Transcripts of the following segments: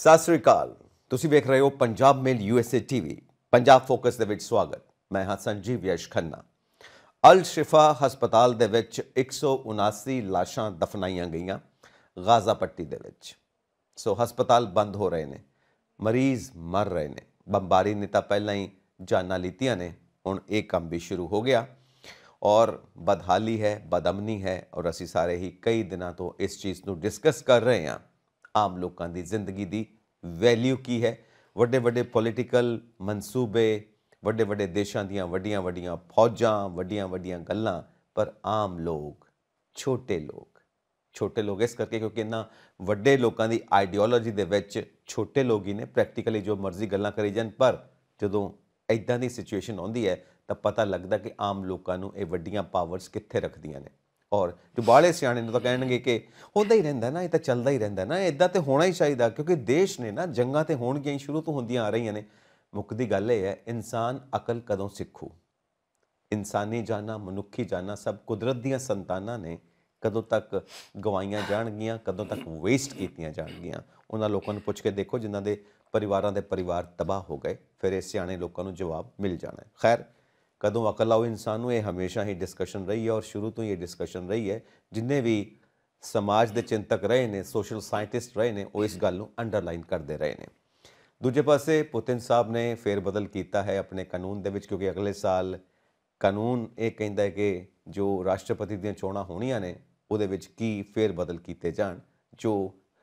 ਸਤਿ ਸ੍ਰੀ ਅਕਾਲ ਤੁਸੀਂ ਵੇਖ ਰਹੇ ਹੋ Punjab Mail USA TV Punjab Focus ਦੇ ਵਿੱਚ ਸਵਾਗਤ ਮੈਂ ਹਾਂ ਸੰਜੀਵ ਯਸ਼ ਖੰਨਾ ਅਲ ਸ਼ਿਫਾ ਹਸਪਤਾਲ ਦੇ ਵਿੱਚ 179 ਲਾਸ਼ਾਂ ਦਫਨਾਈਆਂ ਗਈਆਂ ਗਾਜ਼ਾ ਪੱਟੀ ਦੇ ਵਿੱਚ ਸੋ ਹਸਪਤਾਲ ਬੰਦ ਹੋ ਰਹੇ ਨੇ ਮਰੀਜ਼ ਮਰ ਰਹੇ ਨੇ ਬੰਬਾਰੀ ਨੇ ਤਾਂ ਪਹਿਲਾਂ ਹੀ ਜਾਨਾਂ ਲਿੱਤੀਆਂ ਨੇ ਹੁਣ ਇਹ ਕੰਮ ਵੀ ਸ਼ੁਰੂ ਹੋ ਗਿਆ ਔਰ ਬਦਹਾਲੀ ਹੈ ਬਦਮਨੀ ਹੈ ਔਰ ਅਸੀਂ ਸਾਰੇ ਹੀ ਕਈ ਦਿਨਾਂ ਤੋਂ ਇਸ ਚੀਜ਼ ਨੂੰ ਡਿਸਕਸ ਕਰ ਰਹੇ ਹਾਂ ਆਮ ਲੋਕਾਂ ਦੀ ਜ਼ਿੰਦਗੀ ਦੀ ਵੈਲਿਊ ਕੀ ਹੈ ਵੱਡੇ ਵੱਡੇ ਪੋਲਿਟੀਕਲ ਮਨਸੂਬੇ ਵੱਡੇ ਵੱਡੇ ਦੇਸ਼ਾਂ ਦੀਆਂ ਵੱਡੀਆਂ ਵੱਡੀਆਂ ਫੌਜਾਂ ਵੱਡੀਆਂ ਵੱਡੀਆਂ ਗੱਲਾਂ ਪਰ ਆਮ ਲੋਕ ਛੋਟੇ ਲੋਕ ਛੋਟੇ ਲੋਕ ਇਸ ਕਰਕੇ ਕਿਉਂਕਿ ਇਹਨਾਂ ਵੱਡੇ ਲੋਕਾਂ ਦੀ ਆਈਡੀਓਲੋਜੀ ਦੇ ਵਿੱਚ ਛੋਟੇ ਲੋਕ ਹੀ ਨੇ ਪ੍ਰੈਕਟੀਕਲੀ ਜੋ ਮਰਜ਼ੀ ਗੱਲਾਂ ਕਰੀ ਜਾਣ ਪਰ ਜਦੋਂ ਇਦਾਂ ਦੀ ਸਿਚੁਏਸ਼ਨ ਆਉਂਦੀ ਹੈ ਤਾਂ ਪਤਾ ਲੱਗਦਾ ਕਿ ਆਮ ਲੋਕਾਂ ਨੂੰ ਇਹ ਵੱਡੀਆਂ ਪਾਵਰਸ ਕਿੱਥੇ ਰੱਖਦੀਆਂ ਨੇ ਔਰ ਜੋ ਬਾਲੇ ਸਿਆਣੇ ਨੇ ਤਾਂ ਕਹਿਣਗੇ ਕਿ ਹੁੰਦਾ ਹੀ ਰਹਿੰਦਾ ਨਾ ਇਹ ਤਾਂ ਚੱਲਦਾ ਹੀ ਰਹਿੰਦਾ ਨਾ ਇਦਾਂ ਤੇ ਹੋਣਾ ਹੀ ਚਾਹੀਦਾ ਕਿਉਂਕਿ ਦੇਸ਼ ਨੇ ਨਾ ਜੰਗਾਂ ਤੇ ਹੋਣਗੀਆਂ ਹੀ ਸ਼ੁਰੂ ਤੋਂ ਹੁੰਦੀਆਂ ਆ ਰਹੀਆਂ ਨੇ ਦੀ ਗੱਲ ਇਹ ਹੈ ਇਨਸਾਨ ਅਕਲ ਕਦੋਂ ਸਿੱਖੂ ਇਨਸਾਨੀ ਜਾਨਾ ਮਨੁੱਖੀ ਜਾਨਾ ਸਭ ਕੁਦਰਤ ਦੀਆਂ ਸੰਤਾਨਾਂ ਨੇ ਕਦੋਂ ਤੱਕ ਗਵਾਈਆਂ ਜਾਣਗੀਆਂ ਕਦੋਂ ਤੱਕ ਵੇਸਟ ਕੀਤੀਆਂ ਜਾਣਗੀਆਂ ਉਹਨਾਂ ਲੋਕਾਂ ਨੂੰ ਪੁੱਛ ਕੇ ਦੇਖੋ ਜਿਨ੍ਹਾਂ ਦੇ ਪਰਿਵਾਰਾਂ ਦੇ ਪਰਿਵਾਰ ਤਬਾਹ ਹੋ ਗਏ ਫਿਰ ਇਹ ਸਿਆਣੇ ਲੋਕਾਂ ਨੂੰ ਜਵਾਬ ਮਿਲ ਜਾਣਾ ਹੈ ਖੈਰ ਕਦੋਂ ਅਕਲ ਆਉ ਇਨਸਾਨ ਨੂੰ ਇਹ ਹਮੇਸ਼ਾ ਹੀ ਡਿਸਕਸ਼ਨ ਰਹੀ ਹੈ ਔਰ ਸ਼ੁਰੂ ਤੋਂ ਹੀ ਇਹ ਡਿਸਕਸ਼ਨ ਰਹੀ ਹੈ ਜਿੰਨੇ ਵੀ ਸਮਾਜ ਦੇ ਚਿੰਤਕ ਰਹੇ ਨੇ ਸੋਸ਼ਲ ਸਾਇੰਟਿਸਟ ਰਹੇ ਨੇ ਉਹ ਇਸ ਗੱਲ ਨੂੰ ਅੰਡਰਲਾਈਨ ਕਰਦੇ ਰਹੇ ਨੇ ਦੂਜੇ ਪਾਸੇ ਪੁਤਿਨ ਸਾਹਿਬ ਨੇ ਫੇਰ ਬਦਲ ਕੀਤਾ ਹੈ ਆਪਣੇ ਕਾਨੂੰਨ ਦੇ ਵਿੱਚ ਕਿਉਂਕਿ ਅਗਲੇ ਸਾਲ ਕਾਨੂੰਨ ਇਹ ਕਹਿੰਦਾ ਹੈ ਕਿ ਜੋ ਰਾਸ਼ਟਰਪਤੀ ਦੀਆਂ ਚੋਣਾਂ ਹੋਣੀਆਂ ਨੇ ਉਹਦੇ ਵਿੱਚ ਕੀ ਫੇਰ ਬਦਲ ਕੀਤੇ ਜਾਣ ਜੋ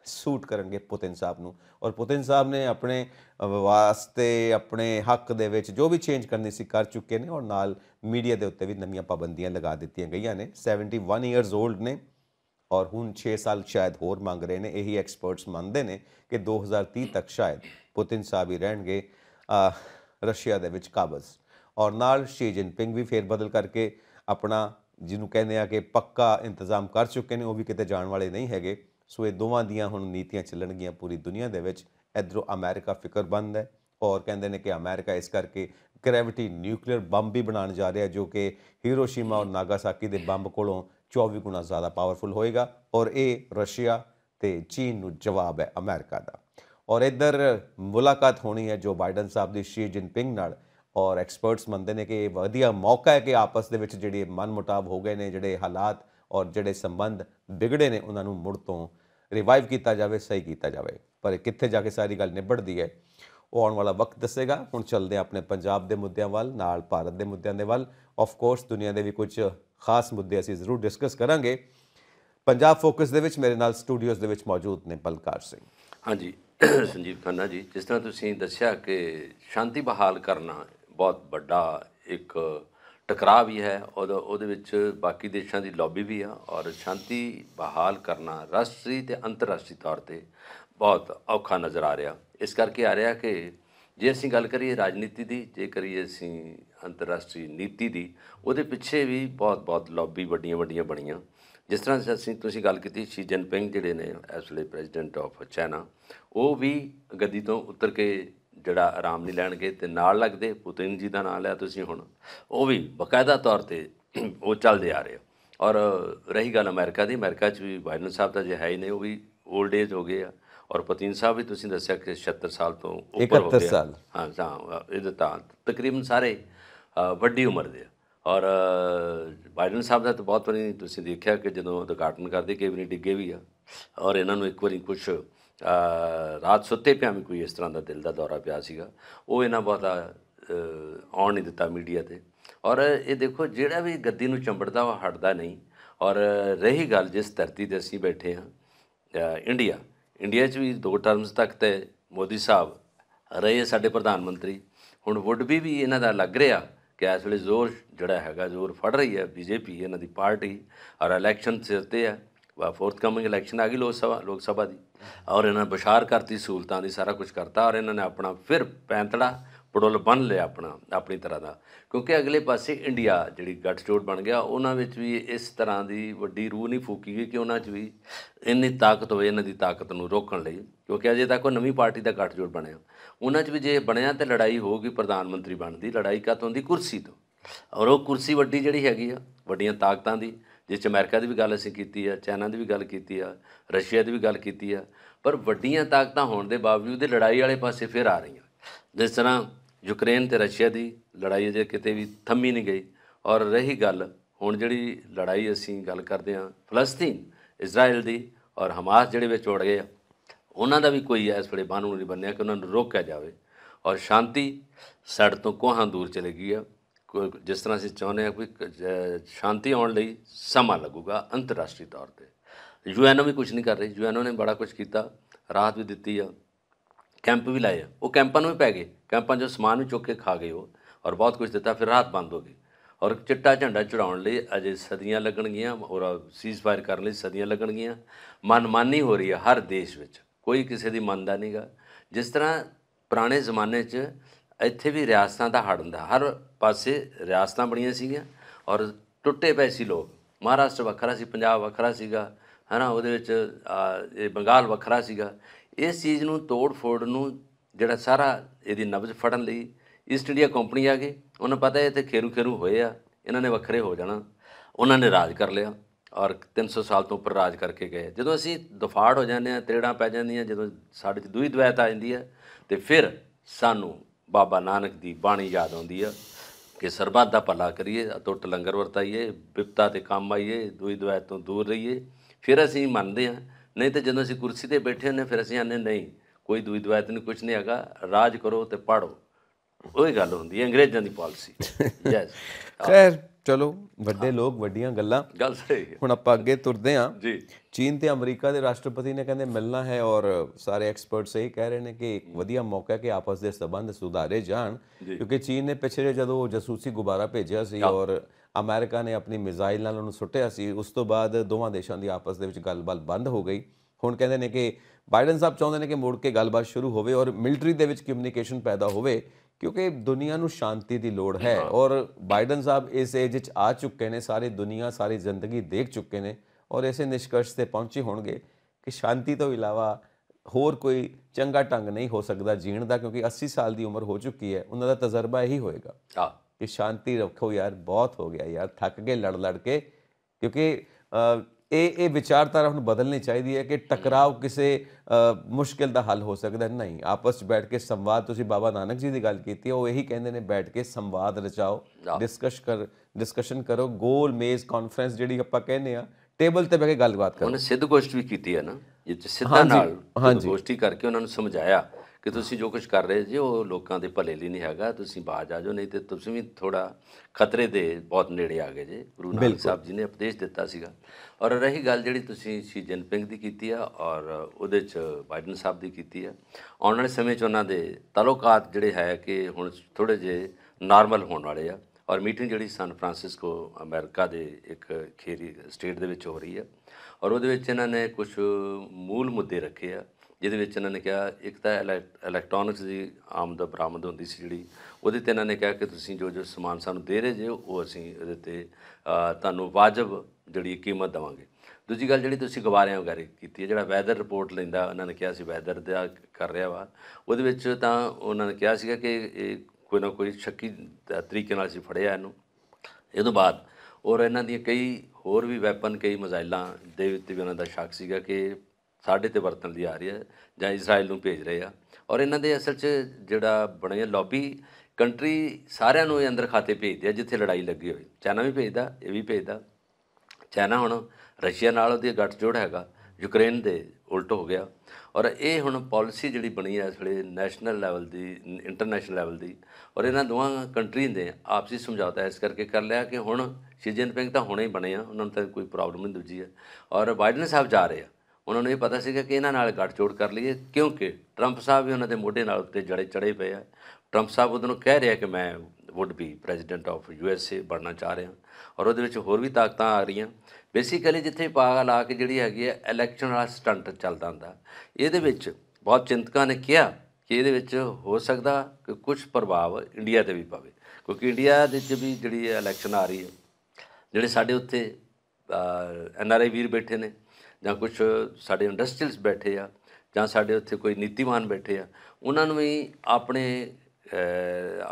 ਸੂਟ ਕਰਨਗੇ ਪੁਤਿਨ ਸਾਹਿਬ ਨੂੰ ਔਰ ਪੁਤਿਨ ਸਾਹਿਬ ਨੇ ਆਪਣੇ ਵਾਸਤੇ ਆਪਣੇ ਹੱਕ ਦੇ ਵਿੱਚ ਜੋ ਵੀ ਚੇਂਜ ਕਰਨੀ ਸੀ ਕਰ ਚੁੱਕੇ ਨੇ ਔਰ ਨਾਲ ਮੀਡੀਆ ਦੇ ਉੱਤੇ ਵੀ ਨਵੀਆਂ ਪਾਬੰਦੀਆਂ ਲਗਾ ਦਿੱਤੀਆਂ ਗਈਆਂ ਨੇ 71 ਇਅਰਸ 올ਡ ਨੇ ਔਰ ਹੁਣ 6 ਸਾਲ ਸ਼ਾਇਦ ਹੋਰ ਮੰਗ ਰਹੇ ਨੇ ਇਹੀ ਐਕਸਪਰਟਸ ਮੰਨਦੇ ਨੇ ਕਿ 2030 ਤੱਕ ਸ਼ਾਇਦ ਪੁਤਿਨ ਸਾਹਿਬ ਹੀ ਰਹਿਣਗੇ ਰਸ਼ੀਆ ਦੇ ਵਿੱਚ ਕਾਬਜ਼ ਔਰ ਨਾਲ ਸ਼ੀ ਜਿਨਪਿੰਗ ਵੀ ਫੇਰ ਬਦਲ ਕਰਕੇ ਆਪਣਾ ਜਿਹਨੂੰ ਕਹਿੰਦੇ ਆ ਕਿ ਪੱਕਾ ਇੰਤਜ਼ਾਮ ਕਰ ਚੁੱਕੇ ਨੇ ਉਹ ਵੀ ਕਿਤੇ ਜਾਣ ਵਾਲੇ ਨਹੀਂ ਹੈਗੇ ਸੋ ਇਹ ਦੋਵਾਂ ਦੀਆਂ ਹੁਣ ਨੀਤੀਆਂ ਚੱਲਣਗੀਆਂ ਪੂਰੀ ਦੁਨੀਆ ਦੇ ਵਿੱਚ ਇਧਰੋਂ ਅਮਰੀਕਾ ਫਿਕਰਬੰਦ ਹੈ ਔਰ ਕਹਿੰਦੇ ਨੇ ਕਿ ਅਮਰੀਕਾ ਇਸ ਕਰਕੇ ਗ੍ਰੈਵਿਟੀ ਨਿਊਕਲੀਅਰ ਬੰਬ ਵੀ ਬਣਾਉਣ ਜਾ ਰਿਹਾ ਜੋ ਕਿ ਹੀਰੋਸ਼ੀਮਾ ਔਰ ਨਾਗਾਸਾਕੀ ਦੇ ਬੰਬ ਕੋਲੋਂ 24 ਗੁਣਾ ਜ਼ਿਆਦਾ ਪਾਵਰਫੁਲ ਹੋਏਗਾ ਔਰ ਇਹ ਰਸ਼ੀਆ ਤੇ ਚੀਨ ਨੂੰ ਜਵਾਬ ਹੈ ਅਮਰੀਕਾ ਦਾ ਔਰ ਇਧਰ ਮੁਲਾਕਾਤ ਹੋਣੀ ਹੈ ਜੋ ਬਾਈਡਨ ਸਾਹਿਬ ਦੀ ਸ਼ੀ ਜਿਨਪਿੰਗ ਨਾਲ ਔਰ ਐਕਸਪਰਟਸ ਮੰਨਦੇ ਨੇ ਕਿ ਇਹ ਵਧੀਆ ਮੌਕਾ ਹੈ ਕਿ ਆਪਸ ਦੇ ਵਿੱਚ ਜਿਹੜੇ ਮਨਮੁਟਾਵ ਹੋ ਗਏ ਨੇ ਜਿਹੜੇ ਹਾਲਾਤ ਔਰ ਜਿਹੜੇ ਸੰਬੰਧ ਵਿਗੜੇ ਨੇ ਉਹਨਾਂ ਨੂੰ ਮੁੜ ਤੋਂ ਰਿਵਾਈਵ ਕੀਤਾ ਜਾਵੇ ਸਹੀ ਕੀਤਾ ਜਾਵੇ ਪਰ ਕਿੱਥੇ ਜਾ ਕੇ ਸਾਰੀ ਗੱਲ ਨਿਬੜਦੀ ਹੈ ਉਹ ਆਉਣ ਵਾਲਾ ਵਕਤ ਦੱਸੇਗਾ ਹੁਣ ਚੱਲਦੇ ਆਪਣੇ ਪੰਜਾਬ ਦੇ ਮੁੱਦਿਆਂ ਵੱਲ ਨਾਲ ਭਾਰਤ ਦੇ ਮੁੱਦਿਆਂ ਦੇ ਵੱਲ ਆਫ ਕੋਰਸ ਦੁਨੀਆ ਦੇ ਵੀ ਕੁਝ ਖਾਸ ਮੁੱਦੇ ਅਸੀਂ ਜ਼ਰੂਰ ਡਿਸਕਸ ਕਰਾਂਗੇ ਪੰਜਾਬ ਫੋਕਸ ਦੇ ਵਿੱਚ ਮੇਰੇ ਨਾਲ ਸਟੂਡੀਓਜ਼ ਦੇ ਵਿੱਚ ਮੌਜੂਦ ਨੇ ਬਲਕਾਰ ਸਿੰਘ ਹਾਂਜੀ ਸੰਜੀਵ ਖੰਨਾ ਜੀ ਜਿਸ ਤਰ੍ਹਾਂ ਤੁਸੀਂ ਦੱਸਿਆ ਕਿ ਸ਼ਾਂਤੀ ਬਹਾਲ ਕਰਨਾ ਬਹੁਤ ਵੱਡਾ ਇੱਕ ਟਕਰਾਅ ਵੀ ਹੈ ਔਰ ਉਹਦੇ ਵਿੱਚ ਬਾਕੀ ਦੇਸ਼ਾਂ ਦੀ ਲੌਬੀ ਵੀ ਆ ਔਰ ਸ਼ਾਂਤੀ ਬਹਾਲ ਕਰਨਾ ਰਾਸ਼ਟਰੀ ਤੇ ਅੰਤਰਰਾਸ਼ਟਰੀ ਤੌਰ ਤੇ ਬਹੁਤ ਔਖਾ ਨਜ਼ਰ ਆ ਰਿਹਾ ਇਸ ਕਰਕੇ ਆ ਰਿਹਾ ਕਿ ਜੇ ਅਸੀਂ ਗੱਲ ਕਰੀਏ ਰਾਜਨੀਤੀ ਦੀ ਜੇ ਕਰੀਏ ਅਸੀਂ ਅੰਤਰਰਾਸ਼ਟਰੀ ਨੀਤੀ ਦੀ ਉਹਦੇ ਪਿੱਛੇ ਵੀ ਬਹੁਤ-ਬਹੁਤ ਲੌਬੀ ਵੱਡੀਆਂ-ਵੱਡੀਆਂ ਬਣੀਆਂ ਜਿਸ ਤਰ੍ਹਾਂ ਅਸੀਂ ਤੁਸੀਂ ਗੱਲ ਕੀਤੀ ਸ਼ੀ ਜਨਪਿੰਗ ਜਿਹੜੇ ਨੇ ਐਸਲੇ ਪ੍ਰੈਜ਼ੀਡੈਂਟ ਆਫ ਚਾਈਨਾ ਉਹ ਵੀ ਗੱਦੀ ਤੋਂ ਉਤਰ ਕੇ ਜਿਹੜਾ ਆਰਾਮ ਨਹੀਂ ਲੈਣਗੇ ਤੇ ਨਾਲ ਲੱਗਦੇ ਪੁਤਿਨ ਜੀ ਦਾ ਨਾਮ ਲਿਆ ਤੁਸੀਂ ਹੁਣ ਉਹ ਵੀ ਬਕਾਇਦਾ ਤੌਰ ਤੇ ਉਹ ਚੱਲਦੇ ਆ ਰਹੇ ਔਰ ਰਹੀ ਗੱਲ ਅਮਰੀਕਾ ਦੀ ਅਮਰੀਕਾ 'ਚ ਵੀ ਬਾਈਡਨ ਸਾਹਿਬ ਦਾ ਜੇ ਹੈ ਹੀ ਨਹੀਂ ਉਹ ਵੀ 올ਡ ਏਜ ਹੋ ਗਏ ਆ ਔਰ ਪੁਤਿਨ ਸਾਹਿਬ ਵੀ ਤੁਸੀਂ ਦੱਸਿਆ ਕਿ 76 ਸਾਲ ਤੋਂ ਉੱਪਰ ਹੋ ਗਏ 71 ਸਾਲ ਹਾਂ ਹਾਂ ਇਹ ਤਾਂ ਤਕਰੀਬਨ ਸਾਰੇ ਵੱਡੀ ਉਮਰ ਦੇ ਔਰ ਬਾਈਡਨ ਸਾਹਿਬ ਦਾ ਤਾਂ ਬਹੁਤ ਵਾਰੀ ਤੁਸੀਂ ਦੇਖਿਆ ਕਿ ਜਦੋਂ ਉਹ ਦਗਾਟਨ ਕਰਦੇ ਕਈ ਵਾਰੀ ਡਿੱਗੇ ਵੀ ਆ ਔਰ ਇਹਨਾਂ ਨੂੰ ਇੱਕ ਵਾਰੀ ਕੁਝ ਰਾਤ ਸੁੱਤੇ ਪਿਆ ਵੀ ਕੋਈ ਇਸ ਤਰ੍ਹਾਂ ਦਾ ਦਿਲ ਦਾ ਦੌਰਾ ਪਿਆ ਸੀਗਾ ਉਹ ਇਹਨਾਂ ਬਹੁਤਾ ਆਉਣ ਨਹੀਂ ਦਿੱਤਾ ਮੀਡੀਆ ਤੇ ਔਰ ਇਹ ਦੇਖੋ ਜਿਹੜਾ ਵੀ ਗੱਦੀ ਨੂੰ ਚੰਬੜਦਾ ਉਹ ਹਟਦਾ ਨਹੀਂ ਔਰ ਰਹੀ ਗੱਲ ਜਿਸ ਧਰਤੀ ਤੇ ਅਸੀਂ ਬੈਠੇ ਹਾਂ ਇੰਡੀਆ ਇੰਡੀਆ 'ਚ ਵੀ ਦੋ ਟਰਮਸ ਤੱਕ ਤੇ ਮੋਦੀ ਸਾਹਿਬ ਰਹੇ ਸਾਡੇ ਪ੍ਰਧਾਨ ਮੰਤਰੀ ਹੁਣ ਵੁੱਡ ਵੀ ਵੀ ਇਹਨਾਂ ਦਾ ਲੱਗ ਰਿਹਾ ਕਿ ਇਸ ਵੇਲੇ ਜ਼ੋਰ ਜਿਹੜਾ ਹੈਗਾ ਜ਼ੋਰ ਫੜ ਰਹੀ ਹੈ ਬੀਜੇਪੀ ਇਹਨਾਂ ਦੀ ਪਾਰਟੀ ਔਰ ਇਲੈਕਸ਼ਨ ਸਿਰ ਤੇ ਹੈ ਵਾ ਫੋਰਥ ਕਮਿੰਗ ਇਲੈਕਸ਼ਨ ਆ ਗਈ ਲੋਕ ਸਭਾ ਲੋਕ ਸਭਾ ਦੀ ਔਰ ਇਹਨਾਂ ਬਸ਼ਾਰ ਕਰਤੀ ਸਹੂਲਤਾਂ ਦੀ ਸਾਰਾ ਕੁਝ ਕਰਤਾ ਔਰ ਇਹਨਾਂ ਨੇ ਆਪਣਾ ਫਿਰ ਪੈਂਤੜਾ ਪੜੋਲ ਬਣ ਲਿਆ ਆਪਣਾ ਆਪਣੀ ਤਰ੍ਹਾਂ ਦਾ ਕਿਉਂਕਿ ਅਗਲੇ ਪਾਸੇ ਇੰਡੀਆ ਜਿਹੜੀ ਗੱਠਜੋੜ ਬਣ ਗਿਆ ਉਹਨਾਂ ਵਿੱਚ ਵੀ ਇਸ ਤਰ੍ਹਾਂ ਦੀ ਵੱਡੀ ਰੂਹ ਨਹੀਂ ਫੂਕੀ ਗਈ ਕਿ ਉਹਨਾਂ 'ਚ ਵੀ ਇੰਨੀ ਤਾਕਤ ਹੋਵੇ ਇਹਨਾਂ ਦੀ ਤਾਕਤ ਨੂੰ ਰੋਕਣ ਲਈ ਕਿਉਂਕਿ ਅਜੇ ਤੱਕ ਉਹ ਨਵੀਂ ਪਾਰਟੀ ਦਾ ਗੱਠਜੋੜ ਬਣਿਆ ਉਹਨਾਂ 'ਚ ਵੀ ਜੇ ਬਣਿਆ ਤੇ ਲੜਾਈ ਹੋਊਗੀ ਪ੍ਰਧਾਨ ਮੰਤਰੀ ਬਣਦੀ ਲੜਾਈ ਕਾਤੋਂ ਦੀ ਕੁਰਸੀ ਤੋਂ ਔਰ ਉਹ ਕੁਰਸੀ ਵੱਡੀ ਜਿਹੜੀ ਹੈਗੀ ਆ ਵੱਡੀਆਂ ਤਾਕਤਾਂ ਦੀ ਜਿਸ ਚ ਅਮਰੀਕਾ ਦੀ ਵੀ ਗੱਲ ਅਸੀਂ ਕੀਤੀ ਆ ਚਾਈਨਾ ਦੀ ਵੀ ਗੱਲ ਕੀਤੀ ਆ ਰਸ਼ੀਆ ਦੀ ਵੀ ਗੱਲ ਕੀਤੀ ਆ ਪਰ ਵੱਡੀਆਂ ਤਾਕਤਾਂ ਹੋਣ ਦੇ ਬਾਵਜੂਦ ਇਹ ਲੜਾਈ ਵਾਲੇ ਪਾਸੇ ਫਿਰ ਆ ਰਹੀਆਂ ਜਿਸ ਤਰ੍ਹਾਂ ਯੂਕਰੇਨ ਤੇ ਰਸ਼ੀਆ ਦੀ ਲੜਾਈ ਜੇ ਕਿਤੇ ਵੀ ਥੰਮੀ ਨਹੀਂ ਗਈ ਔਰ ਰਹੀ ਗੱਲ ਹੁਣ ਜਿਹੜੀ ਲੜਾਈ ਅਸੀਂ ਗੱਲ ਕਰਦੇ ਆ ਫਲਸਤੀਨ ਇਜ਼ਰਾਈਲ ਦੀ ਔਰ ਹਮਾਸ ਜਿਹੜੇ ਵਿੱਚ ਉੜ ਗਏ ਉਹਨਾਂ ਦਾ ਵੀ ਕੋਈ ਇਸ ਵੇਲੇ ਬਾਨੂਨ ਨਹੀਂ ਬੰਨਿਆ ਕਿ ਉਹਨਾਂ ਨੂੰ ਰੋਕਿਆ ਜਾਵੇ ਔਰ ਸ਼ਾਂਤੀ ਸੜ ਤੋਂ ਕੋਹਾਂ ਦੂਰ ਚਲੇ ਗਈ ਆ ਜਿਸ ਤਰ੍ਹਾਂ ਅਸੀਂ ਚਾਹੁੰਦੇ ਹਾਂ ਕੋਈ ਸ਼ਾਂਤੀ ਆਉਣ ਲਈ ਸਮਾਂ ਲੱਗੂਗਾ ਅੰਤਰਰਾਸ਼ਟਰੀ ਤੌਰ ਤੇ ਯੂਐਨ ਵੀ ਕੁਝ ਨਹੀਂ ਕਰ ਰਹੀ ਯੂਐਨ ਨੇ ਬੜਾ ਕੁਝ ਕੀਤਾ ਰਾਤ ਵੀ ਦਿੱਤੀ ਆ ਕੈਂਪ ਵੀ ਲਾਇਆ ਉਹ ਕੈਂਪਾਂ ਨੂੰ ਵੀ ਪੈ ਗਏ ਕੈਂਪਾਂ ਜੋ ਸਮਾਨ ਵੀ ਚੁੱਕ ਕੇ ਖਾ ਗਏ ਉਹ ਔਰ ਬਹੁਤ ਕੁਝ ਦਿੱਤਾ ਫਿਰ ਰਾਤ ਬੰਦ ਹੋ ਗਈ ਔਰ ਚਿੱਟਾ ਝੰਡਾ ਚੜਾਉਣ ਲਈ ਅਜੇ ਸਦੀਆਂ ਲੱਗਣਗੀਆਂ ਔਰ ਸੀਜ਼ ਫਾਇਰ ਕਰਨ ਲਈ ਸਦੀਆਂ ਲੱਗਣਗੀਆਂ ਮਨਮਾਨੀ ਹੋ ਰਹੀ ਹੈ ਹਰ ਦੇਸ਼ ਵਿੱਚ ਕੋਈ ਕਿਸੇ ਦੀ ਮੰਨਦਾ ਨਹੀਂਗਾ ਜਿਸ ਤਰ੍ਹਾਂ ਪੁਰਾਣੇ ਜ਼ਮਾਨੇ 'ਚ ਇੱਥੇ ਵੀ ਰਿਆਸਤਾਂ ਦਾ ਹੜ ਹੁੰਦਾ ਹਰ ਪਾਸੇ ਰਿਆਸਤਾਂ ਬਣੀਆਂ ਸੀਗੀਆਂ ਔਰ ਟੁੱਟੇ ਪਏ ਸੀ ਲੋਕ ਮਹਾਰਾਸ਼ਟਰ ਵੱਖਰਾ ਸੀ ਪੰਜਾਬ ਵੱਖਰਾ ਸੀਗਾ ਹਨਾ ਉਹਦੇ ਵਿੱਚ ਇਹ ਬੰਗਾਲ ਵੱਖਰਾ ਸੀਗਾ ਇਸ ਚੀਜ਼ ਨੂੰ ਤੋੜ ਫੋੜ ਨੂੰ ਜਿਹੜਾ ਸਾਰਾ ਇਹਦੀ ਨਬਜ਼ ਫੜਨ ਲਈ ਈਸਟ ਇੰਡੀਆ ਕੰਪਨੀ ਆ ਗਈ ਉਹਨਾਂ ਪਤਾ ਇਹ ਤੇ ਖੇਰੂ ਖੇਰੂ ਹੋਏ ਆ ਇਹਨਾਂ ਨੇ ਵੱਖਰੇ ਹੋ ਜਾਣਾ ਉਹਨਾਂ ਨੇ ਰਾਜ ਕਰ ਲਿਆ ਔਰ 300 ਸਾਲ ਤੋਂ ਉੱਪਰ ਰਾਜ ਕਰਕੇ ਗਏ ਜਦੋਂ ਅਸੀਂ ਦਫਾੜ ਹੋ ਜਾਂਦੇ ਆ ਤੇੜਾ ਪੈ ਜਾਂਦੀਆਂ ਜਦੋਂ ਸਾਡੇ ਚ ਦੂਈ ਦਵੈਤ ਆ ਜਾਂਦੀ ਆ ਤੇ ਫਿਰ ਸਾਨੂੰ ਬਾਬਾ ਨਾਨਕ ਦੀ ਬਾਣੀ ਯਾਦ ਆਉਂਦੀ ਆ ਕਿ ਸਰਬੱਤ ਦਾ ਭਲਾ ਕਰੀਏ ਅਟੁੱਟ ਲੰਗਰ ਵਰਤਾਈਏ ਵਿਪਤਾ ਤੇ ਕੰਮ ਆਈਏ ਦੁਈ ਦੁਆਇ ਤੋਂ ਦੂਰ ਰਹੀਏ ਫਿਰ ਅਸੀਂ ਮੰਨਦੇ ਆ ਨਹੀਂ ਤੇ ਜਦੋਂ ਅਸੀਂ ਕੁਰਸੀ ਤੇ ਬੈਠੇ ਹੁੰਨੇ ਫਿਰ ਅਸੀਂ ਆਨੇ ਨਹੀਂ ਕੋਈ ਦੁਈ ਦੁਆਇ ਤੇ ਕੁਝ ਨਹੀਂ ਹੈਗਾ ਰਾਜ ਕਰੋ ਤੇ ਪੜੋ ਉਹੀ ਗੱਲ ਹੁੰਦੀ ਹੈ ਅੰਗਰੇਜ਼ਾਂ ਦੀ ਪਾਲਿਸੀ ਯੈਸ ਖੈਰ ਚਲੋ ਵੱਡੇ ਲੋਕ ਵੱਡੀਆਂ ਗੱਲਾਂ ਗੱਲ ਸਹੀ ਹੈ ਹੁਣ ਆਪਾਂ ਅੱਗੇ ਤੁਰਦੇ ਹਾਂ ਜੀ ਚੀਨ ਤੇ ਅਮਰੀਕਾ ਦੇ ਰਾਸ਼ਟਰਪਤੀ ਨੇ ਕਹਿੰਦੇ ਮਿਲਣਾ ਹੈ ਔਰ ਸਾਰੇ ਐਕਸਪਰਟਸ ਇਹ ਕਹਿ ਰਹੇ ਨੇ ਕਿ ਇੱਕ ਵਧੀਆ ਮੌਕਾ ਹੈ ਕਿ ਆਪਸ ਦੇ ਸਬੰਧ ਸੁਧਾਰੇ ਜਾਣ ਕਿਉਂਕਿ ਚੀਨ ਨੇ ਪਿਛਲੇ ਜਦੋਂ ਉਹ ਜਸੂਸੀ ਗੁਬਾਰਾ ਭੇਜਿਆ ਸੀ ਔਰ ਅਮਰੀਕਾ ਨੇ ਆਪਣੀ ਮਿਜ਼ਾਈਲ ਨਾਲ ਉਹਨੂੰ ਸੁੱਟਿਆ ਸੀ ਉਸ ਤੋਂ ਬਾਅਦ ਦੋਵਾਂ ਦੇਸ਼ਾਂ ਦੀ ਆਪਸ ਦੇ ਵਿੱਚ ਗੱਲਬਾਤ ਬੰਦ ਹੋ ਗਈ ਹੁਣ ਕਹਿੰਦੇ ਨੇ ਕਿ ਬਾਈਡਨ ਸਾਹਿਬ ਚਾਹੁੰਦੇ ਨੇ ਕਿ ਮੋੜ ਕੇ ਗੱਲਬਾਤ ਸ਼ੁਰੂ ਹੋਵੇ ਔਰ ਮਿਲਟਰੀ ਦੇ ਵਿੱਚ ਕਮਿਊਨੀਕੇਸ਼ਨ ਪੈਦਾ ਹੋਵੇ ਕਿਉਂਕਿ ਦੁਨੀਆ ਨੂੰ ਸ਼ਾਂਤੀ ਦੀ ਲੋੜ ਹੈ ਔਰ ਬਾਈਡਨ ਸਾਹਿਬ ਇਸ ਏਜ ਵਿੱਚ ਆ ਚੁੱਕੇ ਨੇ ਸਾਰੇ ਦੁਨੀਆ ਸਾਰੀ ਜ਼ਿੰਦਗੀ ਦੇਖ ਚੁੱਕੇ ਨੇ ਔਰ ਐਸੇ ਨਿਸ਼ਕਰਸ਼ ਤੇ ਪਹੁੰਚੇ ਹੋਣਗੇ ਕਿ ਸ਼ਾਂਤੀ ਤੋਂ ਇਲਾਵਾ ਹੋਰ ਕੋਈ ਚੰਗਾ ਢੰਗ ਨਹੀਂ ਹੋ ਸਕਦਾ ਜੀਣ ਦਾ ਕਿਉਂਕਿ 80 ਸਾਲ ਦੀ ਉਮਰ ਹੋ ਚੁੱਕੀ ਹੈ ਉਹਨਾਂ ਦਾ ਤਜਰਬਾ ਇਹੀ ਹੋਏਗਾ ਆ ਕਿ ਸ਼ਾਂਤੀ ਰੱਖੋ ਯਾਰ ਬਹੁਤ ਹੋ ਗਿਆ ਯਾਰ ਥੱਕ ਕੇ ਲੜ ਲੜ ਕੇ ਕਿਉਂਕਿ ਇਹ ਇਹ ਵਿਚਾਰਧਾਰਾ ਹੁਣ ਬਦਲਣੀ ਚਾਹੀਦੀ ਹੈ ਕਿ ਟਕਰਾਵ ਕਿਸੇ ਮੁਸ਼ਕਿਲ ਦਾ ਹੱਲ ਹੋ ਸਕਦਾ ਨਹੀਂ ਆਪਸ ਚ ਬੈਠ ਕੇ ਸੰਵਾਦ ਤੁਸੀਂ ਬਾਬਾ ਨਾਨਕ ਜੀ ਦੀ ਗੱਲ ਕੀਤੀ ਉਹ ਇਹੀ ਕਹਿੰਦੇ ਨੇ ਬੈਠ ਕੇ ਸੰਵਾਦ ਰਚਾਓ ਡਿਸਕਸ਼ ਕਰ ਡਿਸਕਸ਼ਨ ਕਰੋ ਗੋਲ ਮੇਜ਼ ਕਾਨਫਰੰਸ ਜਿਹੜੀ ਆਪਾਂ ਕਹਿੰਦੇ ਆ ਟੇਬਲ ਤੇ ਬਹਿ ਕੇ ਗੱਲਬਾਤ ਕਰੋ ਉਹਨੇ ਸਿੱਧ ਗੋਸ਼ਟ ਵੀ ਕੀਤੀ ਹੈ ਨਾ ਜਿੱਥੇ ਸਿੱਧਾ ਨਾਲ ਗੋਸ਼ਟੀ ਕਰਕੇ ਉਹਨਾਂ ਨੂੰ ਸਮਝਾਇਆ ਕਿ ਤੁਸੀਂ ਜੋ ਕੁਝ ਕਰ ਰਹੇ ਜੀ ਉਹ ਲੋਕਾਂ ਦੇ ਭਲੇ ਲਈ ਨਹੀਂ ਹੈਗਾ ਤੁਸੀਂ ਬਾਜ ਆ ਜਾਓ ਨਹੀਂ ਤੇ ਤੁਸੀਂ ਵੀ ਥੋੜਾ ਖਤਰੇ ਦੇ ਬਹੁਤ ਨੇੜੇ ਆ ਗਏ ਜੀ ਗੁਰੂ ਨਾਨਕ ਸਾਹਿਬ ਜੀ ਨੇ ਉਪਦੇਸ਼ ਦਿੱਤਾ ਸੀਗਾ ਔਰ ਰਹੀ ਗੱਲ ਜਿਹੜੀ ਤੁਸੀਂ ਸ਼ੀ ਜਨਪਿੰਗ ਦੀ ਕੀਤੀ ਆ ਔਰ ਉਹਦੇ ਚ ਬਾਈਡਨ ਸਾਹਿਬ ਦੀ ਕੀਤੀ ਆ ਆਉਣ ਵਾਲੇ ਸਮੇਂ 'ਚ ਉਹਨਾਂ ਦੇ ਤਾਲੁਕਾਤ ਜਿਹੜੇ ਹੈ ਕਿ ਹੁਣ ਥੋੜੇ ਜੇ ਨਾਰਮਲ ਹੋਣ ਵਾਲੇ ਆ ਔਰ ਮੀਟਿੰਗ ਜਿਹੜੀ ਸਨ ਫ੍ਰਾਂਸਿਸਕੋ ਅਮਰੀਕਾ ਦੇ ਇੱਕ ਖੇਰੀ ਸਟੇਟ ਦੇ ਵਿੱਚ ਹੋ ਰਹੀ ਹੈ ਔਰ ਉਹਦੇ ਵਿੱਚ ਇਹਨਾਂ ਨੇ ਕੁਝ ਮੂਲ ਮੁੱਦੇ ਰੱਖੇ ਆ ਜਿਹਦੇ ਵਿੱਚ ਇਹਨਾਂ ਨੇ ਕਿਹਾ ਇੱਕ ਤਾਂ ਇਲੈਕਟ੍ਰੋਨਿਕਸ ਦੀ ਆਮਦ ਬਰਾਮਦ ਹੁੰਦੀ ਸੀ ਜਿਹੜੀ ਉਹਦੇ ਤੇ ਇਹਨਾਂ ਨੇ ਕਿਹਾ ਕਿ ਤੁਸੀਂ ਜੋ ਜੋ ਸਮਾਨ ਸਾਨੂੰ ਦੇ ਰਹੇ ਜੇ ਉਹ ਅਸੀਂ ਇਹਦੇ ਤੇ ਤੁਹਾਨੂੰ ਵਾਜਬ ਜਿਹੜੀ ਕੀਮਤ ਦਵਾਂਗੇ ਦੂਜੀ ਗੱਲ ਜਿਹੜੀ ਤੁਸੀਂ ਗਵਾਰਿਆਂ ਵਗੈਰੇ ਕੀਤੀ ਹੈ ਜਿਹੜਾ ਵੈਦਰ ਰਿਪੋਰਟ ਲੈਂਦਾ ਉਹਨਾਂ ਨੇ ਕਿਹਾ ਸੀ ਵੈਦਰ ਦਾ ਕਰ ਰਿਹਾ ਵਾ ਉਹਦੇ ਵਿੱਚ ਤਾਂ ਉਹਨਾਂ ਨੇ ਕਿਹਾ ਸੀਗਾ ਕਿ ਇਹ ਕੋਈ ਨਾ ਕੋਈ ਛੱਕੀ ਤਰੀਕੇ ਨਾਲ ਸੀ ਫੜਿਆ ਇਹਨੂੰ ਇਹ ਤੋਂ ਬਾਅਦ ਔਰ ਇਹਨਾਂ ਦੀਆਂ ਕਈ ਹੋਰ ਵੀ ਵੈਪਨ ਕਈ ਮਜ਼ਾਈਲਾਂ ਦੇ ਵਿੱਚ ਵੀ ਉਹਨਾਂ ਦਾ ਸ਼ੱਕ ਸੀਗਾ ਕਿ ਸਾਡੇ ਤੇ ਵਰਤਣ ਲਈ ਆ ਰਹੀ ਹੈ ਜਾਂ ਇਜ਼ਰਾਈਲ ਨੂੰ ਭੇਜ ਰਹੇ ਆ ਔਰ ਇਹਨਾਂ ਦੇ ਅਸਲ 'ਚ ਜਿਹੜਾ ਬਣਿਆ ਲੌਬੀ ਕੰਟਰੀ ਸਾਰਿਆਂ ਨੂੰ ਇਹ ਅੰਦਰ ਖਾਤੇ ਭੇਜਦੇ ਆ ਜਿੱਥੇ ਲੜਾਈ ਲੱਗੀ ਹੋਈ ਚਾਈਨਾ ਵੀ ਭੇਜਦਾ ਇਹ ਵੀ ਭੇਜਦਾ ਚਾਈਨਾ ਹੁਣ ਰਸ਼ੀਆ ਨਾਲ ਉਹਦੀ ਗੱਠਜੋੜ ਹੈਗਾ ਯੂਕਰੇਨ ਦੇ ਉਲਟ ਹੋ ਗਿਆ ਔਰ ਇਹ ਹੁਣ ਪਾਲਿਸੀ ਜਿਹੜੀ ਬਣੀ ਹੈ ਇਸ ਵੇਲੇ ਨੈਸ਼ਨਲ ਲੈਵਲ ਦੀ ਇੰਟਰਨੈਸ਼ਨਲ ਲੈਵਲ ਦੀ ਔਰ ਇਹਨਾਂ ਦੋਵਾਂ ਕੰਟਰੀ ਦੇ ਆਪਸੀ ਸਮਝੌਤਾ ਇਸ ਕਰਕੇ ਕਰ ਲਿਆ ਕਿ ਹੁਣ ਸ਼ਿਜਨ ਪਿੰਗ ਤਾਂ ਹੁਣੇ ਹੀ ਬਣੇ ਆ ਉਹਨਾਂ ਨੂੰ ਤਾਂ ਕੋਈ ਪ੍ਰੋਬਲਮ ਨਹੀਂ ਦੂਜੀ ਹੈ ਔਰ ਬਾਈਡਨ ਸਾਹਿਬ ਜਾ ਰਹੇ ਆ ਉਹਨਾਂ ਨੂੰ ਇਹ ਪਤਾ ਸੀਗਾ ਕਿ ਇਹਨਾਂ ਨਾਲ ਗੱਠਜੋੜ ਕਰ ਲਈਏ ਕਿਉਂਕਿ ਟਰੰਪ ਸਾਹਿਬ ਵੀ ਉਹਨਾਂ ਦੇ ਮੋਢੇ ਨਾਲ ਉੱਤੇ ਜੜੇ ਚੜੇ ਪਏ ਆ ਟਰੰਪ ਸਾਹਿਬ ਨੂੰ ਕਹਿ ਰਿਹਾ ਕਿ ਮੈਂ would be president of U S A ਬਣਨਾ ਚਾਹ ਰਿਹਾ ਔਰ ਉਹਦੇ ਵਿੱਚ ਹੋਰ ਵੀ ਤਾਕਤਾਂ ਆ ਰਹੀਆਂ ਬੇਸਿਕਲੀ ਜਿੱਥੇ ਪਾਗਾ ਲਾ ਕੇ ਜਿਹੜੀ ਹੈਗੀ ਹੈ ਇਲੈਕਸ਼ਨ ਵਾਲਾ ਸਟੰਟ ਚੱਲਦਾ ਹੁੰਦਾ ਇਹਦੇ ਵਿੱਚ ਬਹੁਤ ਚਿੰਤਕਾਂ ਨੇ ਕਿਹਾ ਕਿ ਇਹਦੇ ਵਿੱਚ ਹੋ ਸਕਦਾ ਕਿ ਕੁਝ ਪ੍ਰਭਾਵ ਇੰਡੀਆ ਤੇ ਵੀ ਪਵੇ ਕਿਉਂਕਿ ਇੰਡੀਆ ਦੇ ਵਿੱਚ ਵੀ ਜਿਹੜੀ ਇਲੈਕਸ਼ਨ ਆ ਰਹੀ ਹੈ ਜਿਹੜੇ ਸਾਡੇ ਉੱਥੇ ਐਨ ਆਰ ਆਈ ਵੀਰ ਬੈਠੇ ਨੇ ਜਾਂ ਕੁਝ ਸਾਡੇ ਇੰਡਸਟਰੀਅਲਸ ਬੈਠੇ ਆ ਜਾਂ ਸਾਡੇ ਉੱਥੇ ਕੋਈ ਨੀਤੀਵਾਨ ਬੈਠੇ ਆ ਉਹਨਾਂ ਨੂੰ ਵੀ ਆਪਣੇ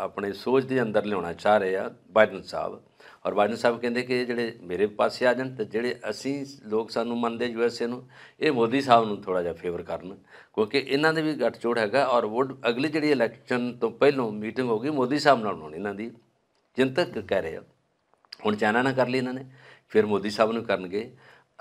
ਆਪਣੇ ਸੋਚ ਦੇ ਅੰਦਰ ਲਿਆਉਣਾ ਚਾਹ ਰਹੇ ਆ ਬਾਈਡਨ ਸਾਹਿਬ ਔਰ ਬਾਈਡਨ ਸਾਹਿਬ ਕਹਿੰਦੇ ਕਿ ਜਿਹੜੇ ਮੇਰੇ ਪਾਸੇ ਆ ਜਾਣ ਤੇ ਜਿਹੜੇ ਅਸੀਂ ਲੋਕ ਸਾਨੂੰ ਮੰਨਦੇ ਯੂ ਐਸ ਏ ਨੂੰ ਇਹ ਮੋਦੀ ਸਾਹਿਬ ਨੂੰ ਥੋੜਾ ਜਿਹਾ ਫੇਵਰ ਕਰਨ ਕਿਉਂਕਿ ਇਹਨਾਂ ਦੇ ਵੀ ਗੱਠਜੋੜ ਹੈਗਾ ਔਰ ਵੁੱਡ ਅਗਲੀ ਜਿਹੜੀ ਇਲੈਕਸ਼ਨ ਤੋਂ ਪਹਿਲਾਂ ਮੀਟਿੰਗ ਹੋ ਗਈ ਮੋਦੀ ਸਾਹਿਬ ਨਾਲ ਹੋਣੀ ਇਹਨਾਂ ਦੀ ਜਿੰਤਕ ਕਹਿ ਰਹੇ ਆ ਹੁਣ ਚਾਹਨਾ ਨਾ ਕਰ ਲਈ ਇਹਨਾਂ ਨੇ ਫਿਰ ਮੋਦੀ ਸਾਹਿਬ ਨੂੰ ਕਰਨਗੇ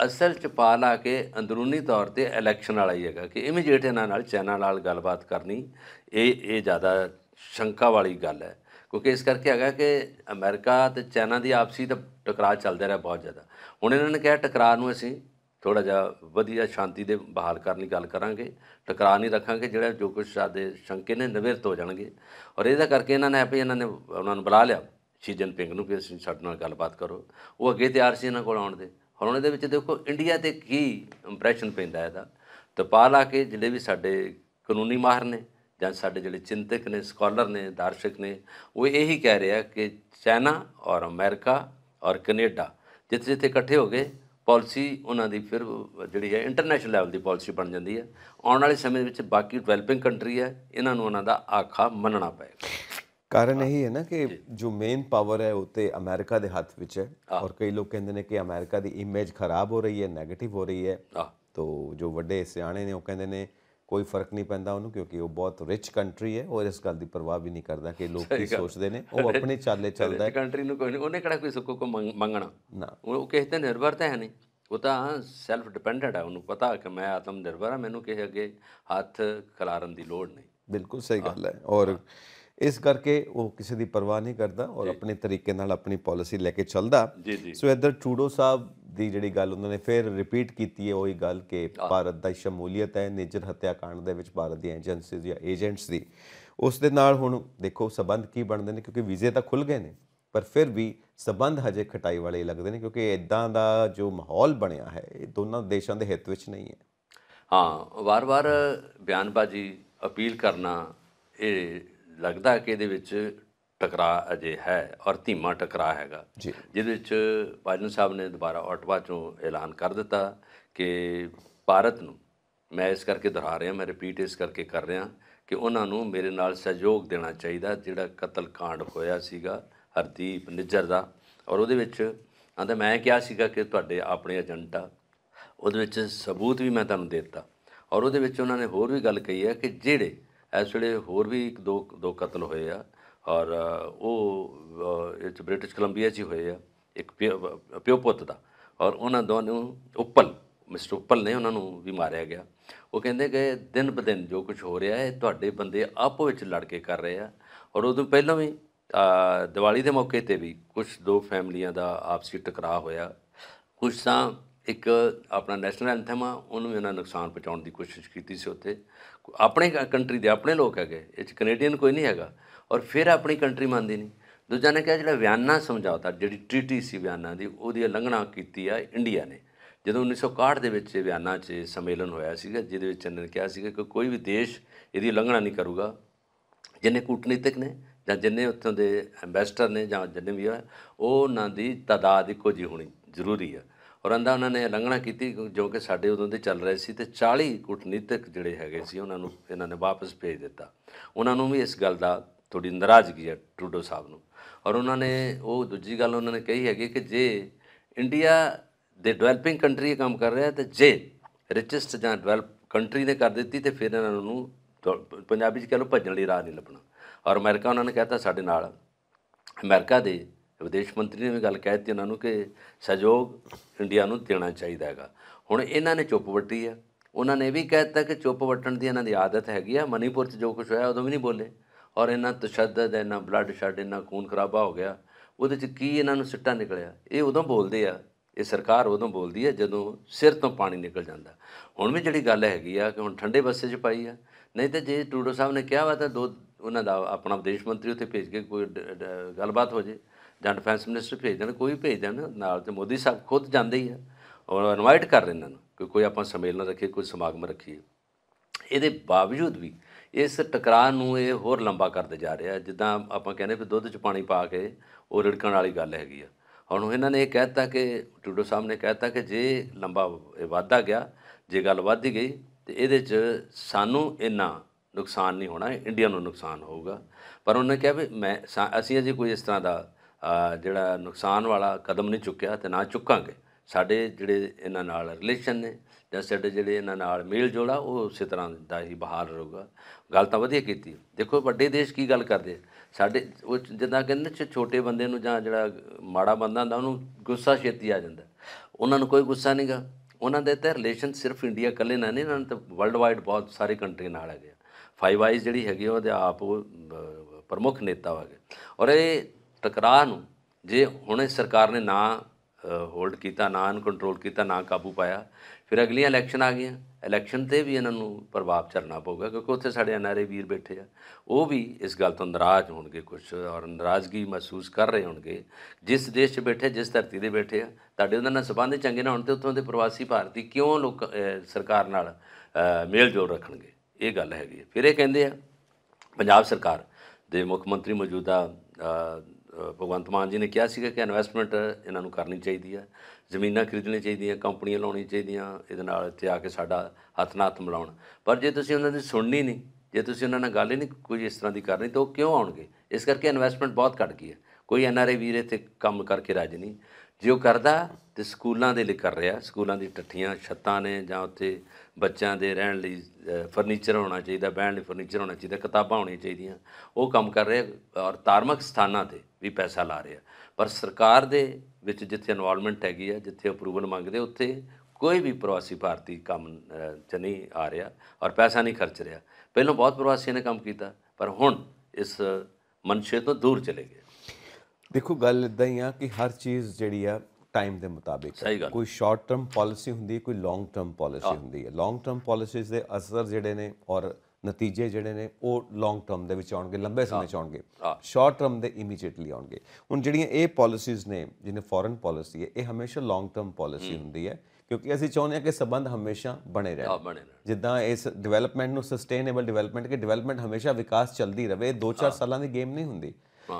ਅਸਲ ਚ ਪਾ ਲਾ ਕੇ ਅੰਦਰੂਨੀ ਤੌਰ ਤੇ ਇਲੈਕਸ਼ਨ ਵਾਲਾ ਹੀ ਹੈਗਾ ਕਿ ਇਮੀਡੀਏਟ ਇਹਨਾਂ ਨਾਲ ਚੈਨਲ ਨਾਲ ਗੱਲਬਾਤ ਕਰਨੀ ਇਹ ਇਹ ਜ਼ਿਆਦਾ ਸ਼ੰਕਾ ਵਾਲੀ ਗੱਲ ਹੈ ਕਿਉਂਕਿ ਇਸ ਕਰਕੇ ਹੈਗਾ ਕਿ ਅਮਰੀਕਾ ਤੇ ਚੈਨਾ ਦੀ ਆਪਸੀ ਤਾਂ ਟਕਰਾਅ ਚੱਲਦਾ ਰਿਹਾ ਬਹੁਤ ਜ਼ਿਆਦਾ ਹੁਣ ਇਹਨਾਂ ਨੇ ਕਿਹਾ ਟਕਰਾਅ ਨੂੰ ਅਸੀਂ ਥੋੜਾ ਜਿਹਾ ਵਧੀਆ ਸ਼ਾਂਤੀ ਦੇ ਬਹਾਲ ਕਰਨ ਦੀ ਗੱਲ ਕਰਾਂਗੇ ਟਕਰਾਅ ਨਹੀਂ ਰੱਖਾਂਗੇ ਜਿਹੜਾ ਜੋ ਕੁਝ ਸਾਡੇ ਸ਼ੰਕੇ ਨੇ ਨਿਵਰਤ ਹੋ ਜਾਣਗੇ ਔਰ ਇਹਦਾ ਕਰਕੇ ਇਹਨਾਂ ਨੇ ਆਪੇ ਇਹਨਾਂ ਨੇ ਉਹਨਾਂ ਨੂੰ ਬੁਲਾ ਲਿਆ ਸ਼ੀ ਪਿੰਗ ਨੂੰ ਕਿ ਸਾਡੇ ਨਾਲ ਗੱਲਬਾਤ ਕਰੋ ਉਹ ਅੱਗੇ ਤਿਆਰ ਸੀ ਇਹਨਾਂ ਕੋਲ ਆਉਣ ਦੇ ਔਰ ਉਹਨਾਂ ਦੇ ਵਿੱਚ ਦੇਖੋ ਇੰਡੀਆ ਤੇ ਕੀ ਇੰਪ੍ਰੈਸ਼ਨ ਪੈਂਦਾ ਇਹਦਾ ਤਪਾਲ ਆ ਕੇ ਜਿਹੜੇ ਵੀ ਸਾਡੇ ਕਾਨੂੰਨੀ ਮਾਹਰ ਨੇ ਜਾਂ ਸਾਡੇ ਜਿਹੜੇ ਚਿੰਤਕ ਨੇ ਸਕਾਲਰ ਨੇ ਦਾਰਸ਼ਕ ਨੇ ਉਹ ਇਹੀ ਕਹਿ ਰਿਹਾ ਕਿ ਚਾਈਨਾ ਔਰ ਅਮਰੀਕਾ ਔਰ ਕੈਨੇਡਾ ਜਿੱਥੇ ਜਿੱਥੇ ਇਕੱਠੇ ਹੋ ਗਏ ਪਾਲਿਸੀ ਉਹਨਾਂ ਦੀ ਫਿਰ ਜਿਹੜੀ ਹੈ ਇੰਟਰਨੈਸ਼ਨਲ ਲੈਵਲ ਦੀ ਪਾਲਿਸੀ ਬਣ ਜਾਂਦੀ ਹੈ ਆਉਣ ਵਾਲੇ ਸਮੇਂ ਵਿੱਚ ਬਾਕੀ ਡਿਵੈਲਪਿੰਗ ਕੰਟਰੀ ਹੈ ਇਹਨਾਂ ਨੂੰ ਉਹਨਾਂ ਦਾ ਆਖਾ ਮੰਨਣਾ ਪਏਗਾ ਕਾਰਨ ਇਹ ਹੈ ਨਾ ਕਿ ਜੋ ਮੇਨ ਪਾਵਰ ਹੈ ਉਹ ਤੇ ਅਮਰੀਕਾ ਦੇ ਹੱਥ ਵਿੱਚ ਹੈ ਔਰ ਕਈ ਲੋਕ ਕਹਿੰਦੇ ਨੇ ਕਿ ਅਮਰੀਕਾ ਦੀ ਇਮੇਜ ਖਰਾਬ ਹੋ ਰਹੀ ਹੈ 네ਗੇਟਿਵ ਹੋ ਰਹੀ ਹੈ ਤੋ ਜੋ ਵੱਡੇ ਸਿਆਣੇ ਨੇ ਉਹ ਕਹਿੰਦੇ ਨੇ ਕੋਈ ਫਰਕ ਨਹੀਂ ਪੈਂਦਾ ਉਹਨੂੰ ਕਿਉਂਕਿ ਉਹ ਬਹੁਤ ਰਿਚ ਕੰਟਰੀ ਹੈ ਔਰ ਇਸ ਗੱਲ ਦੀ ਪਰਵਾਹ ਵੀ ਨਹੀਂ ਕਰਦਾ ਕਿ ਲੋਕ ਕੀ ਸੋਚਦੇ ਨੇ ਉਹ ਆਪਣੇ ਚਾਲੇ ਚੱਲਦਾ ਹੈ ਕੰਟਰੀ ਨੂੰ ਕੋਈ ਨਹੀਂ ਉਹਨੇ ਕਿਹੜਾ ਕੋਈ ਸੁੱਕੋ ਕੋ ਮੰਗਣਾ ਨਾ ਉਹ ਕਿਸੇ ਤੇ ਨਿਰਭਰ ਤਾਂ ਹੈ ਨਹੀਂ ਉਹ ਤਾਂ ਸੈਲਫ ਡਿਪੈਂਡੈਂਟ ਹੈ ਉਹਨੂੰ ਪਤਾ ਕਿ ਮੈਂ ਆਤਮ ਨਿਰਭਰ ਹਾਂ ਮੈਨੂੰ ਕਿਸੇ ਅੱਗੇ ਹੱਥ ਖਲਾਰਨ ਦੀ ਲੋੜ ਨਹੀਂ ਬਿਲਕੁਲ ਸਹੀ ਗੱਲ ਹੈ ਔਰ ਇਸ ਕਰਕੇ ਉਹ ਕਿਸੇ ਦੀ ਪਰਵਾਹ ਨਹੀਂ ਕਰਦਾ ਔਰ ਆਪਣੇ ਤਰੀਕੇ ਨਾਲ ਆਪਣੀ ਪਾਲਿਸੀ ਲੈ ਕੇ ਚੱਲਦਾ ਸੋ ਇਧਰ ਚੂਡੋ ਸਾਹਿਬ ਦੀ ਜਿਹੜੀ ਗੱਲ ਉਹਨਾਂ ਨੇ ਫਿਰ ਰਿਪੀਟ ਕੀਤੀ ਹੈ ਉਹੀ ਗੱਲ ਕਿ ਭਾਰਤ ਦਾ ਸ਼ਮੂਲੀਅਤ ਹੈ ਨਿਜਰ ਹੱਤਿਆਕਾਂਡ ਦੇ ਵਿੱਚ ਭਾਰਤ ਦੀਆਂ ਏਜੰਸੀਜ਼ ਜਾਂ ਏਜੰਟਸ ਦੀ ਉਸ ਦੇ ਨਾਲ ਹੁਣ ਦੇਖੋ ਸਬੰਧ ਕੀ ਬਣਦੇ ਨੇ ਕਿਉਂਕਿ ਵੀਜ਼ੇ ਤਾਂ ਖੁੱਲ ਗਏ ਨੇ ਪਰ ਫਿਰ ਵੀ ਸਬੰਧ ਹਜੇ ਖਟਾਈ ਵਾਲੇ ਲੱਗਦੇ ਨੇ ਕਿਉਂਕਿ ਇਦਾਂ ਦਾ ਜੋ ਮਾਹੌਲ ਬਣਿਆ ਹੈ ਇਹ ਦੋਨਾਂ ਦੇਸ਼ਾਂ ਦੇ ਹਿੱਤ ਵਿੱਚ ਨਹੀਂ ਹੈ ਹਾਂ ਵਾਰ-ਵਾਰ ਬਿਆਨਬਾਜ਼ੀ ਅਪੀਲ ਕਰਨਾ ਇਹ ਲੱਗਦਾ ਕਿ ਇਹਦੇ ਵਿੱਚ ਟਕਰਾ ਅਜੇ ਹੈ ਔਰ ਧੀਮਾ ਟਕਰਾ ਹੈਗਾ ਜਿਹਦੇ ਵਿੱਚ ਬਾਜਨ ਸਾਹਿਬ ਨੇ ਦੁਬਾਰਾ ਆਟਵਾ ਚੋਂ ਐਲਾਨ ਕਰ ਦਿੱਤਾ ਕਿ ਭਾਰਤ ਨੂੰ ਮੈਂ ਇਸ ਕਰਕੇ ਦੁਹਰਾ ਰਿਹਾ ਮੈਂ ਰਿਪੀਟ ਇਸ ਕਰਕੇ ਕਰ ਰਿਹਾ ਕਿ ਉਹਨਾਂ ਨੂੰ ਮੇਰੇ ਨਾਲ ਸਹਿਯੋਗ ਦੇਣਾ ਚਾਹੀਦਾ ਜਿਹੜਾ ਕਤਲ ਕਾਂਡ ਹੋਇਆ ਸੀਗਾ ਹਰਦੀਪ ਨਿੱਜਰ ਦਾ ਔਰ ਉਹਦੇ ਵਿੱਚ ਆਂਦਾ ਮੈਂ ਕਿਹਾ ਸੀਗਾ ਕਿ ਤੁਹਾਡੇ ਆਪਣੇ ਏਜੰਟ ਆ ਉਹਦੇ ਵਿੱਚ ਸਬੂਤ ਵੀ ਮੈਂ ਤੁਹਾਨੂੰ ਦੇ ਦਿੱਤਾ ਔਰ ਉਹਦੇ ਵਿੱਚ ਉਹਨਾਂ ਨੇ ਹੋਰ ਵੀ ਗੱਲ ਕਹੀ ਹੈ ਕਿ ਜਿਹੜੇ ਇਸ ਵੇਲੇ ਹੋਰ ਵੀ ਇੱਕ ਦੋ ਦੋ ਕਤਲ ਹੋਏ ਆ ਔਰ ਉਹ ਇਹ ਬ੍ਰਿਟਿਸ਼ ਕੋਲੰਬੀਆ 'ਚ ਹੋਏ ਆ ਇੱਕ ਪਿਓ ਪੁੱਤ ਦਾ ਔਰ ਉਹਨਾਂ ਦੋਨੋਂ ਉੱਪਲ ਮਿਸਟਰ ਉੱਪਲ ਨੇ ਉਹਨਾਂ ਨੂੰ ਵੀ ਮਾਰਿਆ ਗਿਆ ਉਹ ਕਹਿੰਦੇ ਕਿ ਦਿਨ ਬ ਦਿਨ ਜੋ ਕੁਝ ਹੋ ਰਿਹਾ ਹੈ ਤੁਹਾਡੇ ਬੰਦੇ ਆਪੋ ਵਿੱਚ ਲੜ ਕੇ ਕਰ ਰਹੇ ਆ ਔਰ ਉਦੋਂ ਪਹਿਲਾਂ ਵੀ ਦੀਵਾਲੀ ਦੇ ਮੌਕੇ ਤੇ ਵੀ ਕੁਝ ਦੋ ਫੈਮਲੀਆਂ ਦਾ ਆਪਸੀ ਟਕਰਾਅ ਹੋਇਆ ਕੁਝ ਤਾਂ ਇੱਕ ਆਪਣਾ ਨੈਸ਼ਨਲ ਐਂਥਮ ਆ ਉਹਨੂੰ ਇਹਨਾਂ ਨੁਕਸਾਨ ਪਹੁੰਚਾਉਣ ਦੀ ਕੋਸ਼ਿਸ਼ ਕੀਤੀ ਸੀ ਉੱਥੇ ਆਪਣੇ ਕੰਟਰੀ ਦੇ ਆਪਣੇ ਲੋਕ ਹੈਗੇ ਇਹ ਚ ਕੈਨੇਡੀਅਨ ਕੋਈ ਨਹੀਂ ਹੈਗਾ ਔਰ ਫਿਰ ਆਪਣੀ ਕੰਟਰੀ ਮੰਨਦੀ ਨਹੀਂ ਦੂਜਾ ਨੇ ਕਿਹਾ ਜਿਹੜਾ ਵਿਆਨਾ ਸਮਝੌਤਾ ਜਿਹੜੀ ਟ੍ਰੀਟੀ ਸੀ ਵਿਆਨਾ ਦੀ ਉਹਦੀ ਉਲੰਘਣਾ ਕੀਤੀ ਆ ਇੰਡੀਆ ਨੇ ਜਦੋਂ 1961 ਦੇ ਵਿੱਚ ਵਿਆਨਾ 'ਚ ਸੰਮੇਲਨ ਹੋਇਆ ਸੀਗਾ ਜਿਹਦੇ ਵਿੱਚ ਇਹਨਾਂ ਨੇ ਕਿਹਾ ਸੀਗਾ ਕਿ ਕੋਈ ਵੀ ਦੇਸ਼ ਇਹਦੀ ਉਲੰਘਣਾ ਨਹੀਂ ਕਰੂਗਾ ਜਿੰਨੇ ਕੂਟਨੀਤਿਕ ਨੇ ਜਾਂ ਜਿੰਨੇ ਉੱਥੋਂ ਦੇ ਐਮਬੈਸਡਰ ਨੇ ਜਾਂ ਜਿੰਨੇ ਵੀ ਉਹ ਉਹਨਾਂ ਦੀ ਤਾਦਾਦ ਇੱਕੋ ਜੀ ਹੋਣੀ ਜ਼ਰੂਰੀ ਆ ਔਰੰਦਾ ਉਹਨਾਂ ਨੇ ਲੰਘਣਾ ਕੀਤੀ ਜੋ ਕਿ ਸਾਡੇ ਉਦੋਂ ਦੇ ਚੱਲ ਰਹੇ ਸੀ ਤੇ 40 ਕੂਟਨੀਤਕ ਜਿਹੜੇ ਹੈਗੇ ਸੀ ਉਹਨਾਂ ਨੂੰ ਇਹਨਾਂ ਨੇ ਵਾਪਸ ਭੇਜ ਦਿੱਤਾ ਉਹਨਾਂ ਨੂੰ ਵੀ ਇਸ ਗੱਲ ਦਾ ਥੋੜੀ ਨਰਾਜ਼ਗੀ ਹੈ ਟਰੂਡੋ ਸਾਹਿਬ ਨੂੰ ਔਰ ਉਹਨਾਂ ਨੇ ਉਹ ਦੂਜੀ ਗੱਲ ਉਹਨਾਂ ਨੇ ਕਹੀ ਹੈਗੀ ਕਿ ਜੇ ਇੰਡੀਆ ਦੇ ਡਿਵੈਲਪਿੰਗ ਕੰਟਰੀ ਕੰਮ ਕਰ ਰਿਹਾ ਤੇ ਜੇ ਰਿਚੈਸਟ ਜਾਂ ਡਵੈਲਪ ਕੰਟਰੀ ਨੇ ਕਰ ਦਿੱਤੀ ਤੇ ਫਿਰ ਇਹਨਾਂ ਨੂੰ ਪੰਜਾਬੀ ਚ ਕਹਿੰਦੇ ਭੱਜਣ ਲਈ ਰਾਹ ਨਹੀਂ ਲੱਭਣਾ ਔਰ ਅਮਰੀਕਾ ਉਹਨਾਂ ਨੇ ਕਹਿਤਾ ਸਾਡੇ ਨਾਲ ਅਮਰੀਕਾ ਦੇ ਵਿਦੇਸ਼ ਮੰਤਰੀ ਨੇ ਵੀ ਗੱਲ ਕਹਿ ਦਿੱਤੀ ਉਹਨਾਂ ਨੂੰ ਕਿ ਸਹਿਯੋਗ ਇੰਡੀਆ ਨੂੰ ਦੇਣਾ ਚਾਹੀਦਾ ਹੈਗਾ ਹੁਣ ਇਹਨਾਂ ਨੇ ਚੁੱਪ ਵੱਟੀ ਆ ਉਹਨਾਂ ਨੇ ਵੀ ਕਹਿ ਦਿੱਤਾ ਕਿ ਚੁੱਪ ਵੱਟਣ ਦੀ ਇਹਨਾਂ ਦੀ ਆਦਤ ਹੈਗੀ ਆ ਮਨੀਪੁਰ 'ਚ ਜੋ ਕੁਝ ਹੋਇਆ ਉਦੋਂ ਵੀ ਨਹੀਂ ਬੋਲੇ ਔਰ ਇਹਨਾਂ ਤਸ਼ੱਦਦ ਇਹਨਾਂ ਬਲੱਡ ਸ਼ੱਡ ਇਹਨਾਂ ਖੂਨ ਖਰਾਬਾ ਹੋ ਗਿਆ ਉਹਦੇ 'ਚ ਕੀ ਇਹਨਾਂ ਨੂੰ ਸਿੱਟਾ ਨਿਕਲਿਆ ਇਹ ਉਦੋਂ ਬੋਲਦੇ ਆ ਇਹ ਸਰਕਾਰ ਉਦੋਂ ਬੋਲਦੀ ਹੈ ਜਦੋਂ ਸਿਰ ਤੋਂ ਪਾਣੀ ਨਿਕਲ ਜਾਂਦਾ ਹੁਣ ਵੀ ਜਿਹੜੀ ਗੱਲ ਹੈਗੀ ਆ ਕਿ ਹੁਣ ਠੰਡੇ ਬੱਸੇ 'ਚ ਪਾਈ ਆ ਨਹੀਂ ਤੇ ਜੇ ਟੂਡੋ ਸਾਹਿਬ ਨੇ ਕਿਹਾ ਵਾ ਤਾਂ ਦੋ ਉਹਨਾਂ ਦਾ ਆਪਣਾ ਵਿਦੇਸ਼ ਮੰਤਰੀ ਉੱਥੇ ਭੇਜ ਕੇ ਕੋਈ ਗੱਲਬਾਤ ਹੋ ਜੇ ਜਾਂ ਡਿਫੈਂਸ ਮਿਨਿਸਟਰ ਭੇਜ ਦੇਣ ਕੋਈ ਭੇਜ ਦੇਣ ਨਾਲ ਤੇ ਮੋਦੀ ਸਾਹਿਬ ਖੁਦ ਜਾਂਦੇ ਹੀ ਆ ਔਰ ਇਨਵਾਈਟ ਕਰ ਰਹੇ ਇਹਨਾਂ ਨੂੰ ਕਿ ਕੋਈ ਆਪਾਂ ਸੰਮੇਲਨ ਰੱਖੀਏ ਕੋਈ ਸਮਾਗਮ ਰੱਖੀਏ ਇਹਦੇ ਬਾਵਜੂਦ ਵੀ ਇਸ ਟਕਰਾਅ ਨੂੰ ਇਹ ਹੋਰ ਲੰਬਾ ਕਰਦੇ ਜਾ ਰਿਹਾ ਜਿੱਦਾਂ ਆਪਾਂ ਕਹਿੰਦੇ ਵੀ ਦੁੱਧ 'ਚ ਪਾਣੀ ਪਾ ਕੇ ਉਹ ਰਿੜਕਣ ਵਾਲੀ ਗੱਲ ਹੈਗੀ ਆ ਹੁਣ ਇਹਨਾਂ ਨੇ ਇਹ ਕਹਿਤਾ ਕਿ ਟੂਡੋ ਸਾਹਿਬ ਨੇ ਕਹਿਤਾ ਕਿ ਜੇ ਲੰਬਾ ਵਾਧਾ ਗਿਆ ਜੇ ਗੱਲ ਵੱਧ ਗਈ ਤੇ ਇਹਦੇ 'ਚ ਸਾਨੂੰ ਇੰਨਾ ਨੁਕਸਾਨ ਨਹੀਂ ਹੋਣਾ ਇੰਡੀਆ ਨੂੰ ਨੁਕਸਾਨ ਹੋਊਗਾ ਪਰ ਉਹਨੇ ਕਿਹਾ ਵੀ ਮੈਂ ਅਸੀਂ ਅਜੇ ਕੋਈ ਇਸ ਤਰ੍ਹਾਂ ਦਾ ਜਿਹੜਾ ਨੁਕਸਾਨ ਵਾਲਾ ਕਦਮ ਨਹੀਂ ਚੁੱਕਿਆ ਤੇ ਨਾ ਚੁੱਕਾਂਗੇ ਸਾਡੇ ਜਿਹੜੇ ਇਹਨਾਂ ਨਾਲ ਰਿਲੇਸ਼ਨ ਨੇ ਜਾਂ ਸਾਡੇ ਜਿਹੜੇ ਇਹਨਾਂ ਨਾਲ ਮੇਲ ਜੋਲਾ ਉਹ ਉਸੇ ਤਰ੍ਹਾਂ ਦਾ ਹੀ ਬਹਾਰ ਰਹੂਗਾ ਗੱਲ ਤਾਂ ਵਧੀਆ ਕੀਤੀ ਦੇਖੋ ਵੱਡੇ ਦੇਸ਼ ਕੀ ਗੱਲ ਕਰਦੇ ਸਾਡੇ ਉਹ ਜਿੱਦਾਂ ਕਹਿੰਦੇ ਛੋਟੇ ਬੰਦੇ ਨੂੰ ਜਾਂ ਜਿਹੜਾ ਮਾੜਾ ਬੰਦਾ ਹੁੰਦਾ ਉਹਨੂੰ ਗੁੱਸਾ ਛੇਤੀ ਆ ਜਾਂਦਾ ਉਹਨਾਂ ਨੂੰ ਕੋਈ ਗੁੱਸਾ ਨਹੀਂਗਾ ਉਹਨਾਂ ਦੇ ਤਾਂ ਰਿਲੇਸ਼ਨ ਸਿਰਫ ਇੰਡੀਆ ਇਕੱਲੇ ਨਾਲ ਨਹੀਂ ਇਹਨਾਂ ਨੂੰ ਤਾਂ ਵਰਲਡ ਵਾਈਡ ਬਹੁਤ ਸਾਰੇ ਕੰਟਰੀ ਨਾਲ ਹੈਗੇ ਫਾਈਵ ਆਈਜ਼ ਜਿਹੜੀ ਹੈਗੀ ਉਹਦੇ ਆਪ ਉਹ ਪ੍ਰਮੁੱਖ ਨੇਤਾ ਹੋਗੇ ਔਰ ਇਹ ਟਕਰਾਅ ਨੂੰ ਜੇ ਹੁਣੇ ਸਰਕਾਰ ਨੇ ਨਾ ਹੋਲਡ ਕੀਤਾ ਨਾ ਇਹਨੂੰ ਕੰਟਰੋਲ ਕੀਤਾ ਨਾ ਕਾਬੂ ਪਾਇਆ ਫਿਰ ਅਗਲੀਆਂ ਇਲੈਕਸ਼ਨ ਆ ਗਈਆਂ ਇਲੈਕਸ਼ਨ ਤੇ ਵੀ ਇਹਨਾਂ ਨੂੰ ਪ੍ਰਭਾਵ ਚਰਨਾ ਪਊਗਾ ਕਿਉਂਕਿ ਉੱਥੇ ਸਾਡੇ ਨਾਰੇ ਵੀਰ ਬੈਠੇ ਆ ਉਹ ਵੀ ਇਸ ਗੱਲ ਤੋਂ ਨਾਰਾਜ਼ ਹੋਣਗੇ ਕੁਝ ਔਰ ਨਾਰਾਜ਼ਗੀ ਮਹਿਸੂਸ ਕਰ ਰਹੇ ਹੋਣਗੇ ਜਿਸ ਦੇਸ਼ 'ਚ ਬੈਠੇ ਜਿਸ ਧਰਤੀ ਦੇ ਬੈਠੇ ਆ ਤੁਹਾਡੇ ਉਹਨਾਂ ਨਾਲ ਸਬੰਧ ਚੰਗੇ ਨਾ ਹੋਣ ਤੇ ਉੱਥੋਂ ਦੇ ਪ੍ਰਵਾਸੀ ਭਾਰਤੀ ਕਿਉਂ ਲੋਕ ਸਰਕਾਰ ਨਾਲ ਮੇਲ ਜੋਲ ਰੱਖਣਗੇ ਇਹ ਗੱਲ ਹੈਗੀ ਫਿਰ ਇਹ ਕਹਿੰਦੇ ਆ ਪੰਜਾਬ ਸਰਕਾਰ ਦੇ ਮੁੱਖ ਮੰਤਰੀ ਮੌਜੂਦਾ ਭਗਵੰਤ ਮਾਨ ਜੀ ਨੇ ਕਿਹਾ ਸੀਗਾ ਕਿ ਇਨਵੈਸਟਮੈਂਟ ਇਹਨਾਂ ਨੂੰ ਕਰਨੀ ਚਾਹੀਦੀ ਹੈ ਜ਼ਮੀਨਾਂ ਖਰੀਦਣੀਆਂ ਚਾਹੀਦੀਆਂ ਕੰਪਨੀਆਂ ਲਾਉਣੀ ਚਾਹੀਦੀਆਂ ਇਹਦੇ ਨਾਲ ਇੱਥੇ ਆ ਕੇ ਸਾਡਾ ਹੱਥ ਨਾਲ ਹੱਥ ਮਿਲਾਉਣ ਪਰ ਜੇ ਤੁਸੀਂ ਉਹਨਾਂ ਦੀ ਸੁਣਨੀ ਨਹੀਂ ਜੇ ਤੁਸੀਂ ਉਹਨਾਂ ਨਾਲ ਗੱਲ ਹੀ ਨਹੀਂ ਕੋਈ ਇਸ ਤਰ੍ਹਾਂ ਦੀ ਕਰਨੀ ਤਾਂ ਉਹ ਕਿਉਂ ਆਉਣਗੇ ਇਸ ਕਰਕੇ ਇਨਵੈਸਟਮੈਂਟ ਬਹੁਤ ਘਟ ਗਈ ਹੈ ਕੋਈ ਐਨਆਰਏ ਵੀਰ ਇੱਥੇ ਕੰਮ ਕਰਕੇ ਰਾਜ ਨਹੀਂ ਜੇ ਉਹ ਕਰਦਾ ਤੇ ਸਕੂਲਾਂ ਦੇ ਲਈ ਕਰ ਰਿਹਾ ਸਕੂਲਾਂ ਦੀ ਟੱਠੀਆਂ ਛੱਤਾਂ ਨੇ ਜਾਂ ਉੱਥੇ ਬੱਚਿਆਂ ਦੇ ਰਹਿਣ ਲਈ ਫਰਨੀਚਰ ਹੋਣਾ ਚਾਹੀਦਾ ਬਹਿਣ ਲਈ ਫਰਨੀਚਰ ਹੋਣਾ ਚਾਹੀਦਾ ਕਿਤਾਬਾਂ ਹੋਣੀਆਂ ਚਾਹੀਦੀਆਂ ਉਹ ਕੰਮ ਕਰ ਰਿਹਾ ਔਰ ਧਾਰਮਿਕ ਸਥਾਨਾਂ ਤੇ ਵੀ ਪੈਸਾ ਲਾ ਰਿਹਾ ਪਰ ਸਰਕਾਰ ਦੇ ਵਿੱਚ ਜਿੱਥੇ ਇਨਵੋਲਵਮੈਂਟ ਹੈਗੀ ਆ ਜਿੱਥੇ ਅਪਰੂਵਲ ਮੰਗਦੇ ਉੱਥੇ ਕੋਈ ਵੀ ਪ੍ਰਵਾਸੀ ਭਾਰਤੀ ਕੰਮ ਚ ਨਹੀਂ ਆ ਰਿਹਾ ਔਰ ਪੈਸਾ ਨਹੀਂ ਖਰਚ ਰਿਹਾ ਪਹਿਲਾਂ ਬਹੁਤ ਪ੍ਰਵਾਸੀਆਂ ਨੇ ਕੰਮ ਕੀਤਾ ਪਰ ਹੁਣ ਇਸ ਮਨਸ਼ੇ ਤੋਂ ਦੂਰ ਚਲੇ ਗਏ ਦੇਖੋ ਗੱਲ ਇਦਾਂ ਹੀ ਆ ਕਿ ਹਰ ਚੀਜ਼ ਜਿਹੜੀ ਆ ਟਾਈਮ ਦੇ ਮੁਤਾਬਿਕ ਕੋਈ ਸ਼ਾਰਟ ਟਰਮ ਪਾਲਿਸੀ ਹੁੰਦੀ ਹੈ ਕੋਈ ਲੌਂਗ ਟਰਮ ਪਾਲਿਸੀ ਹੁੰਦੀ ਹੈ ਲੌਂਗ ਟਰਮ ਪਾਲਿਸੀਜ਼ ਦੇ ਅਸਰ ਜਿਹੜੇ ਨੇ ਔਰ ਨਤੀਜੇ ਜਿਹੜੇ ਨੇ ਉਹ ਲੌਂਗ ਟਰਮ ਦੇ ਵਿੱਚ ਆਉਣਗੇ ਲੰਬੇ ਸਮੇਂ ਚ ਆਉਣਗੇ ਸ਼ਾਰਟ ਟਰਮ ਦੇ ਇਮੀਡੀਏਟਲੀ ਆਉਣਗੇ ਹੁਣ ਜਿਹੜੀਆਂ ਇਹ ਪਾਲਿਸੀਜ਼ ਨੇ ਜਿਹਨੇ ਫੋਰਨ ਪਾਲਿਸੀ ਹੈ ਇਹ ਹਮੇਸ਼ਾ ਲੌਂਗ ਟਰਮ ਪਾਲਿਸੀ ਹੁੰਦੀ ਹੈ ਕਿਉਂਕਿ ਅਸੀਂ ਚਾਹੁੰਦੇ ਹਾਂ ਕਿ ਸਬੰਧ ਹਮੇਸ਼ਾ ਬਣੇ ਰਹਿਣ ਜਿੱਦਾਂ ਇਸ ਡਿਵੈਲਪਮੈਂਟ ਨੂੰ ਸਸਟੇਨੇਬਲ ਡਿਵੈਲਪਮੈਂਟ ਕਿ ਡਿਵੈਲਪਮੈਂਟ ਹਮੇਸ਼ਾ ਵਿਕਾਸ ਚੱਲਦੀ ਰਹੇ 2-4 ਸਾਲਾਂ ਦੀ ਗੇਮ ਨਹੀਂ ਹੁੰਦੀ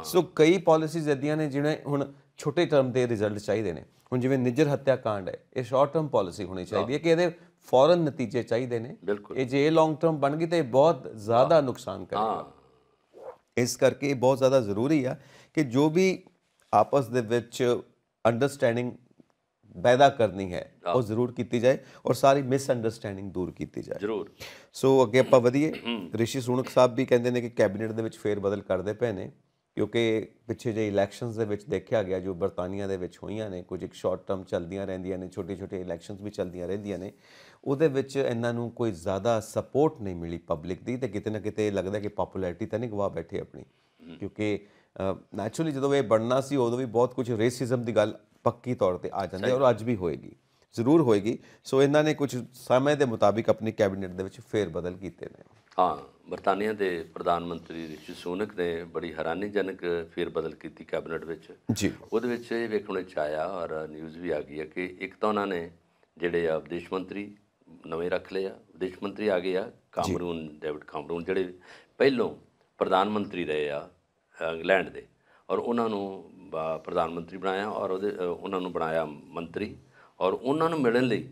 ਸੋ ਕਈ ਪਾਲਿਸੀਜ਼ ਇਦਾਂ ਨੇ ਜਿਹੜੇ ਹੁਣ ਛੋਟੇ ਟਰਮ ਦੇ ਰਿਜ਼ਲਟ ਚਾਹੀਦੇ ਨੇ ਹੁਣ ਜਿਵੇਂ ਨਿਜਰ ਹੱਤਿਆ ਕਾਂਡ ਹੈ ਇਹ ਸ਼ਾਰਟ ਟਰਮ ਪਾਲਿਸੀ ਹੋਣੀ ਚਾਹੀਦੀ ਹੈ ਕਿ ਇਹਦੇ ਫੌਰਨ ਨਤੀਜੇ ਚਾਹੀਦੇ ਨੇ ਇਹ ਜੇ ਲੌਂਗ ਟਰਮ ਬਣ ਗਈ ਤੇ ਬਹੁਤ ਜ਼ਿਆਦਾ ਨੁਕਸਾਨ ਕਰੇਗਾ ਇਸ ਕਰਕੇ ਬਹੁਤ ਜ਼ਿਆਦਾ ਜ਼ਰੂਰੀ ਆ ਕਿ ਜੋ ਵੀ ਆਪਸ ਦੇ ਵਿੱਚ ਅੰਡਰਸਟੈਂਡਿੰਗ ਬੈਦਾ ਕਰਨੀ ਹੈ ਉਹ ਜ਼ਰੂਰ ਕੀਤੀ ਜਾਏ ਔਰ ਸਾਰੀ ਮਿਸ ਅੰਡਰਸਟੈਂਡਿੰਗ ਦੂਰ ਕੀਤੀ ਜਾਏ ਜ਼ਰੂਰ ਸੋ ਅੱਗੇ ਆਪਾਂ ਵਧੀਏ ਰਿਸ਼ੀ ਸੁਣਕ ਸਾਹਿਬ ਵੀ ਕਹਿੰਦੇ ਨੇ ਕਿ ਕੈਬਨਿਟ ਦੇ ਵਿੱਚ ਫੇਰ ਬਦਲ ਕਰਦੇ ਪਏ ਨੇ ਕਿਉਂਕਿ ਪਿੱਛੇ ਜੇ ਇਲੈਕਸ਼ਨਸ ਦੇ ਵਿੱਚ ਦੇਖਿਆ ਗਿਆ ਜੋ ਬਰਤਾਨੀਆ ਦੇ ਵਿੱਚ ਹੋਈਆਂ ਨੇ ਕੁਝ ਇੱਕ ਸ਼ਾਰਟ ਟਰਮ ਚੱਲਦੀਆਂ ਰਹਿੰਦੀਆਂ ਨੇ ਛੋਟੇ ਛੋਟੇ ਇਲੈਕਸ਼ਨਸ ਵੀ ਚੱਲਦੀਆਂ ਰਹਿੰਦੀਆਂ ਨੇ ਉਹਦੇ ਵਿੱਚ ਇਹਨਾਂ ਨੂੰ ਕੋਈ ਜ਼ਿਆਦਾ ਸਪੋਰਟ ਨਹੀਂ ਮਿਲੀ ਪਬਲਿਕ ਦੀ ਤੇ ਕਿਤੇ ਨਾ ਕਿਤੇ ਲੱਗਦਾ ਕਿ ਪਪੂਲੈਰਿਟੀ ਤਾਂ ਨਹੀਂ ਗਵਾ ਬੈਠੇ ਆਪਣੀ ਕਿਉਂਕਿ ਨੈਚੁਰਲੀ ਜਦੋਂ ਇਹ ਬੜਨਾ ਸੀ ਉਦੋਂ ਵੀ ਬਹੁਤ ਕੁਝ ਰੇਸਿਜ਼ਮ ਦੀ ਗੱਲ ਪੱਕੀ ਤੌਰ ਤੇ ਆ ਜਾਂਦੀ ਹੈ ਔਰ ਅੱਜ ਵੀ ਹੋਏਗੀ ਜ਼ਰੂਰ ਹੋਏਗੀ ਸੋ ਇਹਨਾਂ ਨੇ ਕੁਝ ਸਮੇਂ ਦੇ ਮੁਤਾਬਿਕ ਆਪਣੀ ਕੈਬਨਿਟ ਦੇ ਵਿੱਚ ਫੇਰ ਬਦਲ ਕੀਤੇ ਨੇ ਹਾਂ ਬਰਤਾਨੀਆ ਦੇ ਪ੍ਰਧਾਨ ਮੰਤਰੀ ਰਿਸ਼ੀ ਸੋਨਕ ਨੇ ਬੜੀ ਹੈਰਾਨੀਜਨਕ ਫੇਰ ਬਦਲ ਕੀਤੀ ਕੈਬਨਿਟ ਵਿੱਚ ਜੀ ਉਹਦੇ ਵਿੱਚ ਇਹ ਵੇਖਣ ਵਿੱਚ ਆਇਆ ਔਰ ਨਿਊਜ਼ ਵੀ ਆ ਗਈ ਹੈ ਕਿ ਇੱਕ ਤਾਂ ਉਹਨਾਂ ਨੇ ਜਿਹੜੇ ਆ ਵਿਦੇਸ਼ ਮੰਤਰੀ ਨਵੇਂ ਰੱਖ ਲਏ ਆ ਵਿਦੇਸ਼ ਮੰਤਰੀ ਆ ਗਏ ਆ ਕਾਮਰੂਨ ਡੇਵਿਡ ਕਾਮਰੂਨ ਜਿਹੜੇ ਪਹਿਲੋਂ ਪ੍ਰਧਾਨ ਮੰਤਰੀ ਰਹੇ ਆ ਇੰਗਲੈਂਡ ਦੇ ਔਰ ਉਹਨਾਂ ਨੂੰ ਪ੍ਰਧਾਨ ਮੰਤਰੀ ਬਣਾਇਆ ਔਰ ਉਹਦੇ ਉਹਨਾਂ ਨੂੰ ਬਣਾਇਆ ਮੰਤਰੀ ਔਰ ਉਹਨਾਂ ਨੂੰ ਮਿਲਣ ਲਈ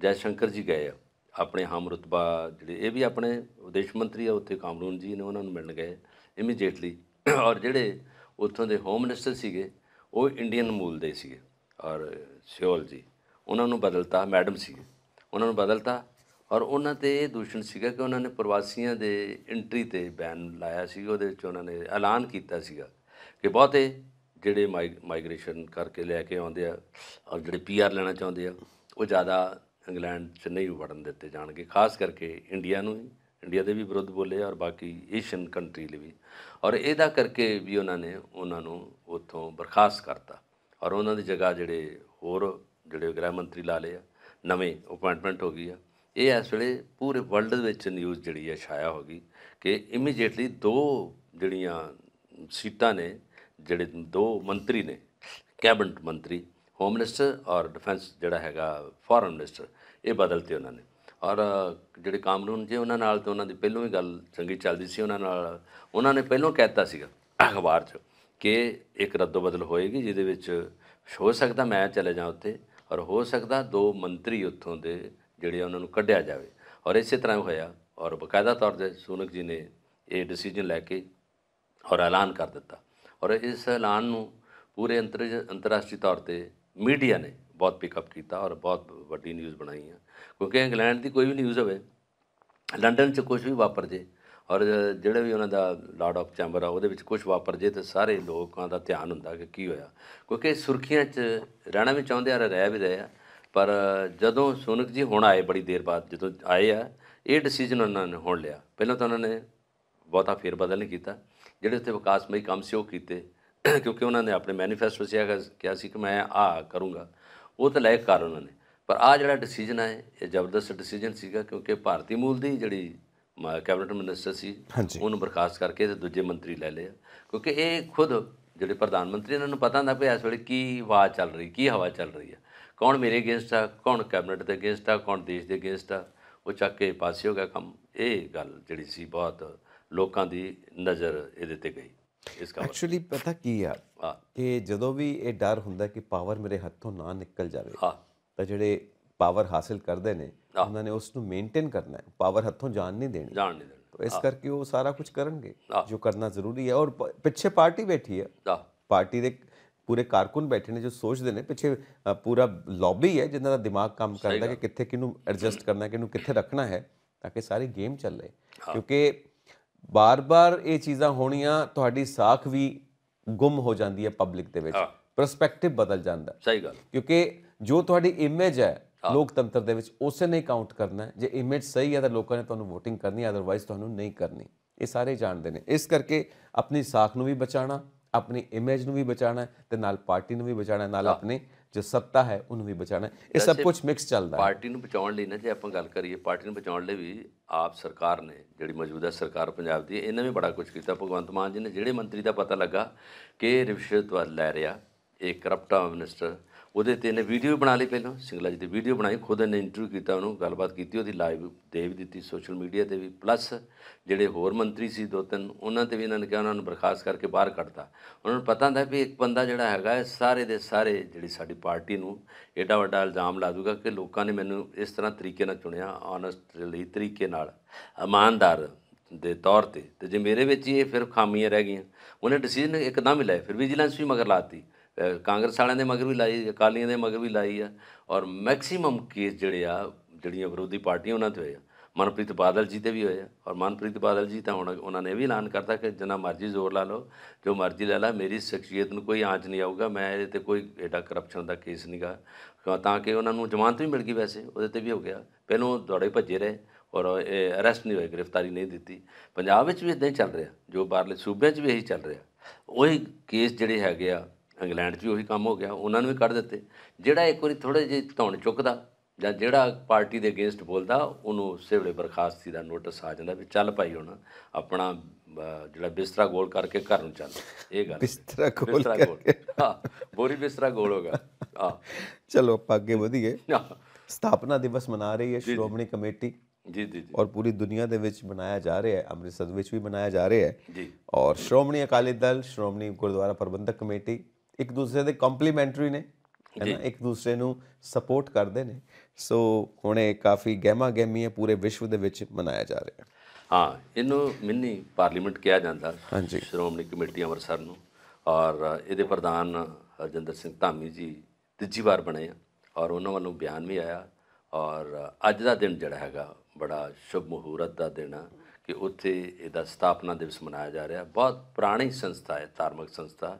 ਜੈ ਸ਼ੰਕਰ ਜੀ ਗਏ ਆ ਆਪਣੇ ਹਮ ਰਤਬਾ ਜਿਹੜੇ ਇਹ ਵੀ ਆਪਣੇ ਵਿਦੇਸ਼ ਮੰਤਰੀ ਆ ਉੱਥੇ ਕਾਮਰੂਨ ਜੀ ਨੇ ਉਹਨਾਂ ਨੂੰ ਮਿਲਣ ਗਏ ਇਮੀਡੀਏਟਲੀ ਔਰ ਜਿਹੜੇ ਉੱਥੋਂ ਦੇ ਹੋਮ ਮਿਨਿਸਟਰ ਸੀਗੇ ਉਹ ਇੰਡੀਅਨ ਮੂਲ ਦੇ ਸੀਗੇ ਔਰ ਸਿਓਲ ਜੀ ਉਹਨਾਂ ਨੂੰ ਬਦਲਤਾ ਮੈਡਮ ਸੀਗੇ ਉਹਨਾਂ ਨੂੰ ਬਦਲਤਾ ਔਰ ਉਹਨਾਂ ਤੇ ਇਹ ਦੂਸ਼ਣ ਸੀਗਾ ਕਿ ਉਹਨਾਂ ਨੇ ਪ੍ਰਵਾਸੀਆਂ ਦੇ ਐਂਟਰੀ ਤੇ ਬੈਨ ਲਾਇਆ ਸੀ ਉਹਦੇ ਵਿੱਚ ਉਹਨਾਂ ਨੇ ਐਲਾਨ ਕੀਤਾ ਸੀਗਾ ਕਿ ਬਹੁਤੇ ਜਿਹੜੇ ਮਾਈਗ੍ਰੇਸ਼ਨ ਕਰਕੇ ਲੈ ਕੇ ਆਉਂਦੇ ਆ ਔਰ ਜਿਹੜੇ ਪੀਆਰ ਲੈਣਾ ਚਾਹੁੰਦੇ ਆ ਉਹ ਜ਼ਿਆਦਾ ਇੰਗਲੈਂਡ 'ਚ ਨਹੀਂ ਵੜਨ ਦਿੱਤੇ ਜਾਣਗੇ ਖਾਸ ਕਰਕੇ ਇੰਡੀਆ ਨੂੰ ਹੀ ਇੰਡੀਆ ਦੇ ਵੀ ਵਿਰੁੱਧ ਬੋਲੇ ਔਰ ਬਾਕੀ ਏਸ਼ੀਅਨ ਕੰਟਰੀ ਲਈ ਵੀ ਔਰ ਇਹਦਾ ਕਰਕੇ ਵੀ ਉਹਨਾਂ ਨੇ ਉਹਨਾਂ ਨੂੰ ਉੱਥੋਂ ਬਰਖਾਸਤ ਕਰਤਾ ਔਰ ਉਹਨਾਂ ਦੀ ਜਗ੍ਹਾ ਜਿਹੜੇ ਹੋਰ ਜਿਹੜੇ ਗ੍ਰਹਿ ਮੰਤਰੀ ਲਾ ਲਏ ਆ ਨਵੇਂ ਅਪਾਇੰਟਮੈਂਟ ਹੋ ਗਈ ਆ ਇਹ ਇਸ ਵੇਲੇ ਪੂਰੇ ਵਰਲਡ ਵਿੱਚ ਨਿਊਜ਼ ਜਿਹੜੀ ਹੈ ਛਾਇਆ ਹੋ ਗਈ ਕਿ ਇਮੀਡੀਏਟਲੀ ਦੋ ਜਿਹੜੀਆਂ ਸੀਟਾਂ ਨੇ ਜਿਹੜੇ ਦੋ ਮੰਤਰੀ ਨੇ ਕੈਬਨਟ ਮੰਤਰੀ ਹੋਮ ਮਿਨਿਸਟਰ ਔਰ ਡਿਫੈਂਸ ਜਿਹੜਾ ਹੈਗਾ ਫੋਰਨ ਮਿਨਿਸਟਰ ਇਹ ਬਦਲਤੇ ਉਹਨਾਂ ਨੇ ਔਰ ਜਿਹੜੇ ਕਾਮਰੂਨ ਜੇ ਉਹਨਾਂ ਨਾਲ ਤੇ ਉਹਨਾਂ ਦੀ ਪਹਿਲੋਂ ਹੀ ਗੱਲ ਚੰਗੀ ਚੱਲਦੀ ਸੀ ਉਹਨਾਂ ਨਾਲ ਉਹਨਾਂ ਨੇ ਪਹਿਲੋਂ ਕਹਿਤਾ ਸੀਗਾ ਅਖਬਾਰ 'ਚ ਕਿ ਇੱਕ ਰੱਦੋ ਬਦਲ ਹੋਏਗੀ ਜਿਹਦੇ ਵਿੱਚ ਹੋ ਸਕਦਾ ਮੈਂ ਚਲੇ ਜਾ ਉੱਥੇ ਔਰ ਹੋ ਸਕਦਾ ਦੋ ਮੰਤਰੀ ਉੱਥੋਂ ਦੇ ਜਿਹੜੇ ਉਹਨਾਂ ਨੂੰ ਕੱਢਿਆ ਜਾਵੇ ਔਰ ਇਸੇ ਤਰ੍ਹਾਂ ਹੋਇਆ ਔਰ ਬਕਾਇਦਾ ਤੌਰ ਤੇ ਸੂਨਕ ਜੀ ਨੇ ਇਹ ਡਿਸੀਜਨ ਲੈ ਕੇ ਔਰ ਐਲਾਨ ਕਰ ਦਿੱਤਾ ਔਰ ਇਸ ਐਲਾਨ ਨੂੰ ਪੂਰੇ ਅੰਤਰਰਾਸ਼ਟਰੀ ਤੌਰ ਤੇ ਮੀਡੀਆ ਨੇ ਬਹੁਤ ਪਿਕਅਪ ਕੀਤਾ ਔਰ ਬਹੁਤ ਵੱਡੀ ਨਿਊਜ਼ ਬਣਾਈ ਆ ਕਿਉਂਕਿ ਇੰਗਲੈਂਡ ਦੀ ਕੋਈ ਵੀ ਨਿਊਜ਼ ਹੋਵੇ ਲੰਡਨ 'ਚ ਕੁਝ ਵੀ ਵਾਪਰ ਜੇ ਔਰ ਜਿਹੜੇ ਵੀ ਉਹਨਾਂ ਦਾ ਲਾਰਡ ਆਫ ਚੈਂਬਰ ਆ ਉਹਦੇ ਵਿੱਚ ਕੁਝ ਵਾਪਰ ਜੇ ਤੇ ਸਾਰੇ ਲੋਕਾਂ ਦਾ ਧਿਆਨ ਹੁੰਦਾ ਕਿ ਕੀ ਹੋਇਆ ਕਿਉਂਕਿ ਸੁਰਖੀਆਂ 'ਚ ਰਹਿਣਾ ਵੀ ਚਾਹੁੰਦੇ ਆ ਰਹਿ ਵੀ ਰਹੇ ਆ ਪਰ ਜਦੋਂ ਸੋਨਕ ਜੀ ਹੁਣ ਆਏ ਬੜੀ ਦੇਰ ਬਾਅਦ ਜਦੋਂ ਆਏ ਆ ਇਹ ਡਿਸੀਜਨ ਉਹਨਾਂ ਨੇ ਹੁਣ ਲਿਆ ਪਹਿਲਾਂ ਤਾਂ ਉਹਨਾਂ ਨੇ ਬਹੁਤਾ ਫੇਰ ਬਦਲ ਨਹੀਂ ਕੀਤਾ ਜਿਹੜੇ ਉੱਤੇ ਵਿਕਾਸਮਈ ਕੰਮ ਸੀ ਉਹ ਕੀਤੇ ਕਿਉਂਕਿ ਉਹਨਾਂ ਨੇ ਆਪਣੇ ਮੈਨੀਫੈਸਟੋ 'ਚ ਕਿਹਾ ਸੀ ਕਿ ਮੈਂ ਆ ਕਰੂੰਗਾ ਉਹ ਤਾਂ ਲਾਇਕ ਕਰ ਉਹਨਾਂ ਨੇ ਪਰ ਆ ਜਿਹੜਾ ਡਿਸੀਜਨ ਹੈ ਇਹ ਜ਼ਬਰਦਸਤ ਡਿਸੀਜਨ ਸੀਗਾ ਕਿਉਂਕਿ ਭਾਰਤੀ ਮੂਲ ਦੀ ਜਿਹੜੀ ਕੈਬਨਿਟ ਮਿਨਿਸਟਰ ਸੀ ਉਹਨੂੰ ਬਰਖਾਸਤ ਕਰਕੇ ਤੇ ਦੂਜੇ ਮੰਤਰੀ ਲੈ ਲਿਆ ਕਿਉਂਕਿ ਇਹ ਖੁਦ ਜਿਹੜੇ ਪ੍ਰਧਾਨ ਮੰਤਰੀ ਇਹਨਾਂ ਨੂੰ ਪਤਾ ਹੁੰਦਾ ਕਿ ਇਸ ਵੇਲੇ ਕੀ ਆਵਾਜ਼ ਚੱਲ ਰਹੀ ਕੀ ਹਵਾ ਚੱਲ ਰਹੀ ਹੈ ਕੌਣ ਮੇਰੇ ਅਗੇਂਸਟ ਆ ਕੌਣ ਕੈਬਨਿਟ ਦੇ ਅਗੇਂਸਟ ਆ ਕੌਣ ਦੇਸ਼ ਦੇ ਅਗੇਂਸਟ ਆ ਉਹ ਚੱਕ ਕੇ ਪਾਸੇ ਹੋ ਗਿਆ ਕੰਮ ਇਹ ਗੱਲ ਜਿਹੜੀ ਸੀ ਬਹੁਤ ਲੋਕਾਂ ਦੀ ਨਜ਼ਰ ਇਹਦੇ ਤੇ ਗਈ ਇਸ ਕਾ ਐਕਚੁਅਲੀ ਪਤਾ ਕੀ ਆ ਕਿ ਜਦੋਂ ਵੀ ਇਹ ਡਰ ਹੁੰਦਾ ਕਿ ਪਾਵਰ ਮੇਰੇ ਹੱਥੋਂ ਨਾ ਨਿਕਲ ਜਾਵੇ ਤਾਂ ਜਿਹੜੇ ਪਾਵਰ ਹਾਸਲ ਕਰਦੇ ਨੇ ਉਹਨਾਂ ਨੇ ਉਸ ਨੂੰ ਮੇਨਟੇਨ ਕਰਨਾ ਹੈ ਪਾਵਰ ਹੱਥੋਂ ਜਾਣ ਨਹੀਂ ਦੇਣੀ ਜਾਣ ਨਹੀਂ ਦੇਣੀ ਇਸ ਕਰਕੇ ਉਹ ਸਾਰਾ ਕੁਝ ਕਰਨਗੇ ਜੋ ਕਰਨਾ ਜ਼ਰੂਰੀ ਹੈ ਔਰ ਪਿੱਛੇ ਪਾਰਟੀ ਬੈਠੀ ਹੈ ਪਾਰਟੀ ਦੇ ਪੂਰੇ ਕਾਰਕੁਨ ਬੈਠੇ ਨੇ ਜੋ ਸੋਚਦੇ ਨੇ ਪਿੱਛੇ ਪੂਰਾ ਲੌਬੀ ਹੈ ਜਿਨ੍ਹਾਂ ਦਾ ਦਿਮਾਗ ਕੰਮ ਕਰਦਾ ਕਿ ਕਿੱਥੇ ਕਿਨੂੰ ਐਡਜਸਟ ਕਰਨਾ ਕਿਨੂੰ ਕਿੱਥੇ ਰੱਖਣਾ ਹੈ ਤਾਂ ਕਿ ਸਾਰੀ ਗੇਮ ਚੱਲੇ ਕਿਉਂਕਿ ਬਾਰ-ਬਾਰ ਇਹ ਚੀਜ਼ਾਂ ਹੋਣੀਆਂ ਤੁਹਾਡੀ ਸਾਖ ਵੀ ਗੁੰਮ ਹੋ ਜਾਂਦੀ ਹੈ ਪਬਲਿਕ ਦੇ ਵਿੱਚ ਪਰਸਪੈਕਟਿਵ ਬਦਲ ਜਾਂਦਾ ਸਹੀ ਗੱਲ ਕਿਉਂਕਿ ਜੋ ਤੁਹਾਡੀ ਇਮੇਜ ਹੈ ਲੋਕਤੰਤਰ ਦੇ ਵਿੱਚ ਉਸੇ ਨੇ ਕਾਊਂਟ ਕਰਨਾ ਜੇ ਇਮੇਜ ਸਹੀ ਹੈ ਤਾਂ ਲੋਕਾਂ ਨੇ ਤੁਹਾਨੂੰ VOTING ਕਰਨੀ ਆਦਰਵਾਇਜ਼ ਤੁਹਾਨੂੰ ਨਹੀਂ ਕਰਨੀ ਇਹ ਸਾਰੇ ਜਾਣਦੇ ਨੇ ਇਸ ਕਰਕੇ ਆਪਣੀ ਸਾਖ ਨੂੰ ਵੀ ਬਚਾਣਾ ਆਪਣੀ ਇਮੇਜ ਨੂੰ ਵੀ ਬਚਾਣਾ ਤੇ ਨਾਲ ਪਾਰਟੀ ਨੂੰ ਵੀ ਬਚਾਣਾ ਨਾਲ ਆਪਣੇ ਜੋ ਸੱਤਾ ਹੈ ਉਹਨੂੰ ਵੀ ਬਚਾਣਾ ਇਹ ਸਭ ਕੁਝ ਮਿਕਸ ਚੱਲਦਾ ਹੈ ਪਾਰਟੀ ਨੂੰ ਬਚਾਉਣ ਲਈ ਨਾ ਜੇ ਆਪਾਂ ਗੱਲ ਕਰੀਏ ਪਾਰਟੀ ਨੂੰ ਬਚਾਉਣ ਲਈ ਵੀ ਆਪ ਸਰਕਾਰ ਨੇ ਜਿਹੜੀ ਮੌਜੂਦਾ ਸਰਕਾਰ ਪੰਜਾਬ ਦੀ ਇਹਨੇ ਵੀ ਬੜਾ ਕੁਝ ਕੀਤਾ ਭਗਵੰਤ ਮਾਨ ਜੀ ਨੇ ਜਿਹੜੇ ਮੰਤਰੀ ਦਾ ਪਤਾ ਲੱਗਾ ਕਿ ਰਿਸ਼ਵਤ ਲੈ ਰਿਹਾ ਇਹ ਕਰਪਟਾ ਮਿਨਿਸਟਰ ਉਹਦੇ ਤੇ ਨੇ ਵੀਡੀਓ ਬਣਾ ਲਈ ਪਹਿਲਾਂ ਸਿੰਗਲਾ ਜੀ ਦੀ ਵੀਡੀਓ ਬਣਾਈ ਖੁਦ ਨੇ ਇੰਟਰਵਿਊ ਕੀਤਾ ਉਹਨੂੰ ਗੱਲਬਾਤ ਕੀਤੀ ਉਹਦੀ ਲਾਈਵ ਦੇ ਵੀ ਦਿੱਤੀ ਸੋਸ਼ਲ ਮੀਡੀਆ ਤੇ ਵੀ ਪਲੱਸ ਜਿਹੜੇ ਹੋਰ ਮੰਤਰੀ ਸੀ ਦੋ ਤਿੰਨ ਉਹਨਾਂ ਤੇ ਵੀ ਇਹਨਾਂ ਨੇ ਕਿਹਾ ਉਹਨਾਂ ਨੂੰ ਬਰਖਾਸਤ ਕਰਕੇ ਬਾਹਰ ਕੱਢਤਾ ਉਹਨਾਂ ਨੂੰ ਪਤਾ ਹੁੰਦਾ ਵੀ ਇੱਕ ਬੰਦਾ ਜਿਹੜਾ ਹੈਗਾ ਸਾਰੇ ਦੇ ਸਾਰੇ ਜਿਹੜੀ ਸਾਡੀ ਪਾਰਟੀ ਨੂੰ ਏਡਾ ਵੱਡਾ ਇਲਜ਼ਾਮ ਲਾ ਦੂਗਾ ਕਿ ਲੋਕਾਂ ਨੇ ਮੈਨੂੰ ਇਸ ਤਰ੍ਹਾਂ ਤਰੀਕੇ ਨਾਲ ਚੁਣਿਆ ਆਨੈਸਟਲੀ ਤਰੀਕੇ ਨਾਲ ਇਮਾਨਦਾਰ ਦੇ ਤੌਰ ਤੇ ਤੇ ਜੇ ਮੇਰੇ ਵਿੱਚ ਇਹ ਫਿਰ ਖਾਮੀਆਂ ਰਹਿ ਗਈਆਂ ਉਹਨੇ ਡਿਸੀਜਨ ਇੱਕਦਮ ਹੀ ਲਿਆ ਫਿਰ ਵਿਜੀਲੈਂਸ ਵੀ ਮਗਰ ਲਾਤੀ ਕਾਂਗਰਸ ਵਾਲਿਆਂ ਦੇ ਮਗਰ ਵੀ ਲਾਈ ਅਕਾਲੀਆਂ ਦੇ ਮਗਰ ਵੀ ਲਾਈ ਆ ਔਰ ਮੈਕਸਿਮਮ ਕੇਸ ਜਿਹੜੇ ਆ ਜਿਹੜੀਆਂ ਵਿਰੋਧੀ ਪਾਰਟੀਆਂ ਉਹਨਾਂ ਤੇ ਹੋਏ ਆ ਮਨਪ੍ਰੀਤ ਬਾਦਲ ਜੀ ਤੇ ਵੀ ਹੋਏ ਆ ਔਰ ਮਨਪ੍ਰੀਤ ਬਾਦਲ ਜੀ ਤਾਂ ਹੁਣ ਉਹਨਾਂ ਨੇ ਵੀ ਐਲਾਨ ਕਰਤਾ ਕਿ ਜਨਾ ਮਰਜ਼ੀ ਜ਼ੋਰ ਲਾ ਲਓ ਜੋ ਮਰਜ਼ੀ ਲੈ ਲਾ ਮੇਰੀ ਸ਼ਖਸੀਅਤ ਨੂੰ ਕੋਈ ਆਂਚ ਨਹੀਂ ਆਊਗਾ ਮੈਂ ਇਹਦੇ ਤੇ ਕੋਈ ਏਡਾ ਕਰਪਸ਼ਨ ਦਾ ਕੇਸ ਨਹੀਂਗਾ ਤਾਂ ਕਿ ਉਹਨਾਂ ਨੂੰ ਜ਼ਮਾਨਤ ਵੀ ਮਿਲ ਗਈ ਵੈਸੇ ਉਹਦੇ ਤੇ ਵੀ ਹੋ ਗਿਆ ਪਹਿਲੋਂ ਦੌੜੇ ਭੱਜੇ ਰਹੇ ਔਰ ਅਰੈਸਟ ਨਹੀਂ ਹੋਏ ਗ੍ਰਿਫਤਾਰੀ ਨਹੀਂ ਦਿੱਤੀ ਪੰਜਾਬ ਵਿੱਚ ਵੀ ਇਦਾਂ ਹੀ ਚੱਲ ਰਿਹਾ ਜੋ ਬਾਹਰਲੇ ਸੂਬਿਆਂ 'ਚ ਵੀ ਇਹੀ ਚੱਲ ਰਿਹਾ ਉਹੀ ਕੇਸ ਜਿਹੜੇ ਹੈਗੇ ਆ ਇੰਗਲੈਂਡ 'ਚ ਵੀ ਉਹੀ ਕੰਮ ਹੋ ਗਿਆ ਉਹਨਾਂ ਨੂੰ ਵੀ ਕੱਢ ਦਿੱਤੇ ਜਿਹੜਾ ਇੱਕ ਵਾਰੀ ਥੋੜੇ ਜਿਹੇ ਧੌਣ ਚੁੱਕਦਾ ਜਾਂ ਜਿਹੜਾ ਪਾਰਟੀ ਦੇ ਅਗੇਂਸਟ ਬੋਲਦਾ ਉਹਨੂੰ ਸਿਵਲੇ ਬਰਖਾਸਤੀ ਦਾ ਨੋਟਿਸ ਆ ਜਾਂਦਾ ਵੀ ਚੱਲ ਭਾਈ ਹੁਣ ਆਪਣਾ ਜਿਹੜਾ ਬਿਸਤਰਾ ਗੋਲ ਕਰਕੇ ਘਰ ਨੂੰ ਚੱਲ ਇਹ ਗੱਲ ਬਿਸਤਰਾ ਗੋਲ ਕਰਕੇ ਹਾਂ ਬੋਰੀ ਬਿਸਤਰਾ ਗੋਲ ਹੋਗਾ ਹਾਂ ਚਲੋ ਆਪਾਂ ਅੱਗੇ ਵਧੀਏ ਸਥਾਪਨਾ ਦਿਵਸ ਮਨਾ ਰਹੀ ਹੈ ਸ਼੍ਰੋਮਣੀ ਕਮੇਟੀ ਜੀ ਜੀ ਜੀ ਔਰ ਪੂਰੀ ਦੁਨੀਆ ਦੇ ਵਿੱਚ ਮਨਾਇਆ ਜਾ ਰਿਹਾ ਹੈ ਅੰਮ੍ਰਿਤਸਰ ਵਿੱਚ ਵੀ ਮਨਾਇਆ ਜਾ ਰਿਹਾ ਹੈ ਜੀ ਔਰ ਸ਼੍ਰੋਮਣੀ ਅਕਾਲੀ ਦਲ ਸ਼੍ਰੋਮਣੀ ਗੁਰਦੁਆਰਾ ਪ੍ਰਬੰਧਕ ਕਮੇਟੀ ਇੱਕ ਦੂਸਰੇ ਦੇ ਕੰਪਲੀਮੈਂਟਰੀ ਨੇ ਹੈ ਨਾ ਇੱਕ ਦੂਸਰੇ ਨੂੰ ਸਪੋਰਟ ਕਰਦੇ ਨੇ ਸੋ ਹੁਣ ਇਹ ਕਾਫੀ ਗਹਿਮਾ ਗਹਿਮੀ ਹੈ ਪੂਰੇ ਵਿਸ਼ਵ ਦੇ ਵਿੱਚ ਮਨਾਇਆ ਜਾ ਰਿਹਾ ਹੈ ਹਾਂ ਇਹਨੂੰ ਮਿੰਨੀ ਪਾਰਲੀਮੈਂਟ ਕਿਹਾ ਜਾਂਦਾ ਹਾਂਜੀ ਸ਼੍ਰੋਮਣੀ ਕਮੇਟੀ ਅੰਮ੍ਰਿਤਸਰ ਨੂੰ ਔਰ ਇਹਦੇ ਪ੍ਰਧਾਨ ਹਰਜਿੰਦਰ ਸਿੰਘ ਧਾਮੀ ਜੀ ਤੀਜੀ ਵਾਰ ਬਣੇ ਆ ਔਰ ਉਹਨਾਂ ਵੱਲੋਂ ਬਿਆਨ ਵੀ ਆਇਆ ਔਰ ਅੱਜ ਦਾ ਦਿਨ ਜਿਹੜਾ ਹੈਗਾ ਬੜਾ ਸ਼ੁਭ ਮਹੂਰਤ ਦਾ ਦਿਨ ਆ ਕਿ ਉੱਥੇ ਇਹਦਾ ਸਥਾਪਨਾ ਦਿਵਸ ਮਨਾਇਆ ਜਾ ਰਿਹਾ ਬਹੁਤ ਪੁਰਾਣੀ ਸੰਸਥਾ ਹੈ ਧਾਰਮਿਕ ਸੰਸਥਾ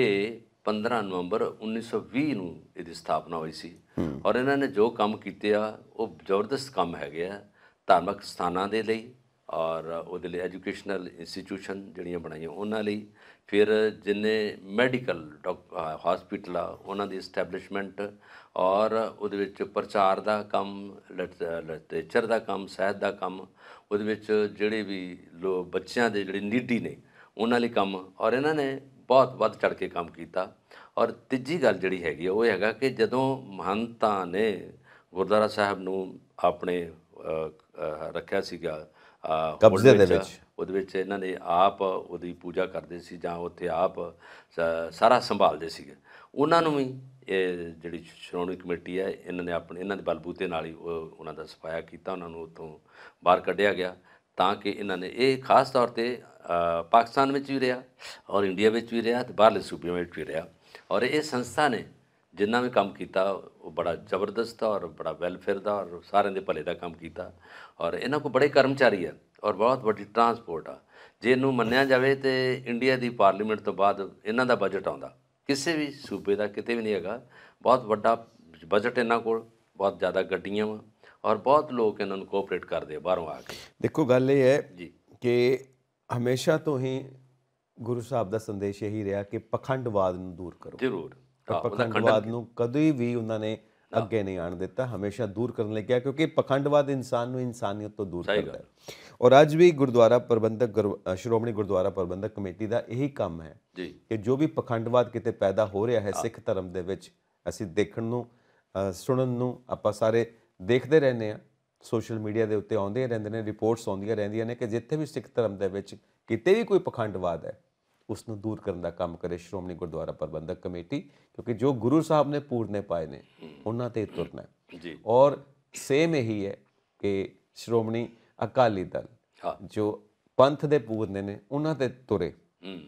ਇਹ 15 ਨਵੰਬਰ 1920 ਨੂੰ ਇਹਦੀ ਸਥਾਪਨਾ ਹੋਈ ਸੀ ਔਰ ਇਹਨਾਂ ਨੇ ਜੋ ਕੰਮ ਕੀਤੇ ਆ ਉਹ ਜ਼ਬਰਦਸਤ ਕੰਮ ਹੈਗੇ ਆ ਧਾਰਮਿਕ ਸਥਾਨਾਂ ਦੇ ਲਈ ਔਰ ਉਹਦੇ ਲਈ ਐਜੂਕੇਸ਼ਨਲ ਇੰਸਟੀਚਿਊਸ਼ਨ ਜਿਹੜੀਆਂ ਬਣਾਈਆਂ ਉਹਨਾਂ ਲਈ ਫਿਰ ਜਿੰਨੇ ਮੈਡੀਕਲ ਹਸਪੀਟਲ ਆ ਉਹਨਾਂ ਦੀ ਐਸਟੈਬਲਿਸ਼ਮੈਂਟ ਔਰ ਉਹਦੇ ਵਿੱਚ ਪ੍ਰਚਾਰ ਦਾ ਕੰਮ ਲਿਟਰੇਚਰ ਦਾ ਕੰਮ ਸਹਿਤ ਦਾ ਕੰਮ ਉਹਦੇ ਵਿੱਚ ਜਿਹੜੇ ਵੀ ਲੋ ਬੱਚਿਆਂ ਦੇ ਜਿਹੜੇ ਨੀਡੀ ਨੇ ਉਹਨਾਂ ਲਈ ਕੰਮ ਔਰ ਇਹਨਾਂ ਨੇ ਬਹੁਤ ਵੱਧ ਚੜ ਕੇ ਕੰਮ ਕੀਤਾ ਔਰ ਤੀਜੀ ਗੱਲ ਜਿਹੜੀ ਹੈਗੀ ਉਹ ਹੈਗਾ ਕਿ ਜਦੋਂ ਮਹੰਤਾਂ ਨੇ ਗੁਰਦਾਰਾ ਸਾਹਿਬ ਨੂੰ ਆਪਣੇ ਰੱਖਿਆ ਸੀਗਾ ਕਬਜ਼ੇ ਦੇ ਵਿੱਚ ਉਹਦੇ ਵਿੱਚ ਇਹਨਾਂ ਨੇ ਆਪ ਉਹਦੀ ਪੂਜਾ ਕਰਦੇ ਸੀ ਜਾਂ ਉੱਥੇ ਆਪ ਸਾਰਾ ਸੰਭਾਲਦੇ ਸੀਗੇ ਉਹਨਾਂ ਨੂੰ ਵੀ ਇਹ ਜਿਹੜੀ ਸ਼੍ਰੋਣੀ ਕਮੇਟੀ ਹੈ ਇਹਨਾਂ ਨੇ ਆਪਣੇ ਇਹਨਾਂ ਦੇ ਬਲਬੂਤੇ ਨਾਲ ਹੀ ਉਹਨਾਂ ਦਾ ਸਫਾਇਆ ਕੀਤਾ ਉਹਨਾਂ ਨੂੰ ਉਤੋਂ ਬਾਹਰ ਕੱਢਿਆ ਗਿਆ ਤਾਂ ਕਿ ਇਹਨਾਂ ਨੇ ਇਹ ਖਾਸ ਤੌਰ ਤੇ ਪਾਕਿਸਤਾਨ ਵਿੱਚ ਵੀ ਰਿਹਾ ਔਰ ਇੰਡੀਆ ਵਿੱਚ ਵੀ ਰਿਹਾ ਤੇ ਬਾਹਰਲੇ ਸੂਬਿਆਂ ਵਿੱਚ ਵੀ ਰਿਹਾ ਔਰ ਇਹ ਸੰਸਥਾ ਨੇ ਜਿੰਨਾ ਵੀ ਕੰਮ ਕੀਤਾ ਉਹ ਬੜਾ ਜ਼ਬਰਦਸਤ ਔਰ ਬੜਾ ਵੈਲਫੇਅਰ ਦਾ ਔਰ ਸਾਰਿਆਂ ਦੇ ਭਲੇ ਦਾ ਕੰਮ ਕੀਤਾ ਔਰ ਇਹਨਾਂ ਕੋ ਬੜੇ ਕਰਮਚਾਰੀ ਆ ਔਰ ਬਹੁਤ ਵੱਡੀ ਟਰਾਂਸਪੋਰਟ ਆ ਜੇ ਇਹਨੂੰ ਮੰਨਿਆ ਜਾਵੇ ਤੇ ਇੰਡੀਆ ਦੀ ਪਾਰਲੀਮੈਂਟ ਤੋਂ ਬਾਅਦ ਇਹਨਾਂ ਦਾ ਬਜਟ ਆਉਂਦਾ ਕਿਸੇ ਵੀ ਸੂਬੇ ਦਾ ਕਿਤੇ ਵੀ ਨਹੀਂ ਹੈਗਾ ਬਹੁਤ ਵੱਡਾ ਬਜਟ ਇਹਨਾਂ ਕੋਲ ਬਹੁਤ ਜ਼ਿਆਦਾ ਗੱਡੀਆਂ ਵਾ ਔਰ ਬਹੁਤ ਲੋਕ ਇਹਨਾਂ ਨੂੰ ਕੋਆਪਰੇਟ ਕਰਦੇ ਬਾਹਰੋਂ ਆ ਕੇ ਦੇਖੋ ਗੱਲ ਇਹ ਹੈ ਜੀ ਕਿ ਹਮੇਸ਼ਾ ਤੋਂ ਹੀ ਗੁਰੂ ਸਾਹਿਬ ਦਾ ਸੰਦੇਸ਼ ਇਹੀ ਰਿਹਾ ਕਿ ਪਖੰਡਵਾਦ ਨੂੰ ਦੂਰ ਕਰੋ ਜ਼ਰੂਰ ਪਖੰਡਵਾਦ ਨੂੰ ਕਦੇ ਵੀ ਉਹਨਾਂ ਨੇ ਅੱਗੇ ਨਹੀਂ ਆਣ ਦਿੱਤਾ ਹਮੇਸ਼ਾ ਦੂਰ ਕਰਨ ਲਈ ਕਿਹਾ ਕਿਉਂਕਿ ਪਖੰਡਵਾਦ ਇਨਸਾਨ ਨੂੰ ਇਨਸਾਨੀਅਤ ਤੋਂ ਦੂਰ ਕਰਦਾ ਹੈ ਔਰ ਅੱਜ ਵੀ ਗੁਰਦੁਆਰਾ ਪ੍ਰਬੰਧਕ ਸ਼੍ਰੋਮਣੀ ਗੁਰਦੁਆਰਾ ਪ੍ਰਬੰਧਕ ਕਮੇਟੀ ਦਾ ਇਹੀ ਕੰਮ ਹੈ ਕਿ ਜੋ ਵੀ ਪਖੰਡਵਾਦ ਕਿਤੇ ਪੈਦਾ ਹੋ ਰਿਹਾ ਹੈ ਸਿੱਖ ਧਰਮ ਦੇ ਵਿੱਚ ਅਸੀਂ ਦੇਖਣ ਨੂੰ ਸੁਣਨ ਨੂੰ ਆਪਾਂ ਸਾਰੇ ਦੇਖਦੇ ਰਹਿੰਦੇ ਆ ਸੋਸ਼ਲ ਮੀਡੀਆ ਦੇ ਉੱਤੇ ਆਉਂਦੇ ਰਹਿੰਦੇ ਨੇ ਰਿਪੋਰਟਸ ਆਉਂਦੀਆਂ ਰਹਿੰਦੀਆਂ ਨੇ ਕਿ ਜਿੱਥੇ ਵੀ ਸਿੱਖ ਧਰਮ ਦੇ ਵਿੱਚ ਕਿਤੇ ਵੀ ਕੋਈ ਪਖੰਡਵਾਦ ਹੈ ਉਸ ਨੂੰ ਦੂਰ ਕਰਨ ਦਾ ਕੰਮ ਕਰੇ ਸ਼੍ਰੋਮਣੀ ਗੁਰਦੁਆਰਾ ਪ੍ਰਬੰਧਕ ਕਮੇਟੀ ਕਿਉਂਕਿ ਜੋ ਗੁਰੂ ਸਾਹਿਬ ਨੇ ਪੂਰਨੇ ਪਾਏ ਨੇ ਉਹਨਾਂ ਤੇ ਤੁਰਨਾ ਜੀ ਔਰ ਸੇਮ ਇਹੀ ਹੈ ਕਿ ਸ਼੍ਰੋਮਣੀ ਅਕਾਲੀ ਦਲ ਜੋ ਪੰਥ ਦੇ ਪੂਰਨੇ ਨੇ ਉਹਨਾਂ ਤੇ ਤੁਰੇ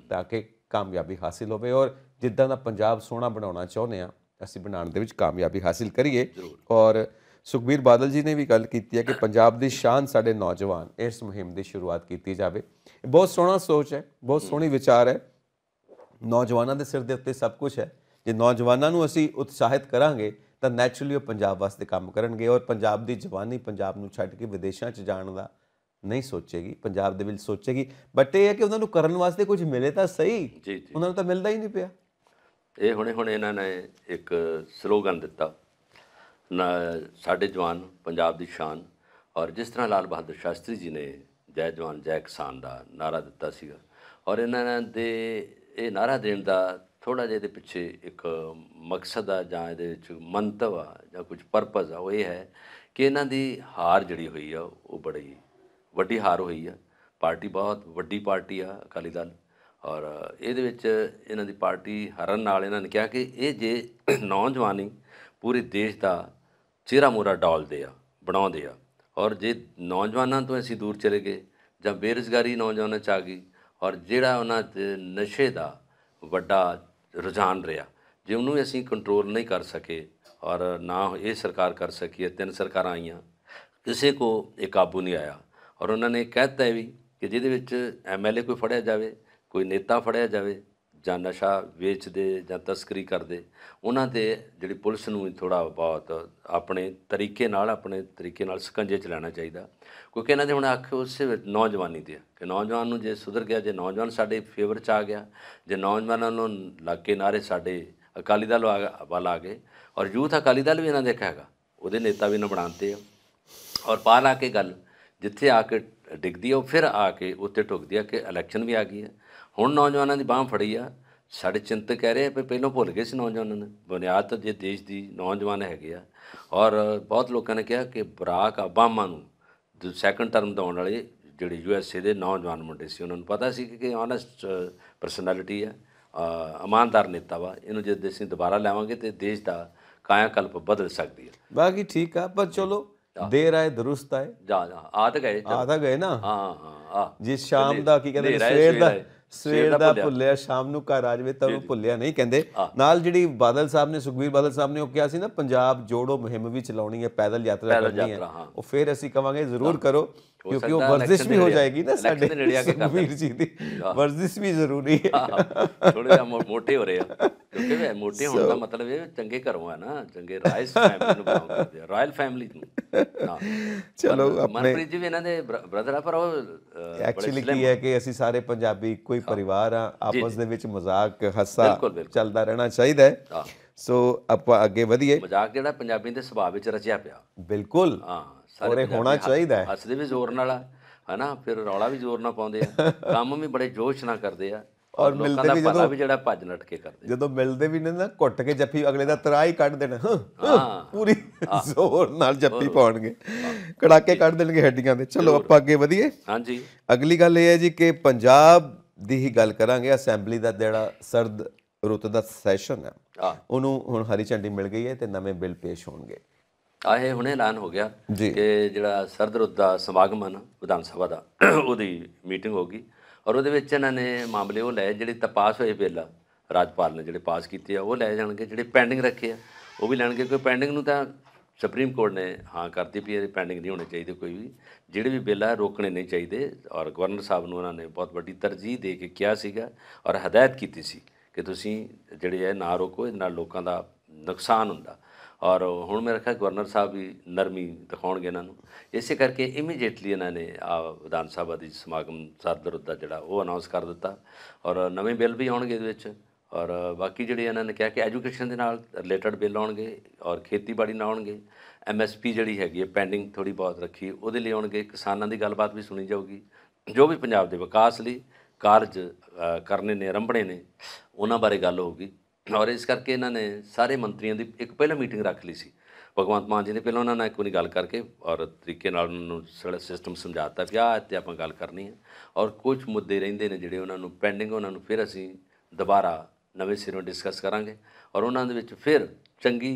ਤਾਂ ਕਿ ਕਾਮਯਾਬੀ ਹਾਸਿਲ ਹੋਵੇ ਔਰ ਜਿੱਦਾਂ ਦਾ ਪੰਜਾਬ ਸੋਹਣਾ ਬਣਾਉਣਾ ਚਾਹੁੰਦੇ ਆ ਅਸੀਂ ਬਣਾਉਣ ਦੇ ਵਿੱਚ ਕਾਮਯਾਬੀ ਹਾਸਿਲ ਕਰੀਏ ਔਰ ਸੁਖਬੀਰ ਬਾਦਲ ਜੀ ਨੇ ਵੀ ਗੱਲ ਕੀਤੀ ਹੈ ਕਿ ਪੰਜਾਬ ਦੀ ਸ਼ਾਨ ਸਾਡੇ ਨੌਜਵਾਨ ਇਸ ਮੁਹਿੰਮ ਦੀ ਸ਼ੁਰੂਆਤ ਕੀਤੀ ਜਾਵੇ ਬਹੁਤ ਸੋਹਣਾ ਸੋਚ ਹੈ ਬਹੁਤ ਸੋਹਣੀ ਵਿਚਾਰ ਹੈ ਨੌਜਵਾਨਾਂ ਦੇ ਸਿਰ ਦੇ ਉੱਤੇ ਸਭ ਕੁਝ ਹੈ ਜੇ ਨੌਜਵਾਨਾਂ ਨੂੰ ਅਸੀਂ ਉਤਸ਼ਾਹਿਤ ਕਰਾਂਗੇ ਤਾਂ ਨੈਚੁਰਲੀ ਉਹ ਪੰਜਾਬ ਵਾਸਤੇ ਕੰਮ ਕਰਨਗੇ ਔਰ ਪੰਜਾਬ ਦੀ ਜਵਾਨੀ ਪੰਜਾਬ ਨੂੰ ਛੱਡ ਕੇ ਵਿਦੇਸ਼ਾਂ 'ਚ ਜਾਣ ਦਾ ਨਹੀਂ ਸੋਚੇਗੀ ਪੰਜਾਬ ਦੇ ਵਿੱਚ ਸੋਚੇਗੀ ਬਟ ਇਹ ਹੈ ਕਿ ਉਹਨਾਂ ਨੂੰ ਕਰਨ ਵਾਸਤੇ ਕੁਝ ਮਿਲੇ ਤਾਂ ਸਹੀ ਉਹਨਾਂ ਨੂੰ ਤਾਂ ਮਿਲਦਾ ਹੀ ਨਹੀਂ ਪਿਆ ਇਹ ਹੁਣੇ ਹੁਣੇ ਇਹਨਾਂ ਨੇ ਇੱਕ ਸਲੋਗਨ ਦਿੱਤਾ ਨਾ ਸਾਡੇ ਜਵਾਨ ਪੰਜਾਬ ਦੀ ਸ਼ਾਨ ਔਰ ਜਿਸ ਤਰ੍ਹਾਂ ਲਾਲ ਬਹਾਦਰ ਸ਼ਾਸਤਰੀ ਜੀ ਨੇ ਜੈ ਜਵਾਨ ਜੈ ਕਿਸਾਨ ਦਾ ਨਾਰਾ ਦਿੱਤਾ ਸੀਗਾ ਔਰ ਇਹਨਾਂ ਦੇ ਇਹ ਨਾਰਾ ਦੇਣ ਦਾ ਥੋੜਾ ਜਿਹਾ ਦੇ ਪਿੱਛੇ ਇੱਕ ਮਕਸਦ ਆ ਜਾਂ ਇਹਦੇ ਵਿੱਚ ਮੰਤਵ ਆ ਜਾਂ ਕੁਝ ਪਰਪਸ ਆ ਉਹ ਇਹ ਹੈ ਕਿ ਇਹਨਾਂ ਦੀ ਹਾਰ ਜਿਹੜੀ ਹੋਈ ਆ ਉਹ ਬੜੀ ਵੱਡੀ ਹਾਰ ਹੋਈ ਆ ਪਾਰਟੀ ਬਹੁਤ ਵੱਡੀ ਪਾਰਟੀ ਆ ਅਕਾਲੀ ਦਲ ਔਰ ਇਹਦੇ ਵਿੱਚ ਇਹਨਾਂ ਦੀ ਪਾਰਟੀ ਹਰਨ ਨਾਲ ਇਹਨਾਂ ਨੇ ਕਿਹਾ ਕਿ ਇਹ ਜੇ ਨੌਜਵਾਨੀ ਪੂਰੇ ਦੇਸ਼ ਦਾ ਚਿਹਰਾ ਮੋਰਾ ਡਾਲਦੇ ਆ ਬਣਾਉਂਦੇ ਆ ਔਰ ਜੇ ਨੌਜਵਾਨਾਂ ਤੋਂ ਅਸੀਂ ਦੂਰ ਚਲੇ ਗਏ ਜਾਂ ਬੇਰੋਜ਼ਗਾਰੀ ਨੌਜਵਾਨਾਂ ਚ ਆ ਗਈ ਔਰ ਜਿਹੜਾ ਉਹਨਾਂ ਤੇ ਨਸ਼ੇ ਦਾ ਵੱਡਾ ਰੁਝਾਨ ਰਿਹਾ ਜੇ ਉਹਨੂੰ ਅਸੀਂ ਕੰਟਰੋਲ ਨਹੀਂ ਕਰ ਸਕੇ ਔਰ ਨਾ ਇਹ ਸਰਕਾਰ ਕਰ ਸਕੀ ਹੈ ਤਿੰਨ ਸਰਕਾਰਾਂ ਆਈਆਂ ਕਿਸੇ ਕੋ ਇਹ ਕਾਬੂ ਨਹੀਂ ਆਇਆ ਔਰ ਉਹਨਾਂ ਨੇ ਕਹਿਤਾ ਵੀ ਕਿ ਜਿਹਦੇ ਵਿੱਚ ਐਮਐਲਏ ਕੋਈ ਫੜਿਆ ਜਾਵੇ ਕੋਈ ਨੇਤਾ ਫੜਿਆ ਜਾਵੇ ਜਾਂ ਨਸ਼ਾ ਵੇਚਦੇ ਜਾਂ ਤਸਕਰੀ ਕਰਦੇ ਉਹਨਾਂ ਤੇ ਜਿਹੜੀ ਪੁਲਿਸ ਨੂੰ ਥੋੜਾ ਬਹੁਤ ਆਪਣੇ ਤਰੀਕੇ ਨਾਲ ਆਪਣੇ ਤਰੀਕੇ ਨਾਲ ਸਕੰਜੇ ਲੈਣਾ ਚਾਹੀਦਾ ਕਿਉਂਕਿ ਇਹਨਾਂ ਦੇ ਹੁਣ ਅੱਖ ਉਸੇ ਨੌਜਵਾਨੀ ਤੇ ਕਿ ਨੌਜਵਾਨ ਨੂੰ ਜੇ ਸੁਧਰ ਗਿਆ ਜੇ ਨੌਜਵਾਨ ਸਾਡੇ ਫੇਵਰ ਚ ਆ ਗਿਆ ਜੇ ਨੌਜਵਾਨਾਂ ਨੂੰ ਲੱਗ ਕੇ ਨਾਰੇ ਸਾਡੇ ਅਕਾਲੀ ਦਲ ਵਾਲ ਆ ਗਏ ਔਰ ਯੂਥ ਅਕਾਲੀ ਦਲ ਵੀ ਇਹਨਾਂ ਦੇ ਹੈਗਾ ਉਹਦੇ ਨੇਤਾ ਵੀ ਇਹਨਾਂ ਬਣਾਉਂਦੇ ਆ ਔਰ ਪਾਰ ਆ ਕੇ ਗੱਲ ਜਿੱਥੇ ਆ ਕੇ ਡਿੱਗਦੀ ਆ ਉਹ ਫਿਰ ਆ ਕੇ ਉੱਤੇ ਟੁੱਕਦੀ ਆ ਕਿ ਇਲੈਕਸ਼ਨ ਵੀ ਆ ਗਈ ਹੈ ਹੁਣ ਨੌਜਵਾਨਾਂ ਦੀ ਬਾਹ ਫੜੀ ਆ ਸਾਡੇ ਚਿੰਤਕ ਕਹਿ ਰਹੇ ਆ ਪਹਿਲਾਂ ਭੁੱਲ ਗਏ ਸੀ ਨੌਜਵਾਨਾਂ ਨੂੰ ਬੁਨਿਆਦ ਤਾਂ ਜੇ ਦੇਸ਼ ਦੀ ਨੌਜਵਾਨ ਹੈਗੇ ਆ ਔਰ ਬਹੁਤ ਲੋਕਾਂ ਨੇ ਕਿਹਾ ਕਿ ਬਰਾਕ ਆਬਾਮਾ ਨੂੰ ਸੈਕੰਡ ਟਰਮ ਦਵਾਉਣ ਵਾਲੇ ਜਿਹੜੇ ਯੂ ਐਸ ਏ ਦੇ ਨੌਜਵਾਨ ਮੁੰਡੇ ਸੀ ਉਹਨਾਂ ਨੂੰ ਪਤਾ ਸੀ ਕਿ ਆਨੈਸਟ ਪਰਸਨੈਲਿਟੀ ਆ ਇਮਾਨਦਾਰ ਨੇਤਾ ਵਾ ਇਹਨੂੰ ਜੇ ਦੇਸ਼ ਨੂੰ ਦੁਬਾਰਾ ਲਾਵਾਂਗੇ ਤੇ ਦੇਸ਼ ਦਾ ਕਾਇਆ ਕਲਪ ਬਦਲ ਸਕਦੀ ਹੈ ਬਾਕੀ ਠੀਕ ਆ ਪਰ ਚਲੋ ਦੇਰ ਆਏ ਦਰੁਸਤ ਆਏ ਜਾ ਜਾ ਆ ਤਾਂ ਗਏ ਆ ਤਾਂ ਗਏ ਨਾ ਹਾਂ ਹਾਂ ਜਿਸ ਸ਼ਾਮ ਦਾ ਕੀ ਕਹਿੰਦੇ ਸਵੇਰ ਦਾ ਸਵੇਰ ਦਾ ਭੁੱਲਿਆ ਸ਼ਾਮ ਨੂੰ ਘਰ ਆ ਜਵੇ ਉਹ ਭੁੱਲਿਆ ਨਹੀਂ ਕਹਿੰਦੇ ਨਾਲ ਜਿਹੜੀ ਬਾਦਲ ਸਾਹਿਬ ਨੇ ਸੁਖਵੀਰ ਬਾਦਲ ਸਾਹਿਬ ਨੇ ਉਹ ਕਿਹਾ ਸੀ ਨਾ ਪੰਜਾਬ ਜੋੜੋ ਮੁਹਿੰਮ ਵੀ ਚਲਾਉਣੀ ਹੈ ਪੈਦਲ ਯਾਤਰਾ ਕਰਨੀ ਹੈ ਉਹ ਫਿਰ ਅਸੀਂ ਕਵਾਂਗੇ ਜ਼ਰੂਰ ਕਰੋ ਕਿਉਂਕਿ ਉਹ ਵਰਜ਼ਿਸ਼ ਵੀ ਹੋ ਜਾਏਗੀ ਨਾ ਸਾਡੇ ਸੁਖਬੀਰ ਜੀ ਦੀ ਵਰਜ਼ਿਸ਼ ਵੀ ਜ਼ਰੂਰੀ ਹੈ ਥੋੜੇ ਜਿਹਾ ਮੋਟੇ ਹੋ ਰਹੇ ਆ ਕਿਉਂਕਿ ਵੇ ਮੋਟੇ ਹੋਣ ਦਾ ਮਤਲਬ ਇਹ ਚੰਗੇ ਘਰੋਂ ਆ ਨਾ ਚੰਗੇ ਰਾਇਸ ਫੈਮਿਲੀ ਨੂੰ ਆ ਰਾਇਲ ਫੈਮਿਲੀ ਨੂੰ ਚਲੋ ਆਪਣੇ ਮਨਪ੍ਰੀਤ ਜੀ ਵੀ ਇਹਨਾਂ ਦੇ ਬ੍ਰਦਰ ਆ ਪਰ ਉਹ ਐਕਚੁਅਲੀ ਕੀ ਹੈ ਕਿ ਅਸੀਂ ਸਾਰੇ ਪੰਜਾਬੀ ਇੱਕੋ ਹੀ ਪਰਿਵਾਰ ਆ ਆਪਸ ਦੇ ਵਿੱਚ ਮਜ਼ਾਕ ਹੱਸਾ ਚੱਲਦਾ ਰਹਿਣਾ ਚਾਹੀਦਾ ਹੈ ਸੋ ਆਪਾਂ ਅੱਗੇ ਵਧੀਏ ਮਜ਼ਾਕ ਜਿਹੜਾ ਪੰਜਾਬੀ ਦੇ ਸੁਭਾਅ ਵਿੱਚ ਰਚਿਆ ਪਿਆ ਬਿਲਕੁਲ ਹਾਂ ਸਾਰੇ ਹੋਣਾ ਚਾਹੀਦਾ ਹੈ ਹੱਸਦੇ ਵੀ ਜ਼ੋਰ ਨਾਲ ਆ ਹਨਾ ਫਿਰ ਰੌਲਾ ਵੀ ਜ਼ੋਰ ਨਾਲ ਪਾਉਂਦੇ ਆ ਕੰਮ ਵੀ ਬੜੇ ਜੋਸ਼ ਨਾਲ ਕਰਦੇ ਆ ਔਰ ਮਿਲਦੇ ਵੀ ਜਦੋਂ ਵੀ ਜਿਹੜਾ ਭੱਜ ਨੱਟ ਕੇ ਕਰਦੇ ਜਦੋਂ ਮਿਲਦੇ ਵੀ ਨੇ ਨਾ ਘੁੱਟ ਕੇ ਜੱਫੀ ਅਗਲੇ ਦਾ ਤਰਾ ਹੀ ਕੱਢ ਦੇਣਾ ਪੂਰੀ ਜ਼ੋਰ ਨਾਲ ਜੱਫੀ ਪਾਉਣਗੇ ਕੜਾਕੇ ਕੱਢ ਦੇਣਗੇ ਹੱਡੀਆਂ ਦੇ ਚਲੋ ਆਪਾਂ ਅੱਗੇ ਵਧੀਏ ਹਾਂਜੀ ਅਗਲੀ ਗੱਲ ਇਹ ਹੈ ਜੀ ਕਿ ਪੰਜਾਬ ਦੀ ਹੀ ਗੱਲ ਕਰਾਂਗੇ ਅਸੈਂਬਲੀ ਦਾ ਜਿਹੜਾ ਸਰਦ ਰੁੱਤ ਦਾ ਸੈਸ਼ਨ ਹੈ ਉਹਨੂੰ ਹੁਣ ਹਰੀ ਝੰਡੀ ਮਿਲ ਗਈ ਹੈ ਤੇ ਨਵੇਂ ਬਿੱਲ ਪੇਸ਼ ਹੋਣਗੇ ਆਏ ਹੁਣੇ ਐਲਾਨ ਹੋ ਗਿਆ ਕਿ ਜਿਹੜਾ ਸਰਦਰੁੱਤ ਦਾ ਸਮਾਗਮ ਹਨ ਵਿਧਾਨ ਸਭਾ ਦਾ ਉਹਦੀ ਮੀਟਿੰਗ ਹੋਗੀ ਔਰ ਉਹਦੇ ਵਿੱਚ ਇਹਨਾਂ ਨੇ ਮਾਮਲੇ ਉਹ ਲੈ ਜਿਹੜੇ ਤਪਾਸ ਹੋਏ ਬਿੱਲ ਰਾਜਪਾਲ ਨੇ ਜਿਹੜੇ ਪਾਸ ਕੀਤੇ ਆ ਉਹ ਲੈ ਜਾਣਗੇ ਜਿਹੜੇ ਪੈਂਡਿੰਗ ਰੱਖੇ ਆ ਉਹ ਵੀ ਲੈਣਗੇ ਕੋਈ ਪੈਂਡਿੰਗ ਨੂੰ ਤਾਂ ਸੁਪਰੀਮ ਕੋਰਟ ਨੇ ਹਾਂ ਕਰਤੀ ਵੀ ਇਹ ਪੈਂਡਿੰਗ ਨਹੀਂ ਹੋਣੇ ਚਾਹੀਦੇ ਕੋਈ ਵੀ ਜਿਹੜੇ ਵੀ ਬਿੱਲ ਆ ਰੋਕਣੇ ਨਹੀਂ ਚਾਹੀਦੇ ਔਰ ਗਵਰਨਰ ਸਾਹਿਬ ਨੂੰ ਉਹਨਾਂ ਨੇ ਬਹੁਤ ਵੱਡੀ ਤਰਜੀਹ ਦੇ ਕੇ ਕਿਹਾ ਸੀਗਾ ਔਰ ਹਦਾਇਤ ਕੀਤੀ ਸੀ ਕਿ ਤੁਸੀਂ ਜਿਹੜੇ ਇਹ ਨਾ ਰੋਕੋ ਇਹਦੇ ਨਾਲ ਲੋਕਾਂ ਦਾ ਨੁਕਸਾਨ ਹੁੰਦਾ ਔਰ ਹੁਣ ਮੇਰੇ ਖਿਆਲ ਗਵਰਨਰ ਸਾਹਿਬ ਵੀ ਨਰਮੀ ਦਿਖਾਉਣਗੇ ਇਹਨਾਂ ਨੂੰ ਇਸੇ ਕਰਕੇ ਇਮੀਡੀਏਟਲੀ ਇਹਨਾਂ ਨੇ ਆ ਵਿਧਾਨ ਸਭਾ ਦੀ ਸਮਾਗਮ ਸਾਦਰ ਦਾ ਜਿਹੜਾ ਉਹ ਅਨਾਉਂਸ ਕਰ ਦਿੱਤਾ ਔਰ ਨਵੇਂ ਬਿੱਲ ਵੀ ਆਉਣਗੇ ਇਹਦੇ ਵਿੱਚ ਔਰ ਬਾਕੀ ਜਿਹੜੇ ਇਹਨਾਂ ਨੇ ਕਿਹਾ ਕਿ ਐਜੂਕੇਸ਼ਨ ਦੇ ਨਾਲ ਰਿਲੇਟਡ ਬਿੱਲ ਆਉਣਗੇ ਔਰ ਖੇਤੀਬਾੜੀ ਨਾਲ ਆਉਣਗੇ ਐਮਐਸਪੀ ਜਿਹੜੀ ਹੈਗੀ ਹੈ ਪੈਂਡਿੰਗ ਥੋੜੀ ਬਹੁਤ ਰੱਖੀ ਉਹਦੇ ਲਈ ਆਉਣਗੇ ਕਿਸਾਨਾਂ ਦੀ ਗੱਲਬਾਤ ਵੀ ਸੁਣੀ ਜਾਊਗੀ ਜੋ ਵੀ ਪੰਜਾਬ ਦੇ ਵਿਕਾਸ ਲਈ ਕਾਰਜ ਕਰਨੇ ਨੇ ਰੰਭਣੇ ਨੇ ਉਹਨਾਂ ਬਾਰੇ ਗੱਲ ਹੋਊਗੀ ਔਰ ਇਸ ਕਰਕੇ ਇਹਨਾਂ ਨੇ ਸਾਰੇ ਮੰਤਰੀਆਂ ਦੀ ਇੱਕ ਪਹਿਲਾਂ ਮੀਟਿੰਗ ਰੱਖ ਲਈ ਸੀ ਭਗਵੰਤ ਮਾਨ ਜੀ ਨੇ ਪਹਿਲਾਂ ਉਹਨਾਂ ਨਾਲ ਇੱਕ ਵਾਰੀ ਗੱਲ ਕਰਕੇ ਔਰ ਤਰੀਕੇ ਨਾਲ ਉਹਨਾਂ ਨੂੰ ਸਾਰਾ ਸਿਸਟਮ ਸਮਝਾਤਾ ਕਿ ਆਹ ਤੇ ਆਪਾਂ ਗੱਲ ਕਰਨੀ ਹੈ ਔਰ ਕੁਝ ਮੁੱਦੇ ਰਹਿੰਦੇ ਨੇ ਜਿਹੜੇ ਉਹਨਾਂ ਨੂੰ ਪੈਂਡਿੰਗ ਉਹਨਾਂ ਨੂੰ ਫਿਰ ਅਸੀਂ ਦੁਬਾਰਾ ਨਵੇਂ ਸਿਰੋਂ ਡਿਸਕਸ ਕਰਾਂਗੇ ਔਰ ਉਹਨਾਂ ਦੇ ਵਿੱਚ ਫਿਰ ਚੰਗੀ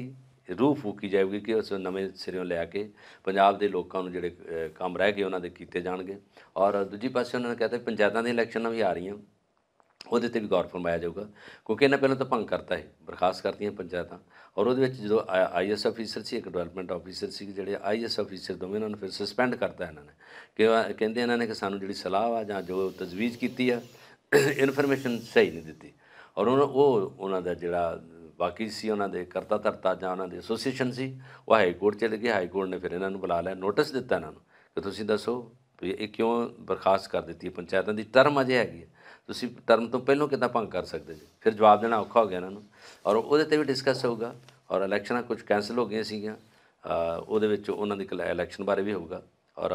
ਰੂਫ ਉਕੀ ਜਾਏਗੀ ਕਿ ਉਸ ਨਵੇਂ ਸਿਰਿਓਂ ਲਿਆ ਕੇ ਪੰਜਾਬ ਦੇ ਲੋਕਾਂ ਨੂੰ ਜਿਹੜੇ ਕੰਮ ਰਹਿ ਗਏ ਉਹਨਾਂ ਦੇ ਕੀਤੇ ਜਾਣਗੇ ਔਰ ਦੂਜੀ ਪਾਸੇ ਉਹਨਾਂ ਨੇ ਕਹਤਾ ਪੰਚਾਇਤਾਂ ਦੀਆਂ ਇਲੈਕਸ਼ਨਾਂ ਵੀ ਆ ਰਹੀਆਂ ਉਹਦੇ ਤੇ ਵੀ ਗੌਰ ਫਰਮਾਇਆ ਜਾਊਗਾ ਕਿਉਂਕਿ ਇਹਨਾਂ ਪਹਿਲਾਂ ਤਾਂ ਭੰਗ ਕਰਤਾ ਹੈ ਬਰਖਾਸਤ ਕਰਤੀਆਂ ਪੰਚਾਇਤਾਂ ਔਰ ਉਹਦੇ ਵਿੱਚ ਜਦੋਂ ਆਈਐਸ ਅਫੀਸਰ ਸੀ ਇੱਕ ਡਿਵੈਲਪਮੈਂਟ ਅਫੀਸਰ ਸੀ ਜਿਹੜੇ ਆਈਐਸ ਅਫੀਸਰ ਦੋਵੇਂ ਇਹਨਾਂ ਨੂੰ ਫਿਰ ਸਸਪੈਂਡ ਕਰਤਾ ਇਹਨਾਂ ਨੇ ਕਿ ਕਹਿੰਦੇ ਇਹਨਾਂ ਨੇ ਕਿ ਸਾਨੂੰ ਜਿਹੜੀ ਸਲਾਹ ਆ ਜਾਂ ਜੋ ਤਜਵੀਜ਼ ਕੀਤੀ ਆ ਇਨਫੋਰਮੇਸ਼ਨ ਸਹੀ ਨਹੀਂ ਦਿੱਤੀ ਔਰ ਉਹ ਉਹਨਾਂ ਦਾ ਜਿਹੜਾ ਬਾਕੀ ਸੀ ਉਹਨਾਂ ਦੇ ਕਰਤਾ ਧਰਤਾ ਜਾਂ ਉਹਨਾਂ ਦੇ ਐਸੋਸੀਏਸ਼ਨ ਸੀ ਉਹ ਹਾਈ ਕੋਰਟ ਚਲੇ ਗਏ ਹਾਈ ਕੋਰਟ ਨੇ ਫਿਰ ਇਹਨਾਂ ਨੂੰ ਬੁਲਾ ਲਿਆ ਨੋਟਿਸ ਦਿੱਤਾ ਇਹਨਾਂ ਨੂੰ ਕਿ ਤੁਸੀਂ ਦੱਸੋ ਇਹ ਕਿਉਂ ਬਰਖਾਸਤ ਕਰ ਦਿੱਤੀ ਪੰਚਾਇਤਾਂ ਦੀ ਟਰਮ ਅਜੇ ਹੈਗੀ ਤੁਸੀਂ ਟਰਮ ਤੋਂ ਪਹਿਲਾਂ ਕਿਦਾਂ ਭੰਗ ਕਰ ਸਕਦੇ ਜੀ ਫਿਰ ਜਵਾਬ ਦੇਣਾ ਔਖਾ ਹੋ ਗਿਆ ਇਹਨਾਂ ਨੂੰ ਔਰ ਉਹਦੇ ਤੇ ਵੀ ਡਿਸਕਸ ਹੋਊਗਾ ਔਰ ਇਲੈਕਸ਼ਨਾਂ ਕੁਝ ਕੈਨਸਲ ਹੋ ਗਈਆਂ ਸੀਗੀਆਂ ਉਹਦੇ ਵਿੱਚ ਉਹਨਾਂ ਦੀ ਇਲੈਕਸ਼ਨ ਬਾਰੇ ਵੀ ਹੋਊਗਾ ਔਰ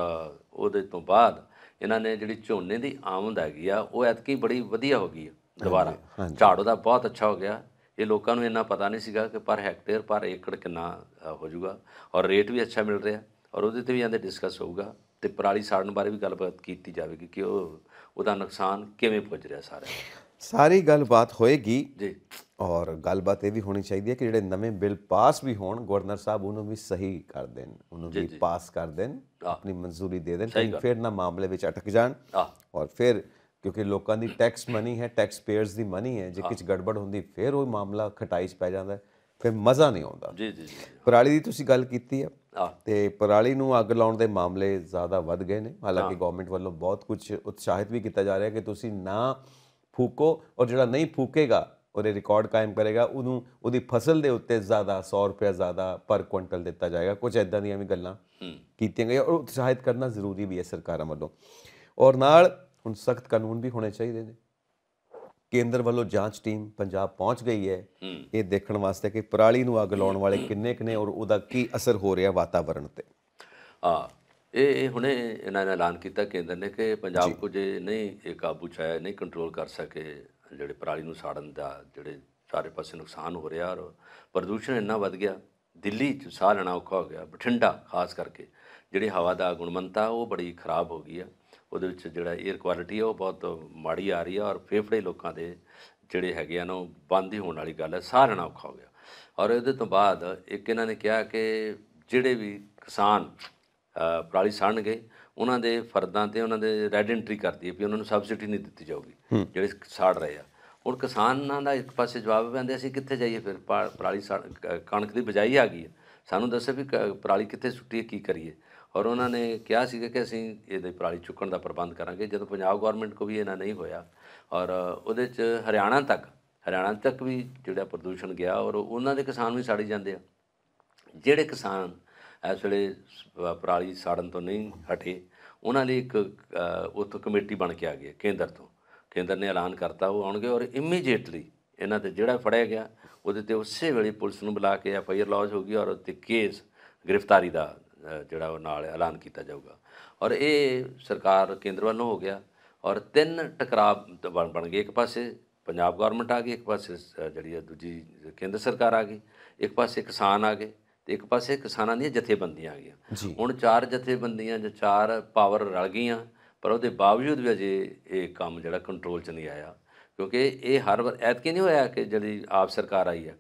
ਉਹਦੇ ਤੋਂ ਬਾਅਦ ਇਹਨਾਂ ਨੇ ਜਿਹੜੀ ਝੋਨੇ ਦੀ ਆਮਦ ਹੈਗੀ ਆ ਉਹ ਐਤਕੀ ਬੜੀ ਵਧੀਆ ਹੋ ਗਈ ਦੁਬਾਰਾ ਝਾੜੋ ਦਾ ਬਹੁਤ ਅੱਛਾ ਹੋ ਗਿਆ ਇਹ ਲੋਕਾਂ ਨੂੰ ਇੰਨਾ ਪਤਾ ਨਹੀਂ ਸੀਗਾ ਕਿ ਪਰ ਹੈਕਟੇਅਰ ਪਰ ਏਕੜ ਕਿੰਨਾ ਹੋ ਜਾਊਗਾ ਔਰ ਰੇਟ ਵੀ ਅੱਛਾ ਮਿਲ ਰਿਹਾ ਔਰ ਉਹਦੇ ਤੇ ਵੀ ਆਂਦੇ ਡਿਸਕਸ ਹੋਊਗਾ ਤੇ ਪਰਾਲੀ ਸਾੜਨ ਬਾਰੇ ਵੀ ਗੱਲਬਾਤ ਕੀਤੀ ਜਾਵੇਗੀ ਕਿ ਉਹ ਉਹਦਾ ਨੁਕਸਾਨ ਕਿਵੇਂ ਪੁੱਜ ਰਿਹਾ ਸਾਰੇ ਸਾਰੀ ਗੱਲਬਾਤ ਹੋਏਗੀ ਜੀ ਔਰ ਗੱਲਬਾਤ ਇਹ ਵੀ ਹੋਣੀ ਚਾਹੀਦੀ ਹੈ ਕਿ ਜਿਹੜੇ ਨਵੇਂ ਬਿੱਲ ਪਾਸ ਵੀ ਹੋਣ ਗਵਰਨਰ ਸਾਹਿਬ ਉਹਨੂੰ ਵੀ ਸਹੀ ਕਰ ਦੇਣ ਉਹਨੂੰ ਵੀ ਪਾਸ ਕਰ ਦੇਣ ਆਪਣੀ ਮਨਜ਼ੂਰੀ ਦੇ ਦੇਣ ਤਾਂ ਫਿਰ ਨਾ ਮਾਮਲੇ ਵਿੱਚ اٹਕ ਜਾਣ ਔਰ ਫਿਰ ਕਿਉਂਕਿ ਲੋਕਾਂ ਦੀ ਟੈਕਸ ਮਨੀ ਹੈ ਟੈਕਸ ਪੇਅਰਸ ਦੀ ਮਨੀ ਹੈ ਜੇ ਕੁਝ ਗੜਬੜ ਹੁੰਦੀ ਫਿਰ ਉਹ ਮਾਮਲਾ ਖਟਾਈ 'ਚ ਪੈ ਜਾਂਦਾ ਫਿਰ ਮਜ਼ਾ ਨਹੀਂ ਆਉਂਦਾ ਜੀ ਜੀ ਜੀ ਪਰਾਲੀ ਦੀ ਤੁਸੀਂ ਗੱਲ ਕੀਤੀ ਹੈ ਤੇ ਪਰਾਲੀ ਨੂੰ ਅੱਗ ਲਾਉਣ ਦੇ ਮਾਮਲੇ ਜ਼ਿਆਦਾ ਵੱਧ ਗਏ ਨੇ ਹਾਲਾਂਕਿ ਗਵਰਨਮੈਂਟ ਵੱਲੋਂ ਬਹੁਤ ਕੁਝ ਉਤਸ਼ਾਹਿਤ ਵੀ ਕੀਤਾ ਜਾ ਰਿਹਾ ਕਿ ਤੁਸੀਂ ਨਾ ਫੂਕੋ ਔਰ ਜਿਹੜਾ ਨਹੀਂ ਫੂਕੇਗਾ ਉਹਦੇ ਰਿਕਾਰਡ ਕਾਇਮ ਕਰੇਗਾ ਉਹਨੂੰ ਉਹਦੀ ਫਸਲ ਦੇ ਉੱਤੇ ਜ਼ਿਆਦਾ 100 ਰੁਪਏ ਜ਼ਿਆਦਾ ਪਰ ਕੁਇੰਟਲ ਦਿੱਤਾ ਜਾਏਗਾ ਕੁਝ ਐਦਾਂ ਦੀਆਂ ਵੀ ਗੱਲਾਂ ਕੀਤੀਆਂ ਗਈਆਂ ਔਰ ਉਤਸ਼ਾਹਿਤ ਕਰਨਾ ਜ਼ਰੂਰੀ ਵੀ ਹੈ ਸਰਕਾਰਾਂ ਵੱਲੋਂ ਔਰ ਨਾਲ ਹੁਣ ਸਖਤ ਕਾਨੂੰਨ ਵੀ ਹੋਣੇ ਚਾਹੀਦੇ ਨੇ ਕੇਂਦਰ ਵੱਲੋਂ ਜਾਂਚ ਟੀਮ ਪੰਜਾਬ ਪਹੁੰਚ ਗਈ ਹੈ ਇਹ ਦੇਖਣ ਵਾਸਤੇ ਕਿ ਪਰਾਲੀ ਨੂੰ ਅੱਗ ਲਾਉਣ ਵਾਲੇ ਕਿੰਨੇ ਕਨੇ ਔਰ ਉਹਦਾ ਕੀ ਅਸਰ ਹੋ ਰਿਹਾ ਵਾਤਾਵਰਣ ਤੇ ਆ ਇਹ ਹੁਣੇ ਇਹਨਾਂ ਨੇ ਐਲਾਨ ਕੀਤਾ ਕੇਂਦਰ ਨੇ ਕਿ ਪੰਜਾਬ ਕੋ ਜੇ ਨਹੀਂ ਇਹ ਕਾਬੂ ਚ ਆਇਆ ਨਹੀਂ ਕੰਟਰੋਲ ਕਰ ਸਕੇ ਜਿਹੜੇ ਪਰਾਲੀ ਨੂੰ ਸਾੜਨ ਦਾ ਜਿਹੜੇ ਸਾਰੇ ਪਾਸੇ ਨੁਕਸਾਨ ਹੋ ਰਿਹਾ ਔਰ ਪ੍ਰਦੂਸ਼ਣ ਇੰਨਾ ਵੱਧ ਗਿਆ ਦਿੱਲੀ ਚ ਸਾਹ ਲੈਣਾ ਔਖਾ ਹੋ ਗਿਆ ਬਠਿੰਡਾ ਖਾਸ ਕਰਕੇ ਜਿਹੜੀ ਹਵਾ ਦਾ ਗੁਣਵੰਤਾ ਉਹ ਬੜੀ ਖਰਾਬ ਹੋ ਗਈ ਆ ਉਹਦੇ ਵਿੱਚ ਜਿਹੜਾ 에ਅਰ ਕੁਆਲਿਟੀ ਆ ਉਹ ਬਹੁਤ ਮਾੜੀ ਆ ਰਹੀ ਆ ਔਰ ਫੇਫੜੇ ਲੋਕਾਂ ਦੇ ਜਿਹੜੇ ਹੈਗੇ ਆ ਨਾ ਉਹ ਬੰਦ ਹੀ ਹੋਣ ਵਾਲੀ ਗੱਲ ਹੈ ਸਾਰਾ ਨਾ ਔਖਾ ਹੋ ਗਿਆ ਔਰ ਇਹਦੇ ਤੋਂ ਬਾਅਦ ਇੱਕ ਇਹਨਾਂ ਨੇ ਕਿਹਾ ਕਿ ਜਿਹੜੇ ਵੀ ਕਿਸਾਨ ਪਰਾਲੀ ਸਾੜਨਗੇ ਉਹਨਾਂ ਦੇ ਫਰਦਾਂ ਤੇ ਉਹਨਾਂ ਦੇ ਰੈਡ ਐਂਟਰੀ ਕਰਦੀ ਹੈ ਵੀ ਉਹਨਾਂ ਨੂੰ ਸਬਸਿਡੀ ਨਹੀਂ ਦਿੱਤੀ ਜਾਊਗੀ ਜਿਹੜੇ ਸਾੜ ਰਹੇ ਆ ਹੁਣ ਕਿਸਾਨਾਂ ਦਾ ਇੱਕ ਪਾਸੇ ਜਵਾਬ ਪੈਂਦੇ ਅਸੀਂ ਕਿੱਥੇ ਜਾਈਏ ਫਿਰ ਪਰਾਲੀ ਕਣਕ ਦੀ ਬਜਾਈ ਆ ਗਈ ਸਾਨੂੰ ਦੱਸੋ ਵੀ ਪਰਾਲੀ ਕਿੱਥੇ ਸੁੱਟੀਏ ਕੀ ਕਰੀਏ ਔਰ ਉਹਨਾਂ ਨੇ ਕਿਹਾ ਸੀ ਕਿ ਅਸੀਂ ਇਹਦੇ ਪ੍ਰਾਲੀ ਚੁੱਕਣ ਦਾ ਪ੍ਰਬੰਧ ਕਰਾਂਗੇ ਜਦੋਂ ਪੰਜਾਬ ਗਵਰਨਮੈਂਟ ਕੋ ਵੀ ਇਹਨਾਂ ਨਹੀਂ ਹੋਇਆ ਔਰ ਉਹਦੇ ਚ ਹਰਿਆਣਾ ਤੱਕ ਹਰਿਆਣਾ ਤੱਕ ਵੀ ਜਿਹੜਾ ਪ੍ਰਦੂਸ਼ਣ ਗਿਆ ਔਰ ਉਹਨਾਂ ਦੇ ਕਿਸਾਨ ਵੀ ਸਾੜੀ ਜਾਂਦੇ ਆ ਜਿਹੜੇ ਕਿਸਾਨ ਇਸ ਵੇਲੇ ਪ੍ਰਾਲੀ ਸਾੜਨ ਤੋਂ ਨਹੀਂ ਹਟੇ ਉਹਨਾਂ ਲਈ ਇੱਕ ਉੱਥੋਂ ਕਮੇਟੀ ਬਣ ਕੇ ਆ ਗਈ ਕੇਂਦਰ ਤੋਂ ਕੇਂਦਰ ਨੇ ਐਲਾਨ ਕਰਤਾ ਉਹ ਆਉਣਗੇ ਔਰ ਇਮੀਡੀਏਟਲੀ ਇਹਨਾਂ ਤੇ ਜਿਹੜਾ ਫੜਿਆ ਗਿਆ ਉਹਦੇ ਤੇ ਉਸੇ ਵੇਲੇ ਪੁਲਿਸ ਨੂੰ ਬੁਲਾ ਕੇ ਐਫ ਆਈ ਆਰ ਲੌਜ ਹੋ ਗਈ ਔਰ ਤੇ ਕੇਸ ਗ੍ਰਿਫਤਾਰੀ ਦਾ ਜਿਹੜਾ ਉਹ ਨਾਲ ਐਲਾਨ ਕੀਤਾ ਜਾਊਗਾ ਔਰ ਇਹ ਸਰਕਾਰ ਕੇਂਦਰ ਵੱਲੋਂ ਹੋ ਗਿਆ ਔਰ ਤਿੰਨ ਟਕਰਾਅ ਬਣ ਗਏ ਇੱਕ ਪਾਸੇ ਪੰਜਾਬ ਗਵਰਨਮੈਂਟ ਆ ਗਈ ਇੱਕ ਪਾਸੇ ਜਿਹੜੀ ਹੈ ਦੂਜੀ ਕੇਂਦਰ ਸਰਕਾਰ ਆ ਗਈ ਇੱਕ ਪਾਸੇ ਕਿਸਾਨ ਆ ਗਏ ਤੇ ਇੱਕ ਪਾਸੇ ਕਿਸਾਨਾਂ ਦੀਆਂ ਜਥੇਬੰਦੀਆਂ ਆ ਗਈਆਂ ਹੁਣ ਚਾਰ ਜਥੇਬੰਦੀਆਂ ਜਾਂ ਚਾਰ ਪਾਵਰ ਰਲ ਗਈਆਂ ਪਰ ਉਹਦੇ ਬਾਵਜੂਦ ਵੀ ਅਜੇ ਇਹ ਕੰਮ ਜਿਹੜਾ ਕੰਟਰੋਲ 'ਚ ਨਹੀਂ ਆਇਆ ਕਿਉਂਕਿ ਇਹ ਹਰ ਵਾਰ ਐਤਕੀ ਨਹੀਂ ਹੋਇਆ ਕਿ ਜਿਹੜੀ ਆਪ ਸਰਕਾਰ ਆਈ ਹੈ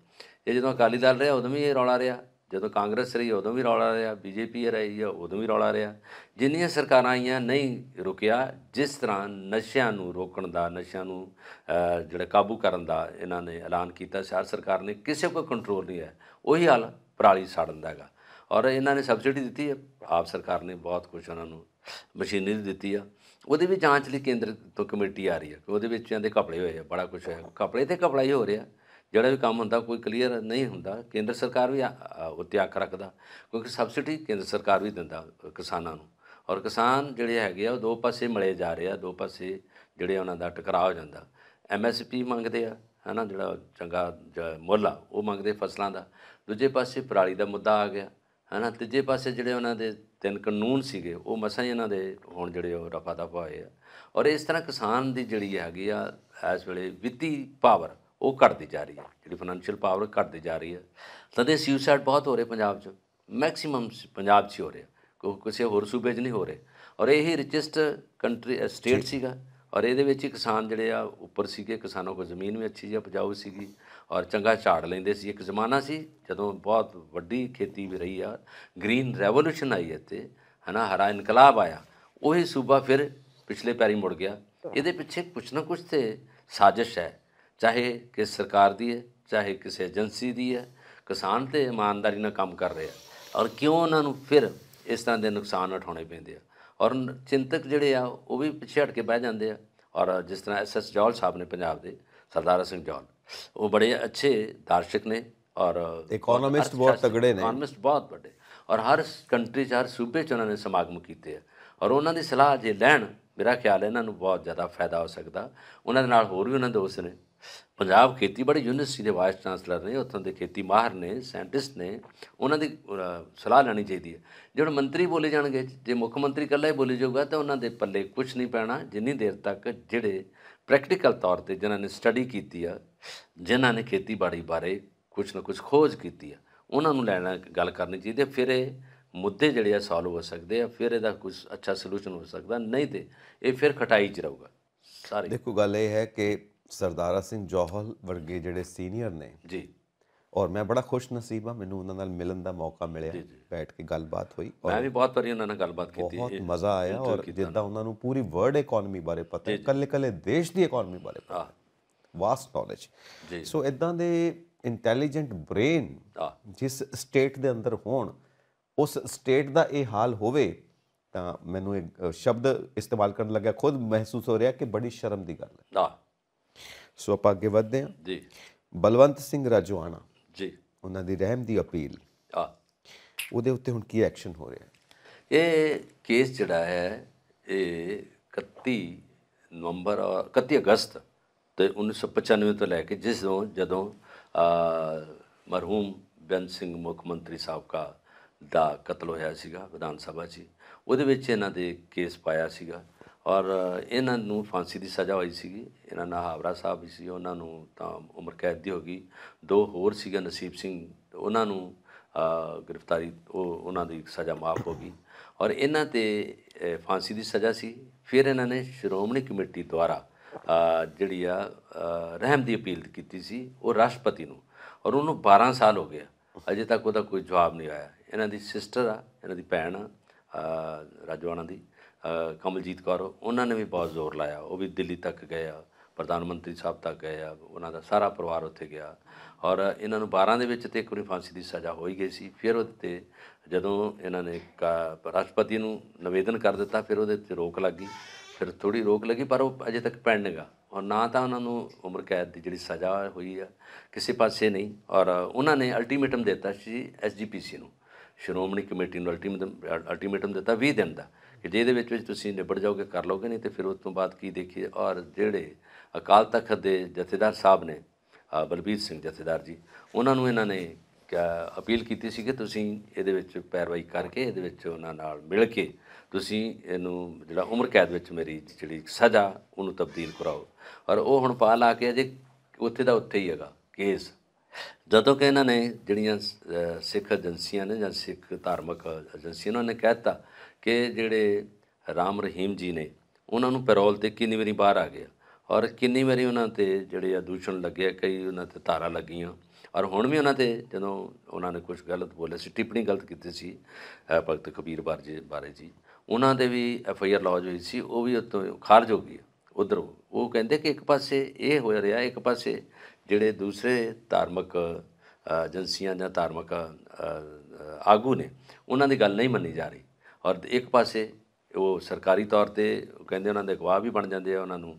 ਇਹ ਜਦੋਂ ਅਕਾਲੀ ਦਲ ਰਿਹਾ ਉਦੋਂ ਵੀ ਇਹ ਰੌਲਾ ਰਿਹਾ ਜਦੋਂ ਕਾਂਗਰਸ ਰਹੀ ਉਦੋਂ ਵੀ ਰੌਲਾ ਰਿਹਾ ਬੀਜੇਪੀ ਰਹੀ ਹੈ ਉਦੋਂ ਵੀ ਰੌਲਾ ਰਿਹਾ ਜਿੰਨੀਆਂ ਸਰਕਾਰਾਂ ਆਈਆਂ ਨਹੀਂ ਰੁਕਿਆ ਜਿਸ ਤਰ੍ਹਾਂ ਨਸ਼ਿਆਂ ਨੂੰ ਰੋਕਣ ਦਾ ਨਸ਼ਿਆਂ ਨੂੰ ਜਿਹੜਾ ਕਾਬੂ ਕਰਨ ਦਾ ਇਹਨਾਂ ਨੇ ਐਲਾਨ ਕੀਤਾ ਸਾਰ ਸਰਕਾਰ ਨੇ ਕਿਸੇ ਕੋ ਕੰਟਰੋਲ ਨਹੀਂ ਹੈ ਉਹੀ ਹਾਲ ਪਰਾਲੀ ਸਾੜਨ ਦਾ ਹੈਗਾ ਔਰ ਇਹਨਾਂ ਨੇ ਸਬਸਿਡੀ ਦਿੱਤੀ ਹੈ ਆਪ ਸਰਕਾਰ ਨੇ ਬਹੁਤ ਕੁਝ ਉਹਨਾਂ ਨੂੰ ਮਸ਼ੀਨਰੀ ਦਿੱਤੀ ਆ ਉਹਦੇ ਵੀ ਜਾਂਚ ਲਈ ਕੇਂਦਰ ਤੋਂ ਕਮੇਟੀ ਆ ਰਹੀ ਹੈ ਉਹਦੇ ਵਿੱਚ ਇਹਦੇ ਕਪੜੇ ਹੋਏ ਆ ਬੜਾ ਕੁਝ ਹੈ ਕਪੜੇ ਤੇ ਕਪੜਾ ਹੀ ਹੋ ਰਿਹਾ ਜਿਹੜਾ ਵੀ ਕੰਮ ਹੁੰਦਾ ਕੋਈ ਕਲੀਅਰ ਨਹੀਂ ਹੁੰਦਾ ਕੇਂਦਰ ਸਰਕਾਰ ਵੀ ਉੱਤੇ ਅੱਖ ਰੱਖਦਾ ਕਿਉਂਕਿ ਸਬਸਿਡੀ ਕੇਂਦਰ ਸਰਕਾਰ ਵੀ ਦਿੰਦਾ ਕਿਸਾਨਾਂ ਨੂੰ ਔਰ ਕਿਸਾਨ ਜਿਹੜੇ ਹੈਗੇ ਆ ਉਹ ਦੋ ਪਾਸੇ ਮਲੇ ਜਾ ਰਹੇ ਆ ਦੋ ਪਾਸੇ ਜਿਹੜੇ ਉਹਨਾਂ ਦਾ ਟਕਰਾਅ ਹੋ ਜਾਂਦਾ ਐਮਐਸਪੀ ਮੰਗਦੇ ਆ ਹਨਾ ਜਿਹੜਾ ਚੰਗਾ ਮੁੱਲ ਆ ਉਹ ਮੰਗਦੇ ਫਸਲਾਂ ਦਾ ਦੂਜੇ ਪਾਸੇ ਪਰਾਲੀ ਦਾ ਮੁੱਦਾ ਆ ਗਿਆ ਹਨਾ ਤੀਜੇ ਪਾਸੇ ਜਿਹੜੇ ਉਹਨਾਂ ਦੇ ਤਿੰਨ ਕਾਨੂੰਨ ਸੀਗੇ ਉਹ ਮਸਾਂ ਹੀ ਇਹਨਾਂ ਦੇ ਹੁਣ ਜਿਹੜੇ ਉਹ ਰਫਾ ਦਾ ਹੋਏ ਆ ਔਰ ਇਸ ਤਰ੍ਹਾਂ ਕਿਸਾਨ ਦੀ ਜਿਹੜੀ ਹੈਗੀ ਆ ਇਸ ਵੇਲੇ ਵਿੱਤੀ ਪਾਵਰ ਉਹ ਘਟਦੀ ਜਾ ਰਹੀ ਹੈ ਜਿਹੜੀ ਫਾਈਨੈਂਸ਼ੀਅਲ ਪਾਵਰ ਘਟਦੀ ਜਾ ਰਹੀ ਹੈ ਸਦੇ ਸੁਸਾਈਡ ਬਹੁਤ ਹੋ ਰਹੇ ਪੰਜਾਬ 'ਚ ਮੈਕਸਿਮਮ ਪੰਜਾਬ 'ਚ ਹੋ ਰਹੇ ਕੋਈ ਕਿਸੇ ਹੋਰ ਸੂਬੇ 'ਚ ਨਹੀਂ ਹੋ ਰਹੇ ਔਰ ਇਹ ਹੀ ਰਿਚੈਸਟ ਕੰਟਰੀ ਸਟੇਟ ਸੀਗਾ ਔਰ ਇਹਦੇ ਵਿੱਚ ਕਿਸਾਨ ਜਿਹੜੇ ਆ ਉੱਪਰ ਸੀਗੇ ਕਿਸਾਨਾਂ ਕੋਲ ਜ਼ਮੀਨ ਵੀ ਅੱਛੀ ਜਿਹਾ ਉਪਜਾਊ ਸੀਗੀ ਔਰ ਚੰਗਾ ਝਾੜ ਲੈਂਦੇ ਸੀ ਇੱਕ ਜ਼ਮਾਨਾ ਸੀ ਜਦੋਂ ਬਹੁਤ ਵੱਡੀ ਖੇਤੀ ਵੀ ਰਹੀ ਆ ਗ੍ਰੀਨ ਰੈਵੋਲੂਸ਼ਨ ਆਈ ਇੱਥੇ ਹਨਾ ਹਰਾ ਇਨਕਲਾਬ ਆਇਆ ਉਹੀ ਸੂਬਾ ਫਿਰ ਪਿਛਲੇ ਪੈਰੀ ਮੁੜ ਗਿਆ ਇਹਦੇ ਪਿੱਛੇ ਕੁਛ ਨਾ ਕੁਛ ਤੇ ਸਾਜ਼ਿਸ਼ ਹੈ ਚਾਹੇ ਕਿ ਸਰਕਾਰ ਦੀ ਹੈ ਚਾਹੇ ਕਿਸੇ ਏਜੰਸੀ ਦੀ ਹੈ ਕਿਸਾਨ ਤੇ ਇਮਾਨਦਾਰੀ ਨਾਲ ਕੰਮ ਕਰ ਰਿਹਾ ਔਰ ਕਿਉਂ ਉਹਨਾਂ ਨੂੰ ਫਿਰ ਇਸ ਤਰ੍ਹਾਂ ਦੇ ਨੁਕਸਾਨ ਉਠਾਉਣੇ ਪੈਂਦੇ ਆ ਔਰ ਚਿੰਤਕ ਜਿਹੜੇ ਆ ਉਹ ਵੀ ਪਿੱਛੇ ਹਟ ਕੇ ਬਹਿ ਜਾਂਦੇ ਆ ਔਰ ਜਿਸ ਤਰ੍ਹਾਂ ਐਸਐਸ ਜੌਲ ਸਾਹਿਬ ਨੇ ਪੰਜਾਬ ਦੇ ਸਰਦਾਰ ਸਿੰਘ ਜੌਲ ਉਹ ਬੜੇ ਅੱਛੇ ਦਾਰਸ਼ਕ ਨੇ ਔਰ ਇਕਨੋਮਿਸਟ ਬਹੁਤ ਤਗੜੇ ਨੇ ਇਕਨੋਮਿਸਟ ਬਹੁਤ ਵੱਡੇ ਔਰ ਹਰ ਕੰਟਰੀ 'ਚ ਹਰ ਸੂਬੇ 'ਚ ਉਹਨਾਂ ਨੇ ਸਮਾਗਮ ਕੀਤੇ ਆ ਔਰ ਉਹਨਾਂ ਦੀ ਸਲਾਹ ਜੇ ਲੈਣ ਮੇਰਾ ਖਿਆਲ ਹੈ ਇਹਨਾਂ ਨੂੰ ਬਹੁਤ ਜ਼ਿਆਦਾ ਫਾਇਦਾ ਹੋ ਸਕਦਾ ਉਹਨਾਂ ਦੇ ਨਾਲ ਹੋਰ ਵੀ ਉਹਨਾਂ ਦੇ ਦੋਸਤ ਨੇ ਪੰਜਾਬ ਖੇਤੀਬਾੜੀ ਯੂਨੀਵਰਸਿਟੀ ਦੇ ਵਾਈਸ ਚਾਂਸਲਰ ਨੇ ਉੱਥੋਂ ਦੇ ਖੇਤੀ ਮਾਹਰ ਨੇ ਸਾਇੰਟਿਸਟ ਨੇ ਉਹਨਾਂ ਦੀ ਸਲਾਹ ਲੈਣੀ ਚਾਹੀਦੀ ਹੈ ਜੇ ਹੁਣ ਮੰਤਰੀ ਬੋਲੇ ਜਾਣਗੇ ਜੇ ਮੁੱਖ ਮੰਤਰੀ ਇਕੱਲਾ ਹੀ ਬੋਲੇ ਜਾਊਗਾ ਤਾਂ ਉਹਨਾਂ ਦੇ ਪੱਲੇ ਕੁਝ ਨਹੀਂ ਪੈਣਾ ਜਿੰਨੀ ਦੇਰ ਤੱਕ ਜਿਹੜੇ ਪ੍ਰੈਕਟੀਕਲ ਤੌਰ ਤੇ ਜਿਨ੍ਹਾਂ ਨੇ ਸਟੱਡੀ ਕੀਤੀ ਆ ਜਿਨ੍ਹਾਂ ਨੇ ਖੇਤੀਬਾੜੀ ਬਾਰੇ ਕੁਝ ਨਾ ਕੁਝ ਖੋਜ ਕੀਤੀ ਆ ਉਹਨਾਂ ਨੂੰ ਲੈਣਾ ਗੱਲ ਕਰਨੀ ਚਾਹੀਦੀ ਹੈ ਫਿਰ ਇਹ ਮੁੱਦੇ ਜਿਹੜੇ ਆ ਸੋਲਵ ਹੋ ਸਕਦੇ ਆ ਫਿਰ ਇਹਦਾ ਕੁਝ ਅੱਛਾ ਸੋਲੂਸ਼ਨ ਹੋ ਸਕਦਾ ਨਹੀਂ ਤੇ ਇਹ ਫਿਰ ਖਟਾਈ 'ਚ ਰਹੂਗਾ ਸਾਰੇ ਦੇਖੋ ਗੱਲ ਇਹ ਹੈ ਕਿ ਸਰਦਾਰਾ ਸਿੰਘ ਜੋਹਲ ਵਰਗੇ ਜਿਹੜੇ ਸੀਨੀਅਰ ਨੇ ਜੀ ਔਰ ਮੈਂ ਬੜਾ ਖੁਸ਼ ਨਸੀਬ ਹਾਂ ਮੈਨੂੰ ਉਹਨਾਂ ਨਾਲ ਮਿਲਣ ਦਾ ਮੌਕਾ ਮਿਲਿਆ ਬੈਠ ਕੇ ਗੱਲਬਾਤ ਹੋਈ ਮੈਂ ਵੀ ਬਹੁਤ ਵਾਰੀ ਉਹਨਾਂ ਨਾਲ ਗੱਲਬਾਤ ਕੀਤੀ ਬਹੁਤ ਮਜ਼ਾ ਆਇਆ ਔਰ ਜਿੱਦਾਂ ਉਹਨਾਂ ਨੂੰ ਪੂਰੀ ਵਰਲਡ ਇਕਨੋਮੀ ਬਾਰੇ ਪਤਾ ਹੈ ਕੱਲੇ ਕੱਲੇ ਦੇਸ਼ ਦੀ ਇਕਨੋਮੀ ਬਾਰੇ ਪਤਾ ਵਾਸਟ ਨੌਲੇਜ ਸੋ ਇਦਾਂ ਦੇ ਇੰਟੈਲੀਜੈਂਟ ਬ੍ਰੇਨ ਜਿਸ ਸਟੇਟ ਦੇ ਅੰਦਰ ਹੋਣ ਉਸ ਸਟੇਟ ਦਾ ਇਹ ਹਾਲ ਹੋਵੇ ਤਾਂ ਮੈਨੂੰ ਇੱਕ ਸ਼ਬਦ ਇਸਤੇਮਾਲ ਕਰਨ ਲੱਗਾ ਖੁਦ ਮਹਿਸੂਸ ਹੋ ਰਿਹਾ ਕਿ ਬੜੀ ਸ਼ਰਮ ਦੀ ਗੱਲ ਹੈ ਸੋ ਆਪਾਂ ਅੱਗੇ ਵਧਦੇ ਹਾਂ ਜੀ ਬਲਵੰਤ ਸਿੰਘ ਰਾਜਵਾਨਾ ਜੀ ਉਹਨਾਂ ਦੀ ਰਹਿਮ ਦੀ ਅਪੀਲ ਆ ਉਹਦੇ ਉੱਤੇ ਹੁਣ ਕੀ ਐਕਸ਼ਨ ਹੋ ਰਿਹਾ ਇਹ ਕੇਸ ਜਿਹੜਾ ਹੈ ਇਹ 31 ਨਵੰਬਰ 31 ਅਗਸਤ ਤੇ 1995 ਤੋਂ ਲੈ ਕੇ ਜਿਸ ਤੋਂ ਜਦੋਂ ਮਰਹੂਮ ਬੈਨ ਸਿੰਘ ਮੁੱਖ ਮੰਤਰੀ ਸਾਹਿਬ ਦਾ ਕਤਲ ਹੋਇਆ ਸੀਗਾ ਵਿਧਾਨ ਸਭਾ 'ਚ ਉਹਦੇ ਵਿੱਚ ਇਹਨਾਂ ਦੇ ਕੇਸ ਪਾਇਆ ਸੀਗਾ ਔਰ ਇਹਨਾਂ ਨੂੰ ਫਾਂਸੀ ਦੀ ਸਜ਼ਾ ਹੋਈ ਸੀਗੀ ਇਹਨਾਂ ਨਾਲ ਹਾਵਰਾ ਸਾਹਿਬ ਸੀ ਉਹਨਾਂ ਨੂੰ ਤਾਂ ਉਮਰ ਕੈਦ ਦੀ ਹੋ ਗਈ ਦੋ ਹੋਰ ਸੀਗਾ ਨਸੀਬ ਸਿੰਘ ਉਹਨਾਂ ਨੂੰ ਗ੍ਰਿਫਤਾਰੀ ਉਹ ਉਹਨਾਂ ਦੀ ਸਜ਼ਾ ਮਾਫ ਹੋ ਗਈ ਔਰ ਇਹਨਾਂ ਤੇ ਫਾਂਸੀ ਦੀ ਸਜ਼ਾ ਸੀ ਫਿਰ ਇਹਨਾਂ ਨੇ ਸ਼੍ਰੋਮਣੀ ਕਮੇਟੀ ਦੁਆਰਾ ਜਿਹੜੀ ਆ ਰਹਿਮ ਦੀ ਅਪੀਲ ਕੀਤੀ ਸੀ ਉਹ ਰਾਸ਼ਟਰਪਤੀ ਨੂੰ ਔਰ ਉਹਨੂੰ 12 ਸਾਲ ਹੋ ਗਿਆ ਅਜੇ ਤੱਕ ਉਹਦਾ ਕੋਈ ਜਵਾਬ ਨਹੀਂ ਆਇਆ ਇਹਨਾਂ ਦੀ ਸਿਸਟਰ ਆ ਇਹਨਾਂ ਦੀ ਭੈਣ ਆ ਰਾਜਵਾਨਾ ਦੀ ਕਮਲਜੀਤ ਕੌਰ ਉਹਨਾਂ ਨੇ ਵੀ ਬਹੁਤ ਜ਼ੋਰ ਲਾਇਆ ਉਹ ਵੀ ਦਿੱਲੀ ਤੱਕ ਗਏ ਆ ਪ੍ਰਧਾਨ ਮੰਤਰੀ ਸਾਹਿਬ ਤੱਕ ਗਏ ਆ ਉਹਨਾਂ ਦਾ ਸਾਰਾ ਪਰਿਵਾਰ ਉੱਥੇ ਗਿਆ ਔਰ ਇਹਨਾਂ ਨੂੰ 12 ਦੇ ਵਿੱਚ ਤੇ ਇੱਕ ਵਾਰੀ ਫਾਂਸੀ ਦੀ ਸਜ਼ਾ ਹੋਈ ਗਈ ਸੀ ਫਿਰ ਉਹਦੇ ਜਦੋਂ ਇਹਨਾਂ ਨੇ ਰਾਸ਼ਟਰਪਤੀ ਨੂੰ ਨਿਵੇਦਨ ਕਰ ਦਿੱਤਾ ਫਿਰ ਉਹਦੇ ਤੇ ਰੋਕ ਲੱਗੀ ਫਿਰ ਥੋੜੀ ਰੋਕ ਲੱਗੀ ਪਰ ਉਹ ਅਜੇ ਤੱਕ ਪੈਂਡਗਾ ਔਰ ਨਾ ਤਾਂ ਉਹਨਾਂ ਨੂੰ ਉਮਰ ਕੈਦ ਦੀ ਜਿਹੜੀ ਸਜ਼ਾ ਹੋਈ ਆ ਕਿਸੇ ਪਾਸੇ ਨਹੀਂ ਔਰ ਉਹਨਾਂ ਨੇ ਅਲਟੀਮੇਟਮ ਦਿੱਤਾ ਸੀ ਐਸਜੀਪੀਸੀ ਨੂੰ ਸ਼੍ਰੋਮਣੀ ਕਮੇਟੀ ਨੂੰ ਅਲਟੀਮੇਟਮ ਅਲਟੀਮੇਟਮ ਦਿੱਤਾ 20 ਦਿਨ ਦਾ ਕਿ ਦੇ ਵਿੱਚ ਵਿੱਚ ਤੁਸੀਂ ਨਿਬੜ ਜਾਓਗੇ ਕਰ ਲਓਗੇ ਨਹੀਂ ਤੇ ਫਿਰ ਉਸ ਤੋਂ ਬਾਅਦ ਕੀ ਦੇਖੀਏ ਔਰ ਜਿਹੜੇ ਅਕਾਲ ਤਖਤ ਦੇ ਜਥੇਦਾਰ ਸਾਹਿਬ ਨੇ ਬਲਬੀਰ ਸਿੰਘ ਜਥੇਦਾਰ ਜੀ ਉਹਨਾਂ ਨੂੰ ਇਹਨਾਂ ਨੇ ਅਪੀਲ ਕੀਤੀ ਸੀ ਕਿ ਤੁਸੀਂ ਇਹਦੇ ਵਿੱਚ ਪੈਰਵਾਈ ਕਰਕੇ ਇਹਦੇ ਵਿੱਚ ਉਹਨਾਂ ਨਾਲ ਮਿਲ ਕੇ ਤੁਸੀਂ ਇਹਨੂੰ ਜਿਹੜਾ ਉਮਰ ਕੈਦ ਵਿੱਚ ਮੇਰੀ ਜਿਹੜੀ ਸਜ਼ਾ ਉਹਨੂੰ ਤਬਦੀਲ ਕਰਾਓ ਔਰ ਉਹ ਹੁਣ ਪਾ ਲਾ ਕੇ ਅਜੇ ਉੱਥੇ ਦਾ ਉੱਥੇ ਹੀ ਹੈਗਾ ਕੇਸ ਜਦੋਂ ਕਿ ਇਹਨਾਂ ਨੇ ਜਿਹੜੀਆਂ ਸਿੱਖ ਏਜੰਸੀਆਂ ਨੇ ਜਾਂ ਸਿੱਖ ਧਾਰਮਿਕ ਏਜੰਸੀਆਂ ਨੇ ਕਹਿਤਾ ਕਿ ਜਿਹੜੇ ਰਾਮ ਰਹੀਮ ਜੀ ਨੇ ਉਹਨਾਂ ਨੂੰ ਪੈਰੋਲ ਤੇ ਕਿੰਨੀ ਵਾਰੀ ਬਾਹਰ ਆ ਗਿਆ ਔਰ ਕਿੰਨੀ ਵਾਰੀ ਉਹਨਾਂ ਤੇ ਜਿਹੜੇ ਆ ਦੂਸ਼ਣ ਲੱਗੇ ਕਈ ਉਹਨਾਂ ਤੇ ਤਾਰਾ ਲੱਗੀਆਂ ਔਰ ਹੁਣ ਵੀ ਉਹਨਾਂ ਤੇ ਜਦੋਂ ਉਹਨਾਂ ਨੇ ਕੁਝ ਗਲਤ ਬੋਲੇ ਸੀ ਟਿੱਪਣੀ ਗਲਤ ਕੀਤੀ ਸੀ ਭਗਤ ਕਬੀਰ ਬਾਰੇ ਬਾਰੇ ਜੀ ਉਹਨਾਂ ਦੇ ਵੀ ਐਫ ਆਈ ਆਰ ਲੌਜ ਹੋਈ ਸੀ ਉਹ ਵੀ ਉੱਤੋਂ ਖਾਰਜ ਹੋ ਗਈ ਉਧਰ ਉਹ ਕਹਿੰਦੇ ਕਿ ਇੱਕ ਪਾਸੇ ਇਹ ਹੋ ਰਿਹਾ ਇੱਕ ਪਾਸੇ ਜਿਹੜੇ ਦੂਸਰੇ ਧਾਰਮਿਕ ਏਜੰਸੀਆਂ ਜਾਂ ਧਾਰਮਿਕ ਆਗੂ ਨੇ ਉਹਨਾਂ ਦੀ ਗੱਲ ਨਹੀਂ ਮੰਨੀ ਜਾ ਰਹੀ ਔਰ ਇੱਕ ਪਾਸੇ ਉਹ ਸਰਕਾਰੀ ਤੌਰ ਤੇ ਕਹਿੰਦੇ ਉਹਨਾਂ ਦੇ ਗਵਾਹ ਵੀ ਬਣ ਜਾਂਦੇ ਆ ਉਹਨਾਂ ਨੂੰ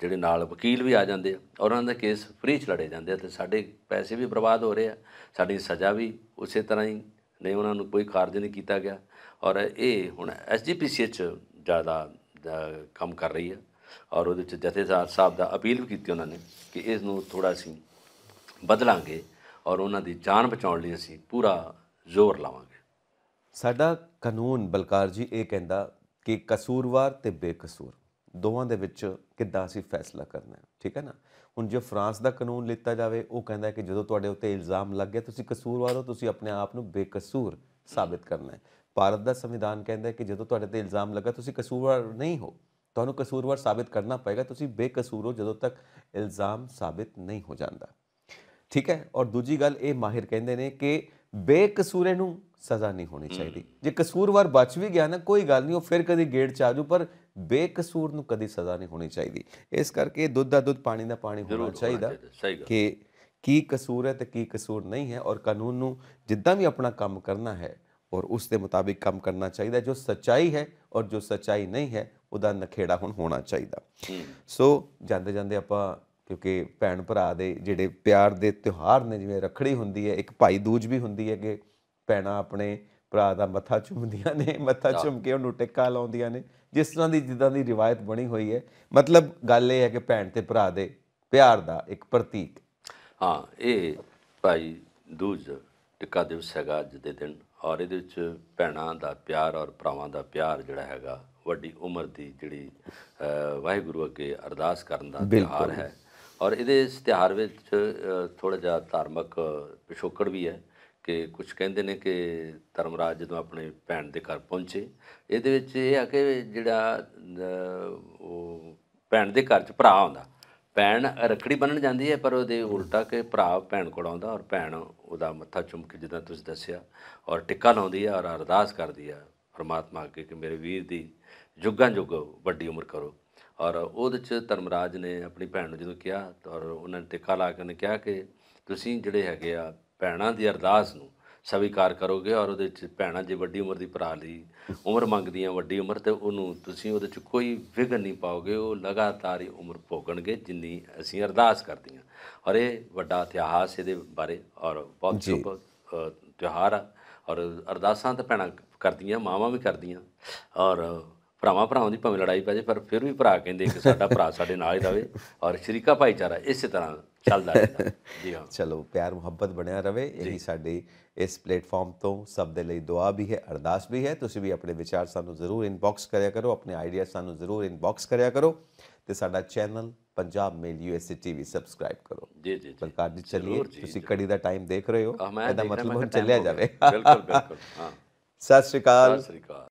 ਜਿਹੜੇ ਨਾਲ ਵਕੀਲ ਵੀ ਆ ਜਾਂਦੇ ਆ ਔਰ ਉਹਨਾਂ ਦਾ ਕੇਸ ਫ੍ਰੀ ਚ ਲੜੇ ਜਾਂਦੇ ਆ ਤੇ ਸਾਡੇ ਪੈਸੇ ਵੀ ਬਰਬਾਦ ਹੋ ਰਹੇ ਆ ਸਾਡੀ ਸਜ਼ਾ ਵੀ ਉਸੇ ਤਰ੍ਹਾਂ ਹੀ ਨਹੀਂ ਉਹਨਾਂ ਨੂੰ ਕੋਈ ਕਾਰਜ ਨਹੀਂ ਕੀਤਾ ਗਿਆ ਔਰ ਇਹ ਹੁਣ ਐਸਜੀਪੀਸੀ ਚ ਜ਼ਿਆਦਾ ਕੰਮ ਕਰ ਰਹੀ ਹੈ ਔਰ ਉਹਦੇ ਚ ਜਥੇਦਾਰ ਸਾਹਿਬ ਦਾ ਅਪੀਲ ਵੀ ਕੀਤੀ ਉਹਨਾਂ ਨੇ ਕਿ ਇਸ ਨੂੰ ਥੋੜਾ ਸੀ ਬਦਲਾਂਗੇ ਔਰ ਉਹਨਾਂ ਦੀ ਜਾਨ ਬਚਾਉਣ ਲਈ ਅਸੀਂ ਪੂਰਾ ਜ਼ੋਰ ਲਾਵਾਂਗੇ ਸਾਡਾ ਕਾਨੂੰਨ ਬਲਕਾਰ ਜੀ ਇਹ ਕਹਿੰਦਾ ਕਿ ਕਸੂਰਵਾਰ ਤੇ ਬੇਕਸੂਰ ਦੋਵਾਂ ਦੇ ਵਿੱਚ ਕਿੱਦਾਂ ਅਸੀਂ ਫੈਸਲਾ ਕਰਨਾ ਹੈ ਠੀਕ ਹੈ ਨਾ ਹੁਣ ਜੇ ਫਰਾਂਸ ਦਾ ਕਾਨੂੰਨ ਲਿੱਤਾ ਜਾਵੇ ਉਹ ਕਹਿੰਦਾ ਕਿ ਜਦੋਂ ਤੁਹਾਡੇ ਉੱਤੇ ਇਲਜ਼ਾਮ ਲੱਗ ਗਿਆ ਤੁਸੀਂ ਕਸੂਰਵਾਰ ਹੋ ਤੁਸੀਂ ਆਪਣੇ ਆਪ ਨੂੰ ਬੇਕਸੂਰ ਸਾਬਿਤ ਕਰਨਾ ਹੈ ਭਾਰਤ ਦਾ ਸੰਵਿਧਾਨ ਕਹਿੰਦਾ ਹੈ ਕਿ ਜਦੋਂ ਤੁਹਾਡੇ ਤੇ ਇਲਜ਼ਾਮ ਲੱਗਾ ਤੁਸੀਂ ਕਸੂਰਵਾਰ ਨਹੀਂ ਹੋ ਤੁਹਾਨੂੰ ਕਸੂਰਵਾਰ ਸਾਬਿਤ ਕਰਨਾ ਪਏਗਾ ਤੁਸੀਂ ਬੇਕਸੂਰ ਹੋ ਜਦੋਂ ਤੱਕ ਇਲਜ਼ਾਮ ਸਾਬਿਤ ਨਹੀਂ ਹੋ ਜਾਂਦਾ ਠੀਕ ਹੈ ਔਰ ਦੂਜੀ ਗੱਲ ਇਹ ਮਾਹਿਰ ਕਹਿੰਦੇ ਨੇ ਕਿ ਬੇਕਸੂਰੇ ਨੂੰ ਸਜ਼ਾ ਨਹੀਂ ਹੋਣੀ ਚਾਹੀਦੀ ਜੇ ਕਸੂਰਵਾਰ ਬਚ ਵੀ ਗਿਆ ਨਾ ਕੋਈ ਗੱਲ ਨਹੀਂ ਉਹ ਫਿਰ ਕਦੀ ਗੇੜ ਚ ਆਜੂ ਪਰ ਬੇਕਸੂਰ ਨੂੰ ਕਦੀ ਸਜ਼ਾ ਨਹੀਂ ਹੋਣੀ ਚਾਹੀਦੀ ਇਸ ਕਰਕੇ ਦੁੱਧ ਦਾ ਦੁੱਧ ਪਾਣੀ ਦਾ ਪਾਣੀ ਹੋਣਾ ਚਾਹੀਦਾ ਕਿ ਕੀ ਕਸੂਰ ਹੈ ਤੇ ਕੀ ਕਸੂਰ ਨਹੀਂ ਹੈ ਔਰ ਕਾਨੂੰਨ ਨੂੰ ਜਿੱਦਾਂ ਵੀ ਆਪਣਾ ਕੰਮ ਕਰਨਾ ਹੈ ਔਰ ਉਸ ਦੇ ਮੁਤਾਬਿਕ ਕੰਮ ਕਰਨਾ ਚਾਹੀਦਾ ਜੋ ਸਚਾਈ ਹੈ ਔਰ ਜੋ ਸਚਾਈ ਨਹੀਂ ਹੈ ਉਹਦਾ ਨਖੇੜਾ ਹੁਣ ਹੋਣਾ ਚਾਹੀਦਾ ਸੋ ਜਾਂਦੇ ਜਾਂਦੇ ਆਪਾਂ ਕਿਉਂਕਿ ਭੈਣ ਭਰਾ ਦੇ ਜਿਹੜੇ ਪਿਆਰ ਦੇ ਤਿਉਹਾਰ ਨੇ ਜਿਵੇਂ ਰਖੜੀ ਹੁੰਦੀ ਹੈ ਇੱਕ ਭਾਈ ਦੂਜ ਵੀ ਹੁੰਦੀ ਹੈ ਕਿ ਪੈਣਾ ਆਪਣੇ ਭਰਾ ਦਾ ਮੱਥਾ ਚੁੰਮਦੀਆਂ ਨੇ ਮੱਥਾ ਚੁੰਮ ਕੇ ਉਹਨੂੰ ਟਿੱਕਾ ਲਾਉਂਦੀਆਂ ਨੇ ਜਿਸ ਤਰ੍ਹਾਂ ਦੀ ਜਿੱਦਾਂ ਦੀ ਰਿਵਾਇਤ ਬਣੀ ਹੋਈ ਹੈ ਮਤਲਬ ਗੱਲ ਇਹ ਹੈ ਕਿ ਭੈਣ ਤੇ ਭਰਾ ਦੇ ਪਿਆਰ ਦਾ ਇੱਕ ਪ੍ਰਤੀਕ ਹਾਂ ਇਹ ਭਾਈ ਦੂਜ ਟਿੱਕਾ ਦਿਵਸ ਹੈਗਾ ਅੱਜ ਦੇ ਦਿਨ ਔਰ ਇਹਦੇ ਵਿੱਚ ਭੈਣਾਂ ਦਾ ਪਿਆਰ ਔਰ ਭਰਾਵਾਂ ਦਾ ਪਿਆਰ ਜਿਹੜਾ ਹੈਗਾ ਵੱਡੀ ਉਮਰ ਦੀ ਜਿਹੜੀ ਵਾਹਿਗੁਰੂ ਅੱਗੇ ਅਰਦਾਸ ਕਰਨ ਦਾ ਤਿਹਾਰ ਹੈ ਔਰ ਇਹਦੇ ਇਸ ਤਿਹਾਰ ਵਿੱਚ ਥੋੜਾ ਜਿਹਾ ਧਾਰਮਿਕ ਪਿਛੋਕੜ ਵੀ ਹੈ ਕਿ ਕੁਝ ਕਹਿੰਦੇ ਨੇ ਕਿ ਧਰਮਰਾਜ ਜਦੋਂ ਆਪਣੇ ਭੈਣ ਦੇ ਘਰ ਪਹੁੰਚੇ ਇਹਦੇ ਵਿੱਚ ਇਹ ਆ ਕਿ ਜਿਹੜਾ ਉਹ ਭੈਣ ਦੇ ਘਰ 'ਚ ਭਰਾ ਆਉਂਦਾ ਭੈਣ ਰਖੜੀ ਬੰਨਣ ਜਾਂਦੀ ਹੈ ਪਰ ਉਹਦੇ ਉਲਟਾ ਕਿ ਭਰਾ ਭੈਣ ਕੋਲ ਆਉਂਦਾ ਔਰ ਭੈਣ ਉਹਦਾ ਮੱਥਾ ਚੁੰਮ ਕੇ ਜਿੱਦਾਂ ਤੁਸੀਂ ਦੱਸਿਆ ਔਰ ਟਿੱਕਾ ਲਾਉਂਦੀ ਹੈ ਔਰ ਅਰਦਾਸ ਕਰਦੀ ਹੈ ਪਰਮਾਤਮਾ ਅੱਗੇ ਕਿ ਮੇਰੇ ਵੀਰ ਦੀ ਜੁਗਾਂ ਜੁਗ ਵੱਡੀ ਉਮਰ ਕਰੋ ਔਰ ਉਹਦੇ ਚ ਧਰਮਰਾਜ ਨੇ ਆਪਣੀ ਭੈਣ ਨੂੰ ਜਦੋਂ ਕਿਹਾ ਔਰ ਉਹਨਾਂ ਨੇ ਟਿੱਕਾ ਲਾ ਕੇ ਉਹਨੇ ਕਿਹਾ ਕਿ ਤੁਸੀਂ ਜਿਹੜੇ ਹੈਗੇ ਆ ਭੈਣਾਂ ਦੀ ਅਰਦਾਸ ਨੂੰ ਸਵੀਕਾਰ ਕਰੋਗੇ ਔਰ ਉਹਦੇ ਚ ਭੈਣਾਂ ਜੇ ਵੱਡੀ ਉਮਰ ਦੀ ਭਰਾ ਲਈ ਉਮਰ ਮੰਗਦੀਆਂ ਵੱਡੀ ਉਮਰ ਤੇ ਉਹਨੂੰ ਤੁਸੀਂ ਉਹਦੇ ਚ ਕੋਈ ਵਿਗਨ ਨਹੀਂ ਪਾਓਗੇ ਉਹ ਲਗਾਤਾਰ ਹੀ ਉਮਰ ਭੋਗਣਗੇ ਜਿੰਨੀ ਅਸੀਂ ਅਰਦਾਸ ਕਰਦੀਆਂ ਔਰ ਇਹ ਵੱਡਾ ਇਤਿਹਾਸ ਇਹਦੇ ਬਾਰੇ ਔਰ ਬਹੁਤ ਸ਼ੁਭ ਤਿਉਹਾਰ ਔਰ ਅਰਦਾਸਾਂ ਤਾਂ ਭੈਣਾਂ ਕਰਦੀਆਂ ਮਾਵਾਂ ਵੀ ਕਰਦੀਆਂ ਔਰ ਭਰਾਵਾਂ ਭਰਾਵਾਂ ਦੀ ਭਾਵੇਂ ਲੜਾਈ ਪੈ ਜੇ ਪਰ ਫਿਰ ਵੀ ਭਰਾ ਕਹਿੰਦੇ ਕਿ ਸਾਡਾ ਭਰਾ ਸਾਡੇ ਨਾਲ ਹੀ ਰਵੇ ਔਰ ਸ਼ਰੀਕਾ ਭਾਈਚਾਰਾ ਇਸੇ ਤਰ੍ਹਾਂ ਚੱਲਦਾ ਰਹਿੰਦਾ ਜੀ ਹਾਂ ਚਲੋ ਪਿਆਰ ਮੁਹੱਬਤ ਬਣਿਆ ਰਵੇ ਇਹੀ ਸਾਡੀ ਇਸ ਪਲੇਟਫਾਰਮ ਤੋਂ ਸਭ ਦੇ ਲਈ ਦੁਆ ਵੀ ਹੈ ਅਰਦਾਸ ਵੀ ਹੈ ਤੁਸੀਂ ਵੀ ਆਪਣੇ ਵਿਚਾਰ ਸਾਨੂੰ ਜ਼ਰੂਰ ਇਨਬਾਕਸ ਕਰਿਆ ਕਰੋ ਆਪਣੇ ਆਈਡੀਆ ਸਾਨੂੰ ਜ਼ਰੂਰ ਇਨਬਾਕਸ ਕਰਿਆ ਕਰੋ ਤੇ ਸਾਡਾ channel Punjab Mail USA TV subscribe ਕਰੋ ਜੀ ਜੀ ਬਲਕਾਰ ਜੀ ਚਲਿਏ ਤੁਸੀਂ ਕੜੀ ਦਾ ਟਾਈਮ ਦੇਖ ਰਹੇ ਹੋ ਇਹਦਾ ਮਤਲਬ ਹੁਣ ਚੱਲਿਆ ਜਾਵੇ ਬਿਲਕੁਲ ਬਿਲਕੁਲ ਹਾਂ ਸਤਿ ਸ਼੍ਰੀ ਅਕਾਲ ਸਤਿ ਸ਼੍ਰੀ ਅਕਾਲ